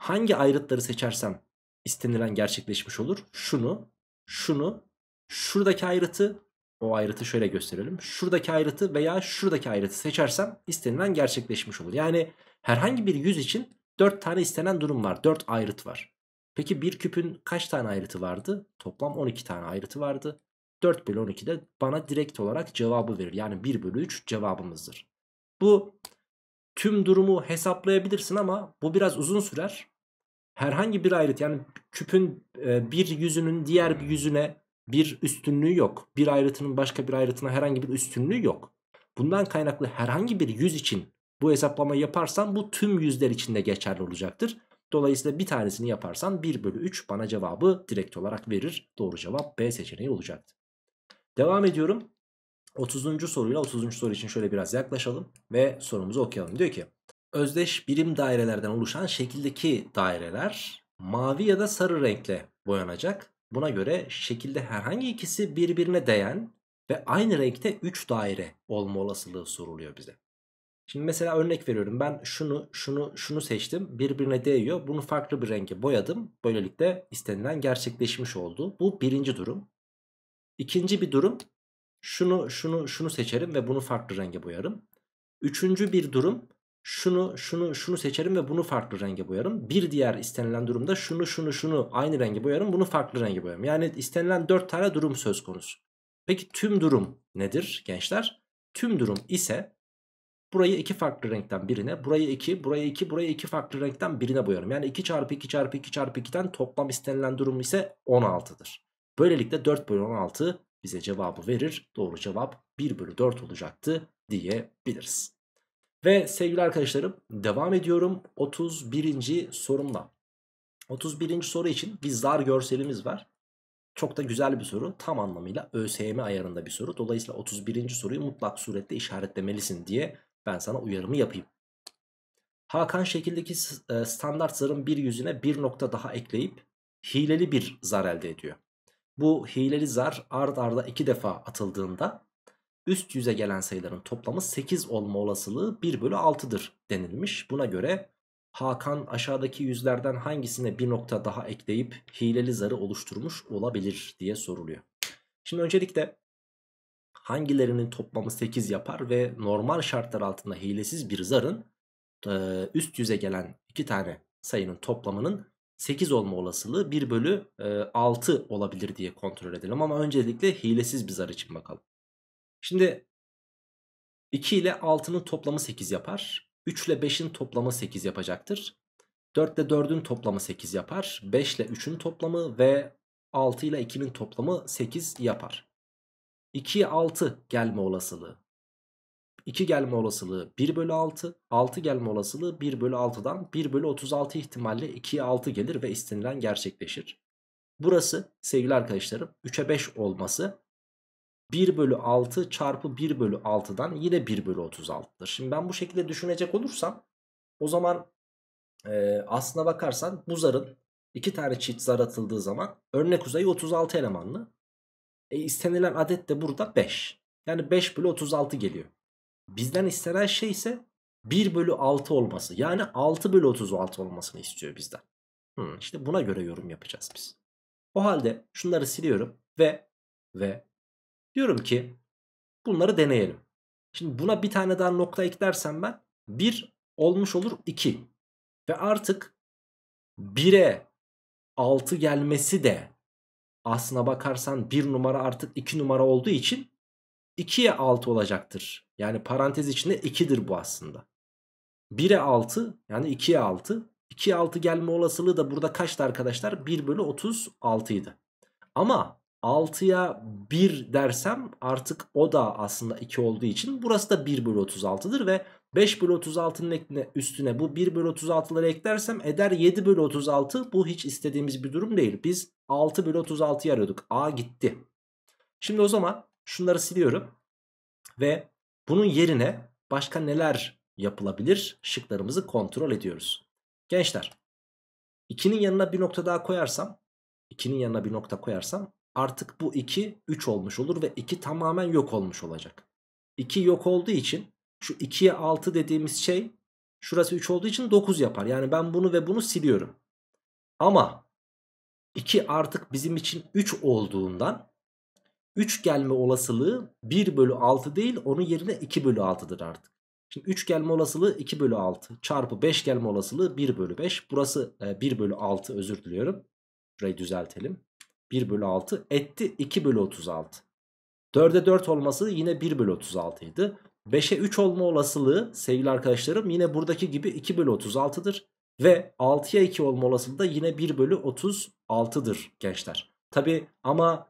hangi ayrıtları seçersem istenilen gerçekleşmiş olur? Şunu, şunu, şuradaki ayrıtı, o ayrıtı şöyle gösterelim. Şuradaki ayrıtı veya şuradaki ayrıtı seçersem istenilen gerçekleşmiş olur. Yani herhangi bir yüz için 4 tane istenen durum var. 4 ayrıt var. Peki bir küpün kaç tane ayrıtı vardı? Toplam 12 tane ayrıtı vardı. 4 bölü 12 de bana direkt olarak cevabı verir. Yani 1 bölü 3 cevabımızdır. Bu tüm durumu hesaplayabilirsin ama bu biraz uzun sürer herhangi bir ayrıt yani küpün e, bir yüzünün diğer bir yüzüne bir üstünlüğü yok. Bir ayrıtının başka bir ayrıtına herhangi bir üstünlüğü yok. Bundan kaynaklı herhangi bir yüz için bu hesaplamayı yaparsan bu tüm yüzler için de geçerli olacaktır. Dolayısıyla bir tanesini yaparsan 1 bölü 3 bana cevabı direkt olarak verir. Doğru cevap B seçeneği olacaktır. Devam ediyorum. 30. soruyla 30. soru için şöyle biraz yaklaşalım ve sorumuzu okuyalım. Diyor ki özdeş birim dairelerden oluşan şekildeki daireler mavi ya da sarı renkle boyanacak. Buna göre şekilde herhangi ikisi birbirine değen ve aynı renkte 3 daire olma olasılığı soruluyor bize. Şimdi mesela örnek veriyorum ben şunu şunu şunu seçtim birbirine değiyor bunu farklı bir renge boyadım böylelikle istenilen gerçekleşmiş oldu bu birinci durum. İkinci bir durum şunu şunu şunu seçerim ve bunu farklı renge boyarım. Üçüncü bir durum şunu şunu şunu seçerim ve bunu farklı renge boyarım. Bir diğer istenilen durumda şunu şunu şunu aynı renge boyarım bunu farklı renge boyarım. Yani istenilen dört tane durum söz konusu. Peki tüm durum nedir gençler? Tüm durum ise burayı iki farklı renkten birine, burayı iki, burayı iki, burayı iki farklı renkten birine boyarım. Yani 2 çarpı 2 çarpı 2 çarpı 2'den toplam istenilen durum ise 16'dır. Böylelikle 4 bölü 16 bize cevabı verir. Doğru cevap 1 bölü 4 olacaktı diyebiliriz. Ve sevgili arkadaşlarım devam ediyorum 31. sorumla. 31. soru için bir zar görselimiz var. Çok da güzel bir soru. Tam anlamıyla ÖSYM ayarında bir soru. Dolayısıyla 31. soruyu mutlak surette işaretlemelisin diye ben sana uyarımı yapayım. Hakan şekildeki e, standart zarın bir yüzüne bir nokta daha ekleyip hileli bir zar elde ediyor. Bu hileli zar ard arda iki defa atıldığında üst yüze gelen sayıların toplamı 8 olma olasılığı 1 bölü 6'dır denilmiş. Buna göre Hakan aşağıdaki yüzlerden hangisine bir nokta daha ekleyip hileli zarı oluşturmuş olabilir diye soruluyor. Şimdi öncelikle hangilerinin toplamı 8 yapar ve normal şartlar altında hilesiz bir zarın e, üst yüze gelen iki tane sayının toplamının 8 olma olasılığı 1 bölü 6 e, olabilir diye kontrol edelim. Ama öncelikle hilesiz bir zar için bakalım. Şimdi 2 ile 6'nın toplamı 8 yapar. 3 ile 5'in toplamı 8 yapacaktır. 4 ile 4'ün toplamı 8 yapar. 5 ile 3'ün toplamı ve 6 ile 2'nin toplamı 8 yapar. 2'ye 6 gelme olasılığı. 2 gelme olasılığı 1 bölü 6. 6 gelme olasılığı 1 bölü 6'dan 1 bölü 36 ihtimalle 2'ye 6 gelir ve istenilen gerçekleşir. Burası sevgili arkadaşlarım 3'e 5 olması 1 bölü 6 çarpı 1 bölü 6'dan yine 1 bölü 36'dır. Şimdi ben bu şekilde düşünecek olursam o zaman e, aslına bakarsan bu zarın iki tane çift zar atıldığı zaman örnek uzayı 36 elemanlı. E, istenilen adet de burada 5. Yani 5 bölü 36 geliyor. Bizden istenen şey ise 1 bölü 6 olması. Yani 6 bölü 36 olmasını istiyor bizden. Hmm, işte buna göre yorum yapacağız biz. O halde şunları siliyorum ve ve Diyorum ki bunları deneyelim. Şimdi buna bir tane daha nokta eklersem ben 1 olmuş olur 2. Ve artık 1'e 6 gelmesi de aslına bakarsan 1 numara artık 2 numara olduğu için 2'ye 6 olacaktır. Yani parantez içinde 2'dir bu aslında. 1'e 6 yani 2'ye 6. 2'ye 6 gelme olasılığı da burada kaçtı arkadaşlar? 1 bölü 36 idi. Ama 6'ya 1 dersem artık o da aslında 2 olduğu için burası da 1 bölü 36'dır ve 5 bölü 36'nın üstüne bu 1 bölü 36'ları eklersem eder 7 bölü 36 bu hiç istediğimiz bir durum değil. Biz 6 bölü 36'yı arıyorduk A gitti. Şimdi o zaman şunları siliyorum ve bunun yerine başka neler yapılabilir şıklarımızı kontrol ediyoruz. Gençler 2'nin yanına bir nokta daha koyarsam 2'nin yanına bir nokta koyarsam artık bu 2 3 olmuş olur ve 2 tamamen yok olmuş olacak. 2 yok olduğu için şu 2'ye 6 dediğimiz şey şurası 3 olduğu için 9 yapar. Yani ben bunu ve bunu siliyorum. Ama 2 artık bizim için 3 olduğundan 3 gelme olasılığı 1 bölü 6 değil onun yerine 2 bölü 6'dır artık. Şimdi 3 gelme olasılığı 2 bölü 6 çarpı 5 gelme olasılığı 1 bölü 5. Burası 1 e, bölü 6 özür diliyorum. Burayı düzeltelim. 1 bölü 6 etti 2 bölü 36. 4'e 4 olması yine 1 bölü 36 idi. 5'e 3 olma olasılığı sevgili arkadaşlarım yine buradaki gibi 2 bölü 36'dır. Ve 6'ya 2 olma olasılığı da yine 1 bölü 36'dır gençler. Tabi ama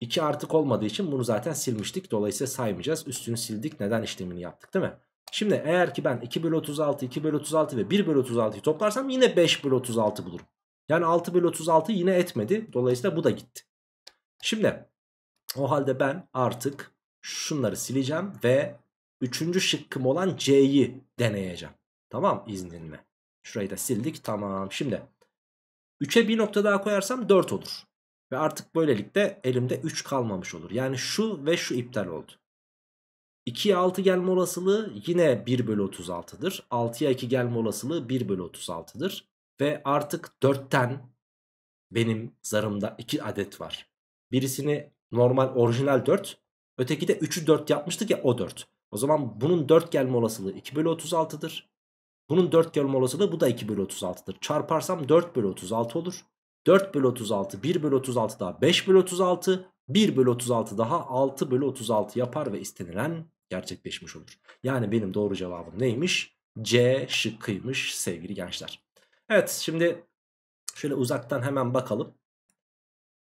2 artık olmadığı için bunu zaten silmiştik. Dolayısıyla saymayacağız. Üstünü sildik. Neden işlemini yaptık değil mi? Şimdi eğer ki ben 2 bölü 36, 2 bölü 36 ve 1 bölü 36'yı toplarsam yine 5 bölü 36 bulurum. Yani 6 bölü 36 yine etmedi. Dolayısıyla bu da gitti. Şimdi o halde ben artık şunları sileceğim ve 3. şıkkım olan C'yi deneyeceğim. Tamam izninle. Şurayı da sildik tamam. Şimdi 3'e bir nokta daha koyarsam 4 olur. Ve artık böylelikle elimde 3 kalmamış olur. Yani şu ve şu iptal oldu. 2'ye 6 gelme olasılığı yine 1 bölü 36'dır. 6'ya 2 gelme olasılığı 1 bölü 36'dır. Ve artık 4'ten benim zarımda 2 adet var. Birisini normal orijinal 4 öteki de 3'ü 4 yapmıştık ya o 4. O zaman bunun 4 gelme olasılığı 2 bölü 36'dır. Bunun 4 gelme olasılığı bu da 2 bölü 36'dır. Çarparsam 4 bölü 36 olur. 4 bölü 36 1 bölü 36 daha 5 bölü 36 1 bölü 36 daha 6 bölü 36 yapar ve istenilen gerçekleşmiş olur. Yani benim doğru cevabım neymiş? C şıkkıymış sevgili gençler. Evet şimdi şöyle uzaktan hemen bakalım.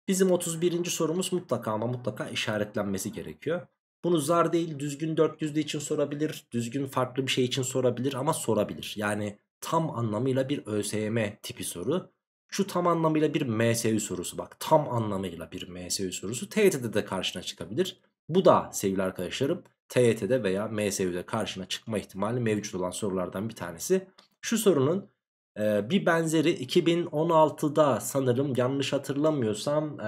Bizim 31. sorumuz mutlaka ama mutlaka işaretlenmesi gerekiyor. Bunu zar değil düzgün 400'lü için sorabilir, düzgün farklı bir şey için sorabilir ama sorabilir. Yani tam anlamıyla bir ÖSYM tipi soru. Şu tam anlamıyla bir MSU sorusu bak. Tam anlamıyla bir MSU sorusu TYT'de de karşına çıkabilir. Bu da sevgili arkadaşlarım TYT'de veya MSU'da karşına çıkma ihtimali mevcut olan sorulardan bir tanesi. Şu sorunun ee, bir benzeri 2016'da sanırım yanlış hatırlamıyorsam e,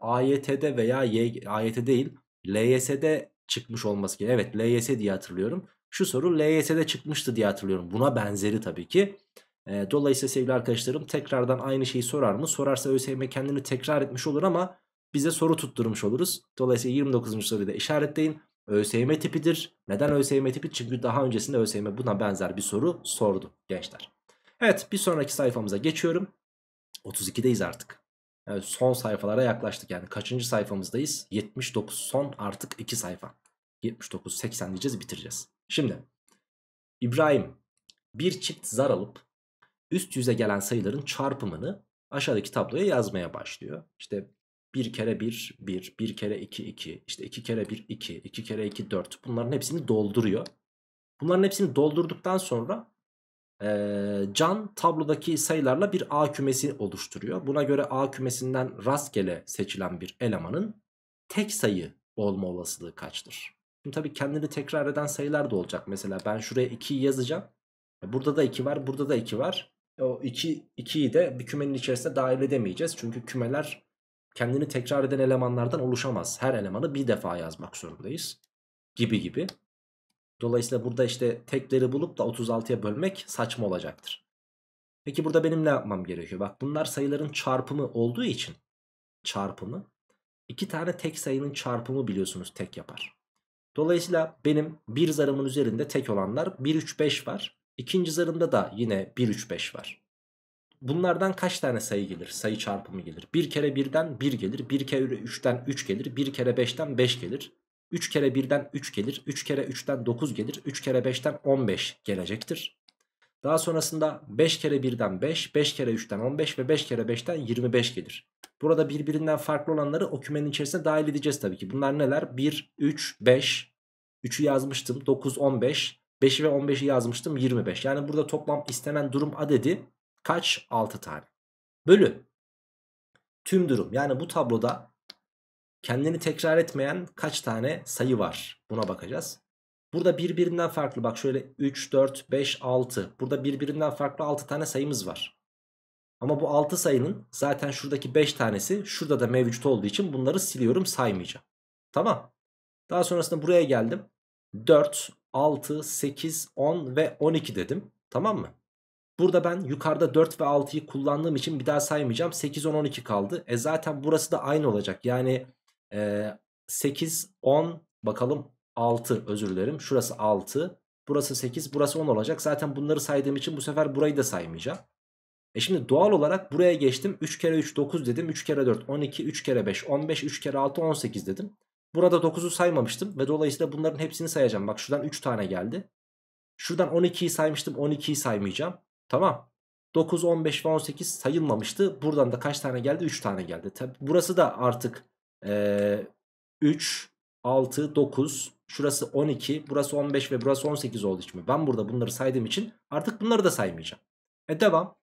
AYT'de veya y, AYT değil LYS'de çıkmış olması gerekiyor. Evet LYS diye hatırlıyorum. Şu soru LYS'de çıkmıştı diye hatırlıyorum. Buna benzeri tabii ki. E, dolayısıyla sevgili arkadaşlarım tekrardan aynı şeyi sorar mı? Sorarsa ÖSYM kendini tekrar etmiş olur ama bize soru tutturmuş oluruz. Dolayısıyla 29. soruyu da işaretleyin. ÖSYM tipidir. Neden ÖSYM tipi? Çünkü daha öncesinde ÖSYM buna benzer bir soru sordu gençler. Evet bir sonraki sayfamıza geçiyorum. 32'deyiz artık. Evet, son sayfalara yaklaştık yani. Kaçıncı sayfamızdayız? 79. Son artık 2 sayfa. 79, 80 diyeceğiz bitireceğiz. Şimdi İbrahim bir çift zar alıp üst yüze gelen sayıların çarpımını aşağıdaki tabloya yazmaya başlıyor. İşte 1 kere 1, 1, 1 kere 2, 2, işte 2 kere 1, 2, 2 kere 2, 4 bunların hepsini dolduruyor. Bunların hepsini doldurduktan sonra ee, can tablodaki sayılarla bir A kümesi oluşturuyor. Buna göre A kümesinden rastgele seçilen bir elemanın tek sayı olma olasılığı kaçtır? Şimdi tabii kendini tekrar eden sayılar da olacak. Mesela ben şuraya 2'yi yazacağım. E, burada da 2 var, burada da 2 var. O 2, 2'yi de bir kümenin içerisine dahil edemeyeceğiz. Çünkü kümeler kendini tekrar eden elemanlardan oluşamaz. Her elemanı bir defa yazmak zorundayız. Gibi gibi. Dolayısıyla burada işte tekleri bulup da 36'ya bölmek saçma olacaktır. Peki burada benim ne yapmam gerekiyor? Bak bunlar sayıların çarpımı olduğu için çarpımı iki tane tek sayının çarpımı biliyorsunuz tek yapar. Dolayısıyla benim bir zarımın üzerinde tek olanlar 1, 3, 5 var. İkinci zarımda da yine 1, 3, 5 var. Bunlardan kaç tane sayı gelir? Sayı çarpımı gelir. 1 kere 1'den 1 gelir. 1 kere 3'ten 3 gelir. 1 kere 5'ten 5 gelir. 3 kere 1'den 3 gelir. 3 kere 3'ten 9 gelir. 3 kere 5'ten 15 gelecektir. Daha sonrasında 5 kere 1'den 5, 5 kere 3'ten 15 ve 5 kere 5'ten 25 gelir. Burada birbirinden farklı olanları o kümenin içerisine dahil edeceğiz tabii ki. Bunlar neler? 1, 3, 5. 3'ü yazmıştım. 9, 15. 5'i ve 15'i yazmıştım. 25. Yani burada toplam istenen durum adedi kaç? 6 tane. Bölü. Tüm durum. Yani bu tabloda kendini tekrar etmeyen kaç tane sayı var? Buna bakacağız. Burada birbirinden farklı bak şöyle 3, 4, 5, 6. Burada birbirinden farklı 6 tane sayımız var. Ama bu 6 sayının zaten şuradaki 5 tanesi şurada da mevcut olduğu için bunları siliyorum saymayacağım. Tamam. Daha sonrasında buraya geldim. 4, 6, 8, 10 ve 12 dedim. Tamam mı? Burada ben yukarıda 4 ve 6'yı kullandığım için bir daha saymayacağım. 8, 10, 12 kaldı. E zaten burası da aynı olacak. Yani e, 8, 10 bakalım 6 özür dilerim. Şurası 6. Burası 8 burası 10 olacak. Zaten bunları saydığım için bu sefer burayı da saymayacağım. E şimdi doğal olarak buraya geçtim. 3 kere 3 9 dedim. 3 kere 4 12. 3 kere 5 15. 3 kere 6 18 dedim. Burada 9'u saymamıştım ve dolayısıyla bunların hepsini sayacağım. Bak şuradan 3 tane geldi. Şuradan 12'yi saymıştım 12'yi saymayacağım. Tamam. 9, 15 ve 18 sayılmamıştı. Buradan da kaç tane geldi? 3 tane geldi. Tabi burası da artık ee, 3, 6, 9, şurası 12, burası 15 ve burası 18 olduğu için. Ben burada bunları saydığım için artık bunları da saymayacağım. E devam.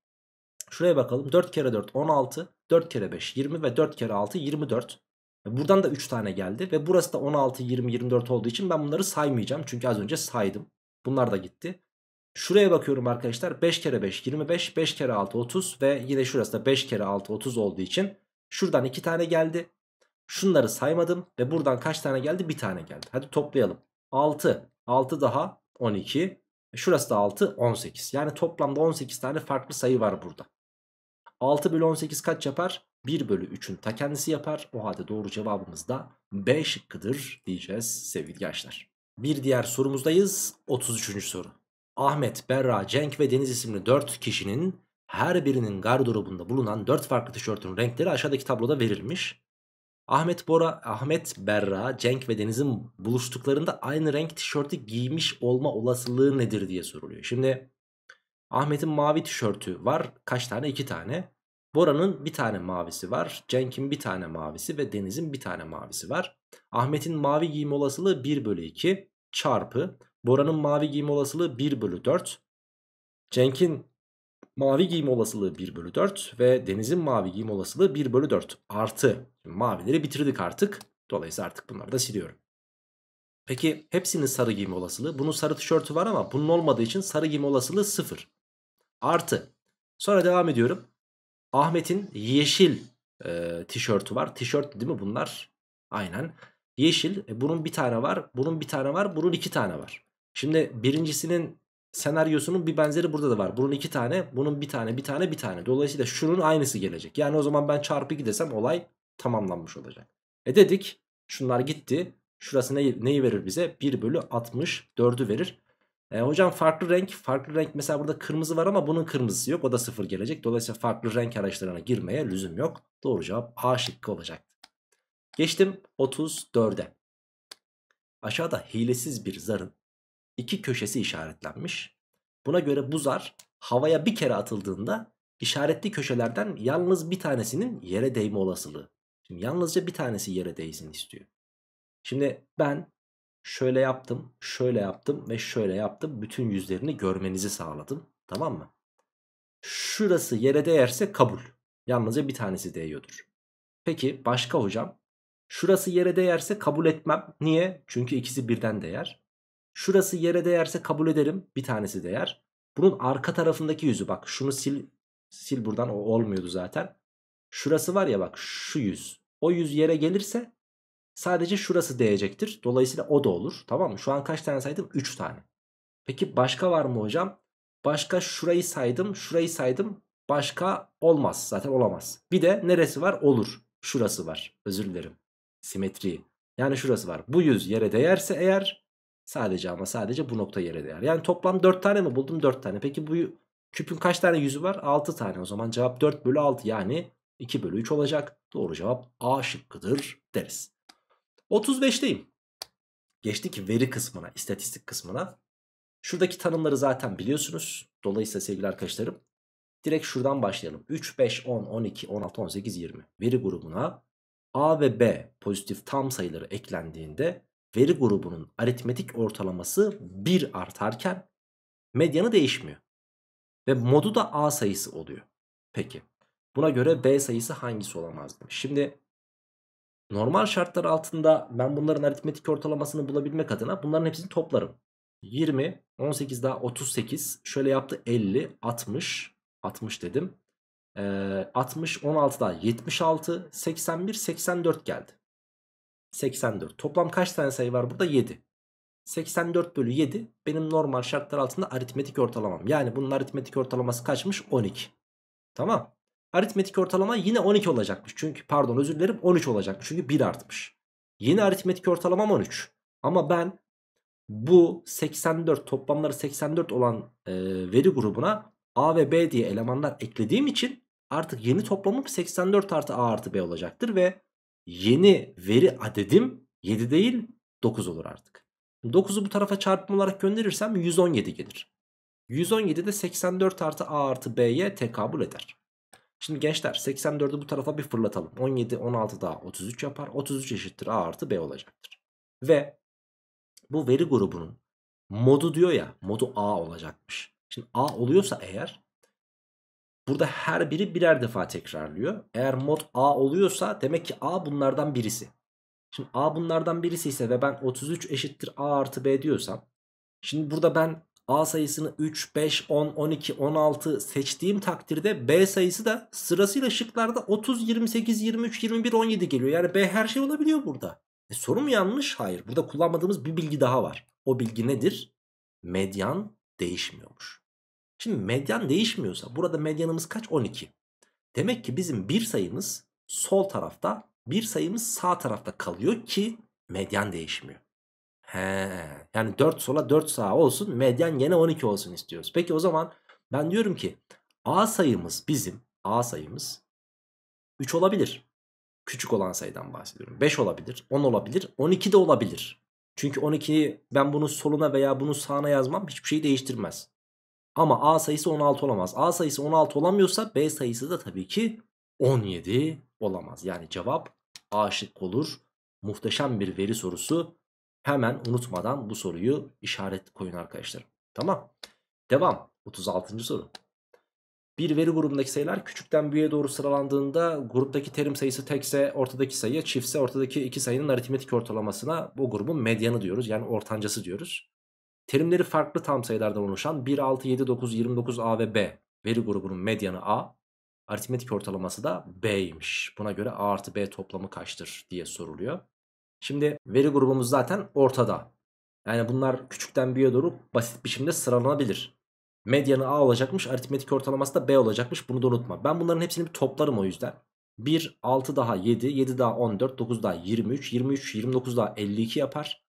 Şuraya bakalım. 4 kere 4 16, 4 kere 5 20 ve 4 kere 6 24. E, buradan da 3 tane geldi ve burası da 16, 20, 24 olduğu için ben bunları saymayacağım. Çünkü az önce saydım. Bunlar da gitti. Şuraya bakıyorum arkadaşlar. 5 kere 5 25, 5 kere 6 30 ve yine şurası da 5 kere 6 30 olduğu için şuradan 2 tane geldi. Şunları saymadım ve buradan kaç tane geldi? Bir tane geldi. Hadi toplayalım. 6. 6 daha 12. E, şurası da 6. 18. Yani toplamda 18 tane farklı sayı var burada. 6 bölü 18 kaç yapar? 1 bölü 3'ün ta kendisi yapar. O halde doğru cevabımız da B şıkkıdır diyeceğiz sevgili gençler. Bir diğer sorumuzdayız. 33. soru. Ahmet, Berra, Cenk ve Deniz isimli 4 kişinin her birinin gardırobunda bulunan 4 farklı tişörtün renkleri aşağıdaki tabloda verilmiş. Ahmet Bora, Ahmet Berra, Cenk ve Deniz'in buluştuklarında aynı renk tişörtü giymiş olma olasılığı nedir diye soruluyor. Şimdi Ahmet'in mavi tişörtü var. Kaç tane? İki tane. Bora'nın bir tane mavisi var. Cenk'in bir tane mavisi ve Deniz'in bir tane mavisi var. Ahmet'in mavi giyim olasılığı 1 bölü 2 çarpı. Bora'nın mavi giyim olasılığı 1 bölü 4. Cenk'in mavi giyim olasılığı 1 bölü 4 ve denizin mavi giyim olasılığı 1 bölü 4 artı. Şimdi mavileri bitirdik artık. Dolayısıyla artık bunları da siliyorum. Peki hepsinin sarı giyim olasılığı. Bunun sarı tişörtü var ama bunun olmadığı için sarı giyim olasılığı 0. Artı. Sonra devam ediyorum. Ahmet'in yeşil e, tişörtü var. Tişört değil mi bunlar? Aynen. Yeşil. E, bunun bir tane var. Bunun bir tane var. Bunun iki tane var. Şimdi birincisinin senaryosunun bir benzeri burada da var. Bunun iki tane, bunun bir tane, bir tane, bir tane. Dolayısıyla şunun aynısı gelecek. Yani o zaman ben çarpı 2 desem olay tamamlanmış olacak. E dedik şunlar gitti. Şurası neyi, neyi verir bize? 1 bölü 64'ü verir. E, hocam farklı renk, farklı renk mesela burada kırmızı var ama bunun kırmızısı yok. O da 0 gelecek. Dolayısıyla farklı renk araçlarına girmeye lüzum yok. Doğru cevap A şıkkı olacak. Geçtim 34'e. Aşağıda hilesiz bir zarın iki köşesi işaretlenmiş. Buna göre bu zar havaya bir kere atıldığında işaretli köşelerden yalnız bir tanesinin yere değme olasılığı. Şimdi yalnızca bir tanesi yere değsin istiyor. Şimdi ben şöyle yaptım, şöyle yaptım ve şöyle yaptım. Bütün yüzlerini görmenizi sağladım. Tamam mı? Şurası yere değerse kabul. Yalnızca bir tanesi değiyordur. Peki başka hocam? Şurası yere değerse kabul etmem. Niye? Çünkü ikisi birden değer. Şurası yere değerse kabul ederim. Bir tanesi değer. Bunun arka tarafındaki yüzü bak şunu sil sil buradan o olmuyordu zaten. Şurası var ya bak şu yüz. O yüz yere gelirse sadece şurası değecektir. Dolayısıyla o da olur. Tamam mı? Şu an kaç tane saydım? 3 tane. Peki başka var mı hocam? Başka şurayı saydım, şurayı saydım. Başka olmaz. Zaten olamaz. Bir de neresi var? Olur. Şurası var. Özür dilerim. Simetri. Yani şurası var. Bu yüz yere değerse eğer Sadece ama sadece bu nokta yere değer. Yani toplam 4 tane mi buldum? 4 tane. Peki bu küpün kaç tane yüzü var? 6 tane. O zaman cevap 4 bölü 6 yani 2 bölü 3 olacak. Doğru cevap A şıkkıdır deriz. 35'teyim. Geçtik veri kısmına, istatistik kısmına. Şuradaki tanımları zaten biliyorsunuz. Dolayısıyla sevgili arkadaşlarım direkt şuradan başlayalım. 3, 5, 10, 12, 16, 18, 20 veri grubuna A ve B pozitif tam sayıları eklendiğinde veri grubunun aritmetik ortalaması 1 artarken medyanı değişmiyor. Ve modu da A sayısı oluyor. Peki buna göre B sayısı hangisi olamaz Şimdi normal şartlar altında ben bunların aritmetik ortalamasını bulabilmek adına bunların hepsini toplarım. 20, 18 daha 38 şöyle yaptı 50, 60, 60 dedim. Ee, 60, 16 daha 76, 81, 84 geldi. 84. Toplam kaç tane sayı var burada? 7. 84 bölü 7 benim normal şartlar altında aritmetik ortalamam. Yani bunun aritmetik ortalaması kaçmış? 12. Tamam. Aritmetik ortalama yine 12 olacakmış. Çünkü pardon özür dilerim 13 olacak Çünkü 1 artmış. Yeni aritmetik ortalamam 13. Ama ben bu 84 toplamları 84 olan e, veri grubuna A ve B diye elemanlar eklediğim için artık yeni toplamım 84 artı A artı B olacaktır ve yeni veri adedim 7 değil 9 olur artık. 9'u bu tarafa çarpım olarak gönderirsem 117 gelir. 117 de 84 artı A artı B'ye tekabül eder. Şimdi gençler 84'ü bu tarafa bir fırlatalım. 17, 16 daha 33 yapar. 33 eşittir A artı B olacaktır. Ve bu veri grubunun modu diyor ya modu A olacakmış. Şimdi A oluyorsa eğer Burada her biri birer defa tekrarlıyor. Eğer mod A oluyorsa demek ki A bunlardan birisi. Şimdi A bunlardan birisi ise ve ben 33 eşittir A artı B diyorsam. Şimdi burada ben A sayısını 3, 5, 10, 12, 16 seçtiğim takdirde B sayısı da sırasıyla şıklarda 30, 28, 23, 21, 17 geliyor. Yani B her şey olabiliyor burada. E, soru mu yanlış? Hayır. Burada kullanmadığımız bir bilgi daha var. O bilgi nedir? Medyan değişmiyormuş. Şimdi medyan değişmiyorsa burada medyanımız kaç? 12. Demek ki bizim bir sayımız sol tarafta bir sayımız sağ tarafta kalıyor ki medyan değişmiyor. He, yani 4 sola 4 sağa olsun medyan yine 12 olsun istiyoruz. Peki o zaman ben diyorum ki A sayımız bizim A sayımız 3 olabilir. Küçük olan sayıdan bahsediyorum. 5 olabilir, 10 olabilir, 12 de olabilir. Çünkü 12'yi ben bunu soluna veya bunu sağına yazmam hiçbir şeyi değiştirmez. Ama A sayısı 16 olamaz. A sayısı 16 olamıyorsa B sayısı da tabii ki 17 olamaz. Yani cevap A şık olur. Muhteşem bir veri sorusu. Hemen unutmadan bu soruyu işaret koyun arkadaşlar. Tamam. Devam. 36. soru. Bir veri grubundaki sayılar küçükten büyüğe doğru sıralandığında gruptaki terim sayısı tekse ortadaki sayı çiftse ortadaki iki sayının aritmetik ortalamasına bu grubun medyanı diyoruz. Yani ortancası diyoruz. Terimleri farklı tam sayılardan oluşan 1, 6, 7, 9, 29, A ve B. Veri grubunun medyanı A, aritmetik ortalaması da B'ymiş. Buna göre A artı B toplamı kaçtır diye soruluyor. Şimdi veri grubumuz zaten ortada. Yani bunlar küçükten büyüğe doğru basit biçimde sıralanabilir. Medyanı A olacakmış, aritmetik ortalaması da B olacakmış. Bunu da unutma. Ben bunların hepsini bir toplarım o yüzden. 1, 6 daha 7, 7 daha 14, 9 daha 23, 23, 29 daha 52 yapar.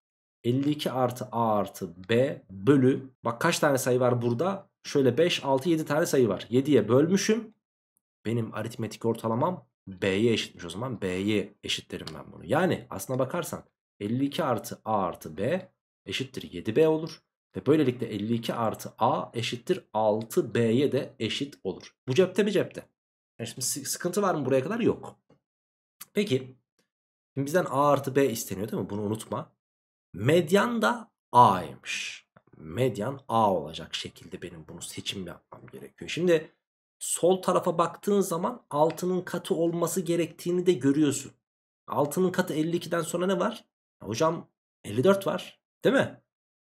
52 artı A artı B bölü. Bak kaç tane sayı var burada? Şöyle 5, 6, 7 tane sayı var. 7'ye bölmüşüm. Benim aritmetik ortalamam B'ye eşitmiş o zaman. B'ye eşitlerim ben bunu. Yani aslına bakarsan 52 artı A artı B eşittir 7B olur. Ve böylelikle 52 artı A eşittir 6B'ye de eşit olur. Bu cepte mi cepte? Yani şimdi sıkıntı var mı buraya kadar? Yok. Peki. Şimdi bizden A artı B isteniyor değil mi? Bunu unutma. Medyan da A'ymış. Medyan A olacak şekilde benim bunu seçim yapmam gerekiyor. Şimdi sol tarafa baktığın zaman altının katı olması gerektiğini de görüyorsun. Altının katı 52'den sonra ne var? Hocam 54 var değil mi?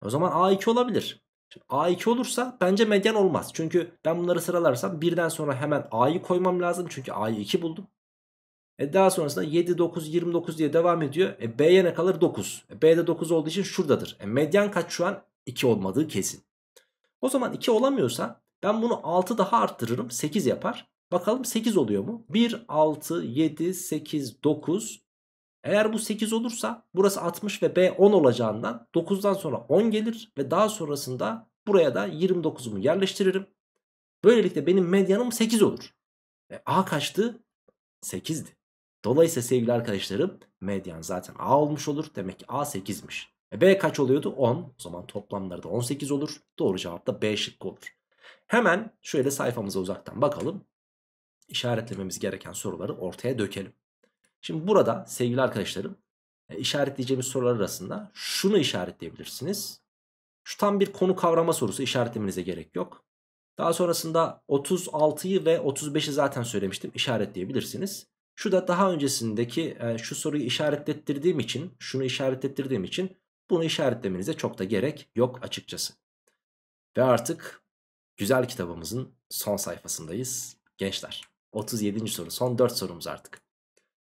O zaman A2 olabilir. Şimdi A2 olursa bence medyan olmaz. Çünkü ben bunları sıralarsam birden sonra hemen A'yı koymam lazım. Çünkü A'yı 2 buldum. E daha sonrasında 7, 9, 29 diye devam ediyor. E B'ye ne kalır? 9. E B'de 9 olduğu için şuradadır. E medyan kaç şu an? 2 olmadığı kesin. O zaman 2 olamıyorsa ben bunu 6 daha arttırırım. 8 yapar. Bakalım 8 oluyor mu? 1, 6, 7, 8, 9. Eğer bu 8 olursa burası 60 ve B 10 olacağından 9'dan sonra 10 gelir ve daha sonrasında buraya da 29'umu yerleştiririm. Böylelikle benim medyanım 8 olur. E, A kaçtı? 8'di. Dolayısıyla sevgili arkadaşlarım medyan zaten A olmuş olur. Demek ki A 8'miş. E B kaç oluyordu? 10. O zaman toplamları da 18 olur. Doğru cevap da B şıkkı olur. Hemen şöyle sayfamıza uzaktan bakalım. İşaretlememiz gereken soruları ortaya dökelim. Şimdi burada sevgili arkadaşlarım e, işaretleyeceğimiz sorular arasında şunu işaretleyebilirsiniz. Şu tam bir konu kavrama sorusu işaretlemenize gerek yok. Daha sonrasında 36'yı ve 35'i zaten söylemiştim işaretleyebilirsiniz. Şu da daha öncesindeki e, şu soruyu işaretlettirdiğim için, şunu işaretlettirdiğim için bunu işaretlemenize çok da gerek yok açıkçası. Ve artık güzel kitabımızın son sayfasındayız gençler. 37. soru son 4 sorumuz artık.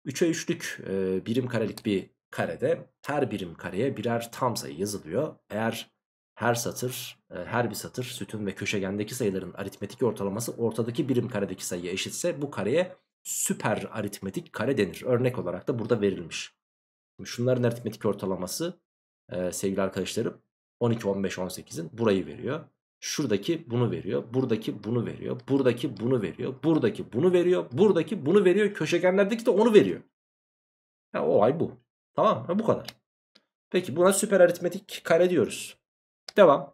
3'e 3'lük e, birim karelik bir karede her birim kareye birer tam sayı yazılıyor. Eğer her satır, e, her bir satır sütun ve köşegendeki sayıların aritmetik ortalaması ortadaki birim karedeki sayıya eşitse bu kareye süper aritmetik kare denir. Örnek olarak da burada verilmiş. Şimdi şunların aritmetik ortalaması e, sevgili arkadaşlarım 12, 15, 18'in burayı veriyor. Şuradaki bunu veriyor. Buradaki bunu veriyor. Buradaki bunu veriyor. Buradaki bunu veriyor. Buradaki bunu veriyor. Köşegenlerdeki de onu veriyor. Yani olay bu. Tamam mı? Bu kadar. Peki buna süper aritmetik kare diyoruz. Devam.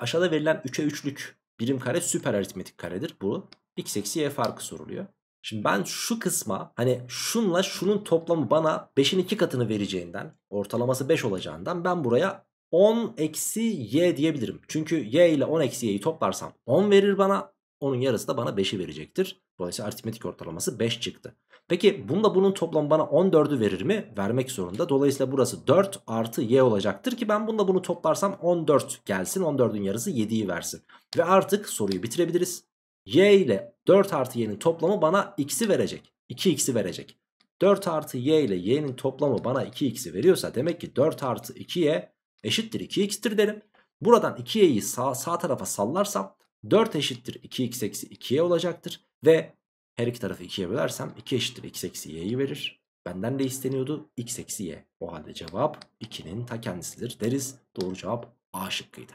Aşağıda verilen 3'e 3'lük birim kare süper aritmetik karedir. Bu x eksi y farkı soruluyor. Şimdi ben şu kısma hani şunla şunun toplamı bana 5'in 2 katını vereceğinden ortalaması 5 olacağından ben buraya 10 eksi y diyebilirim. Çünkü y ile 10 eksi y'yi toplarsam 10 verir bana onun yarısı da bana 5'i verecektir. Dolayısıyla aritmetik ortalaması 5 çıktı. Peki bunda bunun toplamı bana 14'ü verir mi? Vermek zorunda. Dolayısıyla burası 4 artı y olacaktır ki ben bunda bunu toplarsam 14 gelsin. 14'ün yarısı 7'yi versin. Ve artık soruyu bitirebiliriz y ile 4 artı y'nin toplamı bana x'i verecek. 2x'i verecek. 4 artı y ile y'nin toplamı bana 2x'i veriyorsa demek ki 4 artı 2y eşittir 2x'tir derim. Buradan 2y'yi sağ, sağ tarafa sallarsam 4 eşittir 2x eksi 2y olacaktır. Ve her iki tarafı 2'ye bölersem 2 eşittir x eksi y'yi verir. Benden de isteniyordu x eksi y. O halde cevap 2'nin ta kendisidir deriz. Doğru cevap A şıkkıydı.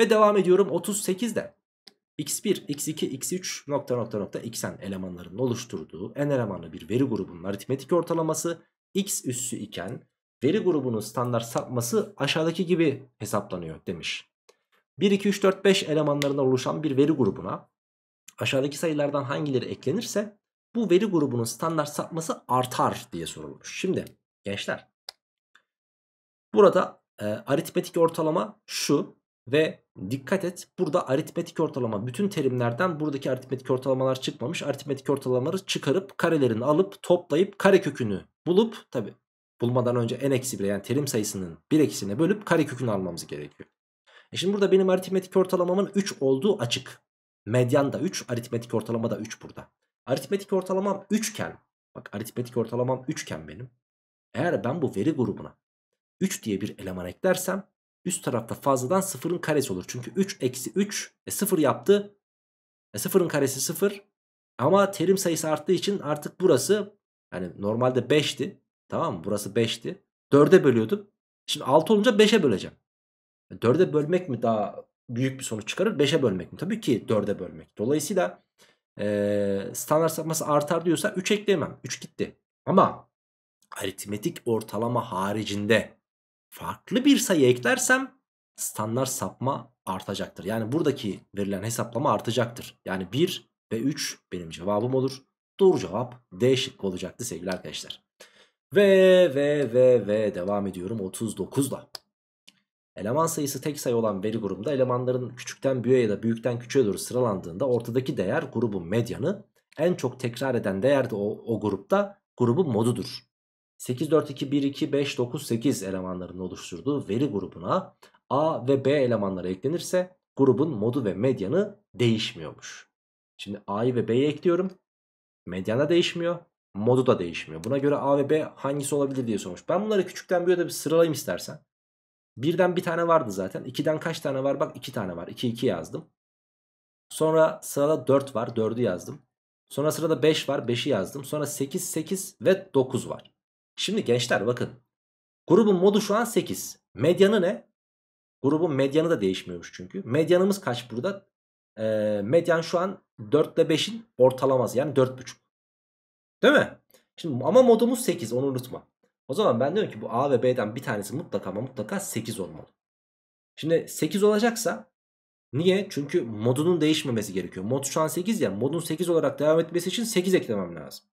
Ve devam ediyorum 38'de x1, x2, x3 nokta nokta nokta xn elemanlarının oluşturduğu n elemanlı bir veri grubunun aritmetik ortalaması x üssü iken veri grubunun standart sapması aşağıdaki gibi hesaplanıyor demiş. 1, 2, 3, 4, 5 elemanlarından oluşan bir veri grubuna aşağıdaki sayılardan hangileri eklenirse bu veri grubunun standart sapması artar diye sorulmuş. Şimdi gençler burada e, aritmetik ortalama şu ve dikkat et burada aritmetik ortalama bütün terimlerden buradaki aritmetik ortalamalar çıkmamış. Aritmetik ortalamaları çıkarıp karelerini alıp toplayıp kare kökünü bulup tabi bulmadan önce en eksi yani terim sayısının bir eksine bölüp kare kökünü almamız gerekiyor. E şimdi burada benim aritmetik ortalamamın 3 olduğu açık. Medyan da 3 aritmetik ortalama da 3 burada. Aritmetik ortalamam 3 iken bak aritmetik ortalamam 3 iken benim. Eğer ben bu veri grubuna 3 diye bir eleman eklersem Üst tarafta fazladan 0'ın karesi olur. Çünkü 3 eksi 3 e 0 yaptı. E 0'ın karesi 0. Ama terim sayısı arttığı için artık burası yani normalde 5'ti. Tamam mı? Burası 5'ti. 4'e bölüyordum. Şimdi 6 olunca 5'e böleceğim. 4'e bölmek mi daha büyük bir sonuç çıkarır? 5'e bölmek mi? Tabii ki 4'e bölmek. Dolayısıyla e, standart sapması artar diyorsa 3 ekleyemem. 3 gitti. Ama aritmetik ortalama haricinde farklı bir sayı eklersem standart sapma artacaktır. Yani buradaki verilen hesaplama artacaktır. Yani 1 ve 3 benim cevabım olur. Doğru cevap D şıkkı olacaktı sevgili arkadaşlar. Ve ve ve ve devam ediyorum 39'da. Eleman sayısı tek sayı olan veri grubunda elemanların küçükten büyüğe ya da büyükten küçüğe doğru sıralandığında ortadaki değer grubun medyanı en çok tekrar eden değer de o, o grupta grubun modudur. 8-4-2-1-2-5-9-8 elemanlarını oluşturduğu veri grubuna A ve B elemanları eklenirse grubun modu ve medyanı değişmiyormuş. Şimdi A'yı ve B'yi ekliyorum. Medyana değişmiyor. Modu da değişmiyor. Buna göre A ve B hangisi olabilir diye sormuş. Ben bunları küçükten büyüğe de bir sıralayayım istersen. Birden bir tane vardı zaten. 2'den kaç tane var? Bak 2 tane var. 2 2 yazdım. Sonra sırada 4 var. 4'ü yazdım. Sonra sırada 5 var. 5'i yazdım. Sonra 8 8 ve 9 var. Şimdi gençler bakın. Grubun modu şu an 8. Medyanı ne? Grubun medyanı da değişmiyormuş çünkü. Medyanımız kaç burada? E, medyan şu an 4 ile 5'in ortalaması yani 4.5. Değil mi? Şimdi ama modumuz 8 onu unutma. O zaman ben diyorum ki bu A ve B'den bir tanesi mutlaka ama mutlaka 8 olmalı. Şimdi 8 olacaksa niye? Çünkü modunun değişmemesi gerekiyor. Mod şu an 8 ya modun 8 olarak devam etmesi için 8 eklemem lazım.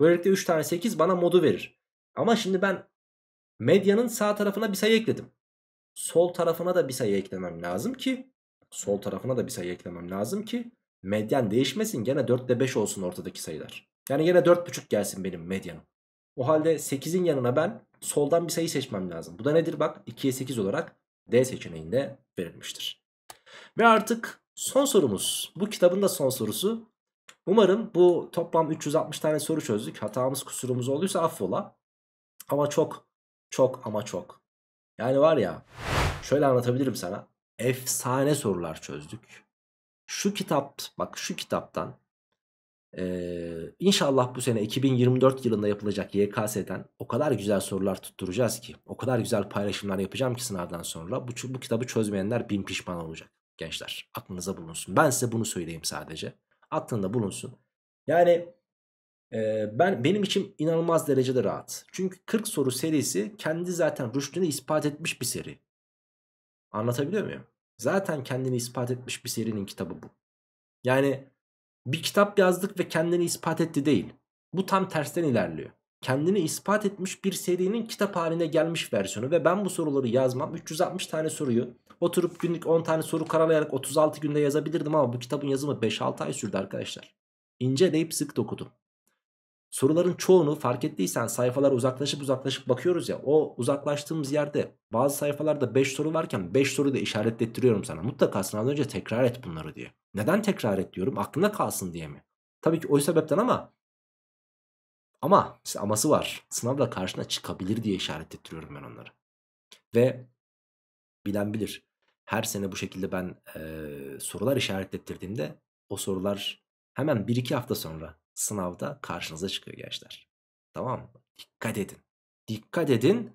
Böylelikle 3 tane 8 bana modu verir. Ama şimdi ben medyanın sağ tarafına bir sayı ekledim. Sol tarafına da bir sayı eklemem lazım ki sol tarafına da bir sayı eklemem lazım ki medyan değişmesin. Gene 4 ile 5 olsun ortadaki sayılar. Yani gene 4,5 gelsin benim medyanım. O halde 8'in yanına ben soldan bir sayı seçmem lazım. Bu da nedir bak 2'ye 8 olarak D seçeneğinde verilmiştir. Ve artık son sorumuz. Bu kitabın da son sorusu. Umarım bu toplam 360 tane soru çözdük. Hatamız kusurumuz olduysa affola. Ama çok çok ama çok. Yani var ya şöyle anlatabilirim sana. Efsane sorular çözdük. Şu kitap bak şu kitaptan ee, inşallah bu sene 2024 yılında yapılacak YKS'den o kadar güzel sorular tutturacağız ki o kadar güzel paylaşımlar yapacağım ki sınavdan sonra bu, bu kitabı çözmeyenler bin pişman olacak gençler aklınıza bulunsun ben size bunu söyleyeyim sadece aklında bulunsun yani ee, ben Benim için inanılmaz derecede rahat. Çünkü 40 soru serisi kendi zaten rüştünü ispat etmiş bir seri. Anlatabiliyor muyum? Zaten kendini ispat etmiş bir serinin kitabı bu. Yani bir kitap yazdık ve kendini ispat etti değil. Bu tam tersten ilerliyor. Kendini ispat etmiş bir serinin kitap haline gelmiş versiyonu ve ben bu soruları yazmam. 360 tane soruyu oturup günlük 10 tane soru karalayarak 36 günde yazabilirdim ama bu kitabın yazımı 5-6 ay sürdü arkadaşlar. deyip sık dokudum. Soruların çoğunu fark ettiysen sayfalara uzaklaşıp uzaklaşıp bakıyoruz ya o uzaklaştığımız yerde bazı sayfalarda 5 soru varken 5 soru da işaretlettiriyorum sana. Mutlaka sınavdan önce tekrar et bunları diye. Neden tekrar et diyorum aklına kalsın diye mi? Tabii ki o sebepten ama ama aması var. Sınavda karşına çıkabilir diye işaretlettiriyorum ben onları. Ve bilen bilir. Her sene bu şekilde ben e, sorular işaretlettirdiğimde o sorular hemen 1-2 hafta sonra sınavda karşınıza çıkıyor gençler. Tamam mı? Dikkat edin. Dikkat edin.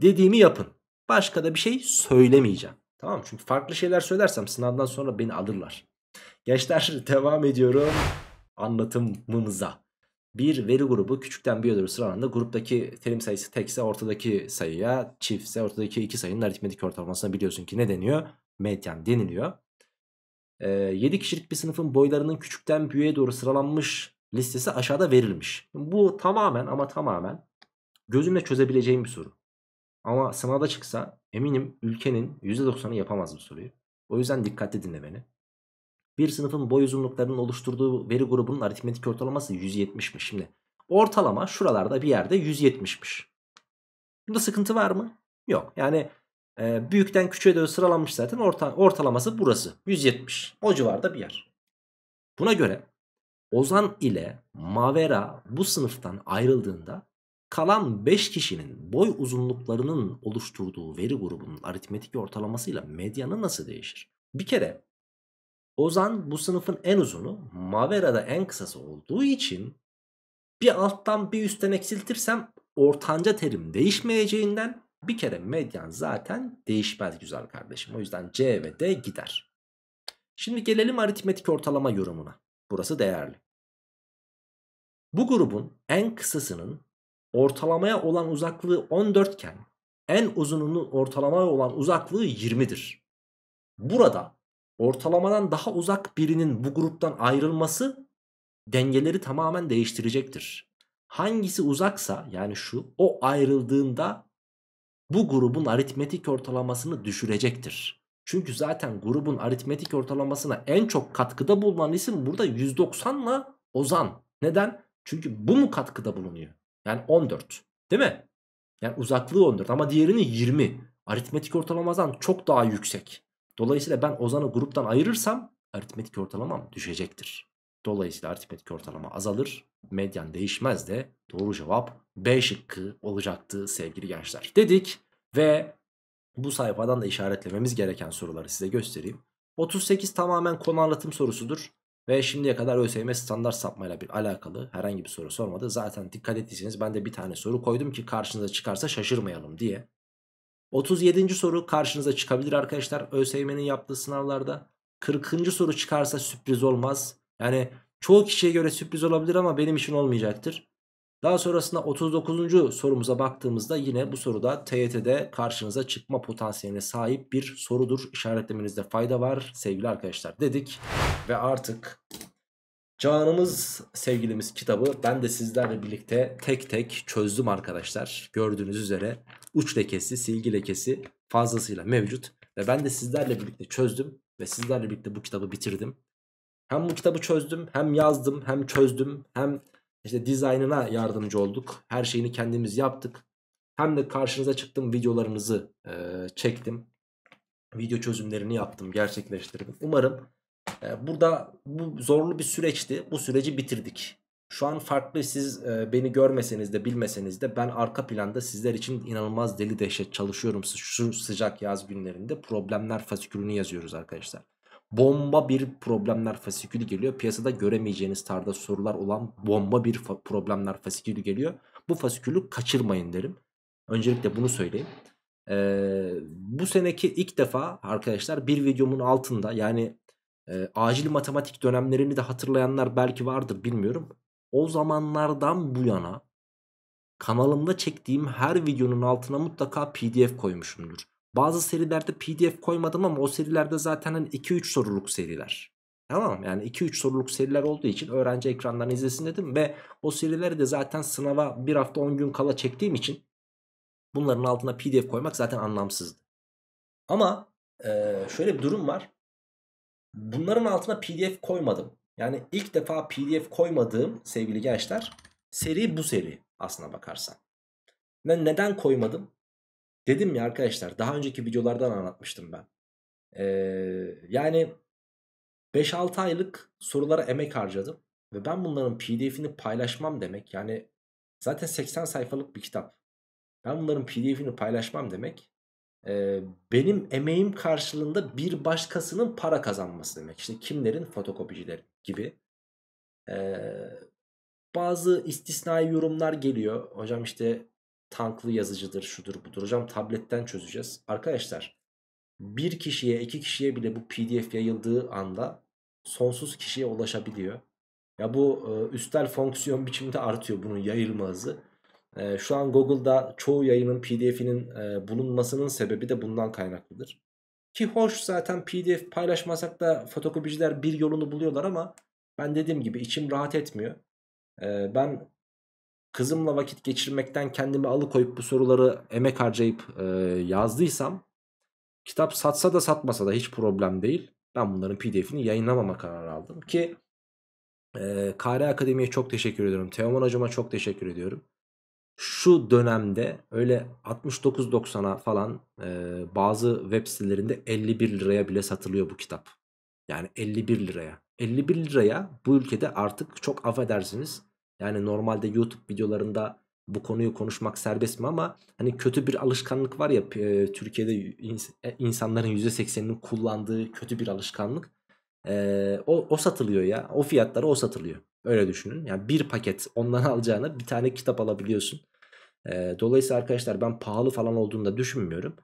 Dediğimi yapın. Başka da bir şey söylemeyeceğim. Tamam mı? Çünkü farklı şeyler söylersem sınavdan sonra beni alırlar. Gençler (laughs) devam ediyorum anlatımımıza. Bir veri grubu küçükten bir ödülü sıralanında gruptaki terim sayısı tekse ortadaki sayıya çiftse ortadaki iki sayının aritmetik ortalamasına biliyorsun ki ne deniyor? Medyan deniliyor. E, ee, 7 kişilik bir sınıfın boylarının küçükten büyüğe doğru sıralanmış listesi aşağıda verilmiş. Bu tamamen ama tamamen gözümle çözebileceğim bir soru. Ama sınavda çıksa eminim ülkenin %90'ı yapamaz bu soruyu. O yüzden dikkatli dinle beni. Bir sınıfın boy uzunluklarının oluşturduğu veri grubunun aritmetik ortalaması 170'miş şimdi. Ortalama şuralarda bir yerde 170'miş. Bunda sıkıntı var mı? Yok. Yani e, büyükten küçüğe doğru sıralanmış zaten. Orta, ortalaması burası. 170. O civarda bir yer. Buna göre Ozan ile Mavera bu sınıftan ayrıldığında kalan 5 kişinin boy uzunluklarının oluşturduğu veri grubunun aritmetik ortalamasıyla medyanı nasıl değişir? Bir kere Ozan bu sınıfın en uzunu, Mavera da en kısası olduğu için bir alttan bir üstten eksiltirsem ortanca terim değişmeyeceğinden bir kere medyan zaten değişmez güzel kardeşim. O yüzden C ve D gider. Şimdi gelelim aritmetik ortalama yorumuna. Burası değerli. Bu grubun en kısasının ortalamaya olan uzaklığı 14 iken en uzununun ortalamaya olan uzaklığı 20'dir. Burada ortalamadan daha uzak birinin bu gruptan ayrılması dengeleri tamamen değiştirecektir. Hangisi uzaksa yani şu o ayrıldığında bu grubun aritmetik ortalamasını düşürecektir. Çünkü zaten grubun aritmetik ortalamasına en çok katkıda bulunan isim burada 190 ile Ozan. Neden? Çünkü bu mu katkıda bulunuyor? Yani 14 değil mi? Yani uzaklığı 14 ama diğerini 20. Aritmetik ortalamadan çok daha yüksek. Dolayısıyla ben Ozan'ı gruptan ayırırsam aritmetik ortalamam düşecektir. Dolayısıyla aritmetik ortalama azalır. Medyan değişmez de doğru cevap B şıkkı olacaktı sevgili gençler. Dedik ve bu sayfadan da işaretlememiz gereken soruları size göstereyim. 38 tamamen konu anlatım sorusudur. Ve şimdiye kadar ÖSYM standart sapmayla bir alakalı herhangi bir soru sormadı. Zaten dikkat ettiyseniz ben de bir tane soru koydum ki karşınıza çıkarsa şaşırmayalım diye. 37. soru karşınıza çıkabilir arkadaşlar ÖSYM'nin yaptığı sınavlarda. 40. soru çıkarsa sürpriz olmaz. Yani çoğu kişiye göre sürpriz olabilir ama benim için olmayacaktır. Daha sonrasında 39. sorumuza baktığımızda yine bu soruda TYT'de karşınıza çıkma potansiyeline sahip bir sorudur. İşaretlemenizde fayda var sevgili arkadaşlar dedik. Ve artık Canımız sevgilimiz kitabı ben de sizlerle birlikte tek tek çözdüm arkadaşlar. Gördüğünüz üzere uç lekesi, silgi lekesi fazlasıyla mevcut. Ve ben de sizlerle birlikte çözdüm ve sizlerle birlikte bu kitabı bitirdim. Hem bu kitabı çözdüm hem yazdım hem çözdüm hem işte dizaynına yardımcı olduk. Her şeyini kendimiz yaptık. Hem de karşınıza çıktım videolarınızı e, çektim. Video çözümlerini yaptım gerçekleştirdim. Umarım e, burada bu zorlu bir süreçti. Bu süreci bitirdik. Şu an farklı siz e, beni görmeseniz de bilmeseniz de ben arka planda sizler için inanılmaz deli dehşet çalışıyorum şu sıcak yaz günlerinde. Problemler fasikülünü yazıyoruz arkadaşlar bomba bir problemler fasikülü geliyor. Piyasada göremeyeceğiniz tarzda sorular olan bomba bir problemler fasikülü geliyor. Bu fasikülü kaçırmayın derim. Öncelikle bunu söyleyeyim. Ee, bu seneki ilk defa arkadaşlar bir videomun altında yani e, acil matematik dönemlerini de hatırlayanlar belki vardır bilmiyorum. O zamanlardan bu yana kanalımda çektiğim her videonun altına mutlaka pdf koymuşumdur. Bazı serilerde pdf koymadım ama o serilerde zaten 2-3 hani soruluk seriler. Tamam yani 2-3 soruluk seriler olduğu için öğrenci ekranlarını izlesin dedim ve o serileri de zaten sınava bir hafta 10 gün kala çektiğim için bunların altına pdf koymak zaten anlamsızdı. Ama e, şöyle bir durum var. Bunların altına pdf koymadım. Yani ilk defa pdf koymadığım sevgili gençler seri bu seri aslına bakarsan. Ben neden koymadım? Dedim ya arkadaşlar daha önceki videolardan anlatmıştım ben. Ee, yani 5-6 aylık sorulara emek harcadım. Ve ben bunların pdf'ini paylaşmam demek. Yani zaten 80 sayfalık bir kitap. Ben bunların pdf'ini paylaşmam demek. Ee, benim emeğim karşılığında bir başkasının para kazanması demek. İşte kimlerin? Fotokopicilerin gibi. Ee, bazı istisnai yorumlar geliyor. Hocam işte tanklı yazıcıdır şudur budur hocam tabletten çözeceğiz. Arkadaşlar bir kişiye iki kişiye bile bu pdf yayıldığı anda sonsuz kişiye ulaşabiliyor. Ya bu e, üstel fonksiyon (laughs) biçiminde artıyor bunun yayılma hızı. E, şu an Google'da çoğu yayının pdf'inin e, bulunmasının sebebi de bundan kaynaklıdır. Ki hoş zaten pdf paylaşmasak da fotokopiciler bir yolunu buluyorlar ama ben dediğim gibi içim rahat etmiyor. E, ben kızımla vakit geçirmekten kendimi alıkoyup bu soruları emek harcayıp e, yazdıysam kitap satsa da satmasa da hiç problem değil. Ben bunların pdf'ini yayınlamama kararı aldım ki e, KR Akademi'ye çok teşekkür ediyorum. Teoman hocama çok teşekkür ediyorum. Şu dönemde öyle 69-90'a falan e, bazı web sitelerinde 51 liraya bile satılıyor bu kitap. Yani 51 liraya. 51 liraya bu ülkede artık çok affedersiniz yani normalde YouTube videolarında bu konuyu konuşmak serbest mi ama hani kötü bir alışkanlık var ya e, Türkiye'de ins e, insanların %80'inin kullandığı kötü bir alışkanlık. E, o, o satılıyor ya. O fiyatlara o satılıyor. Öyle düşünün. Yani bir paket ondan (laughs) alacağına bir tane kitap alabiliyorsun. E, dolayısıyla arkadaşlar ben pahalı falan olduğunu da düşünmüyorum.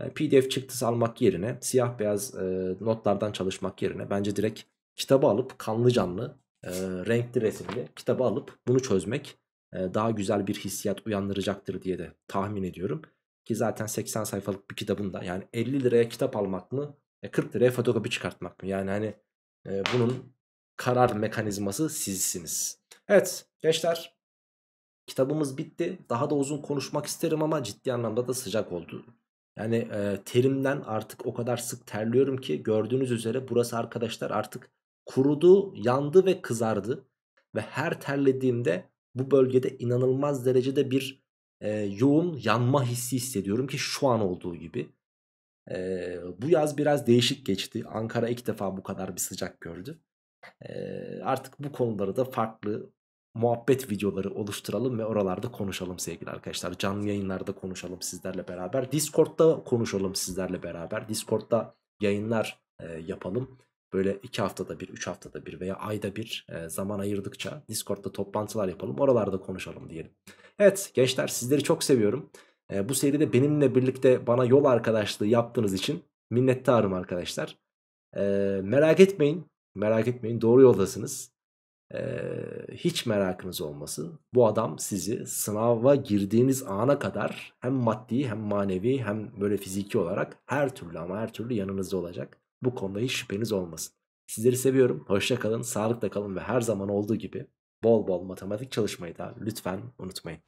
Yani e, PDF çıktısı almak yerine siyah beyaz e, notlardan çalışmak yerine bence direkt kitabı alıp kanlı canlı e, renkli resimli kitabı alıp bunu çözmek e, daha güzel bir hissiyat uyandıracaktır diye de tahmin ediyorum. Ki zaten 80 sayfalık bir kitabın da yani 50 liraya kitap almak mı 40 e, liraya fotokopi çıkartmak mı? Yani hani e, bunun karar mekanizması sizsiniz. Evet gençler kitabımız bitti. Daha da uzun konuşmak isterim ama ciddi anlamda da sıcak oldu. Yani e, terimden artık o kadar sık terliyorum ki gördüğünüz üzere burası arkadaşlar artık kurudu, yandı ve kızardı. Ve her terlediğimde bu bölgede inanılmaz derecede bir e, yoğun yanma hissi hissediyorum ki şu an olduğu gibi. E, bu yaz biraz değişik geçti. Ankara ilk defa bu kadar bir sıcak gördü. E, artık bu konuları da farklı muhabbet videoları oluşturalım ve oralarda konuşalım sevgili arkadaşlar. Canlı yayınlarda konuşalım sizlerle beraber. Discord'da konuşalım sizlerle beraber. Discord'da yayınlar e, yapalım böyle iki haftada bir, üç haftada bir veya ayda bir e, zaman ayırdıkça Discord'da toplantılar yapalım. Oralarda konuşalım diyelim. Evet gençler sizleri çok seviyorum. E, bu seride benimle birlikte bana yol arkadaşlığı yaptığınız için minnettarım arkadaşlar. E, merak etmeyin. Merak etmeyin doğru yoldasınız. hiç merakınız olmasın. Bu adam sizi sınava girdiğiniz ana kadar hem maddi hem manevi hem böyle fiziki olarak her türlü ama her türlü yanınızda olacak. Bu konuda hiç şüpheniz olmasın. Sizleri seviyorum. Hoşça kalın, sağlıkla kalın ve her zaman olduğu gibi bol bol matematik çalışmayı da lütfen unutmayın.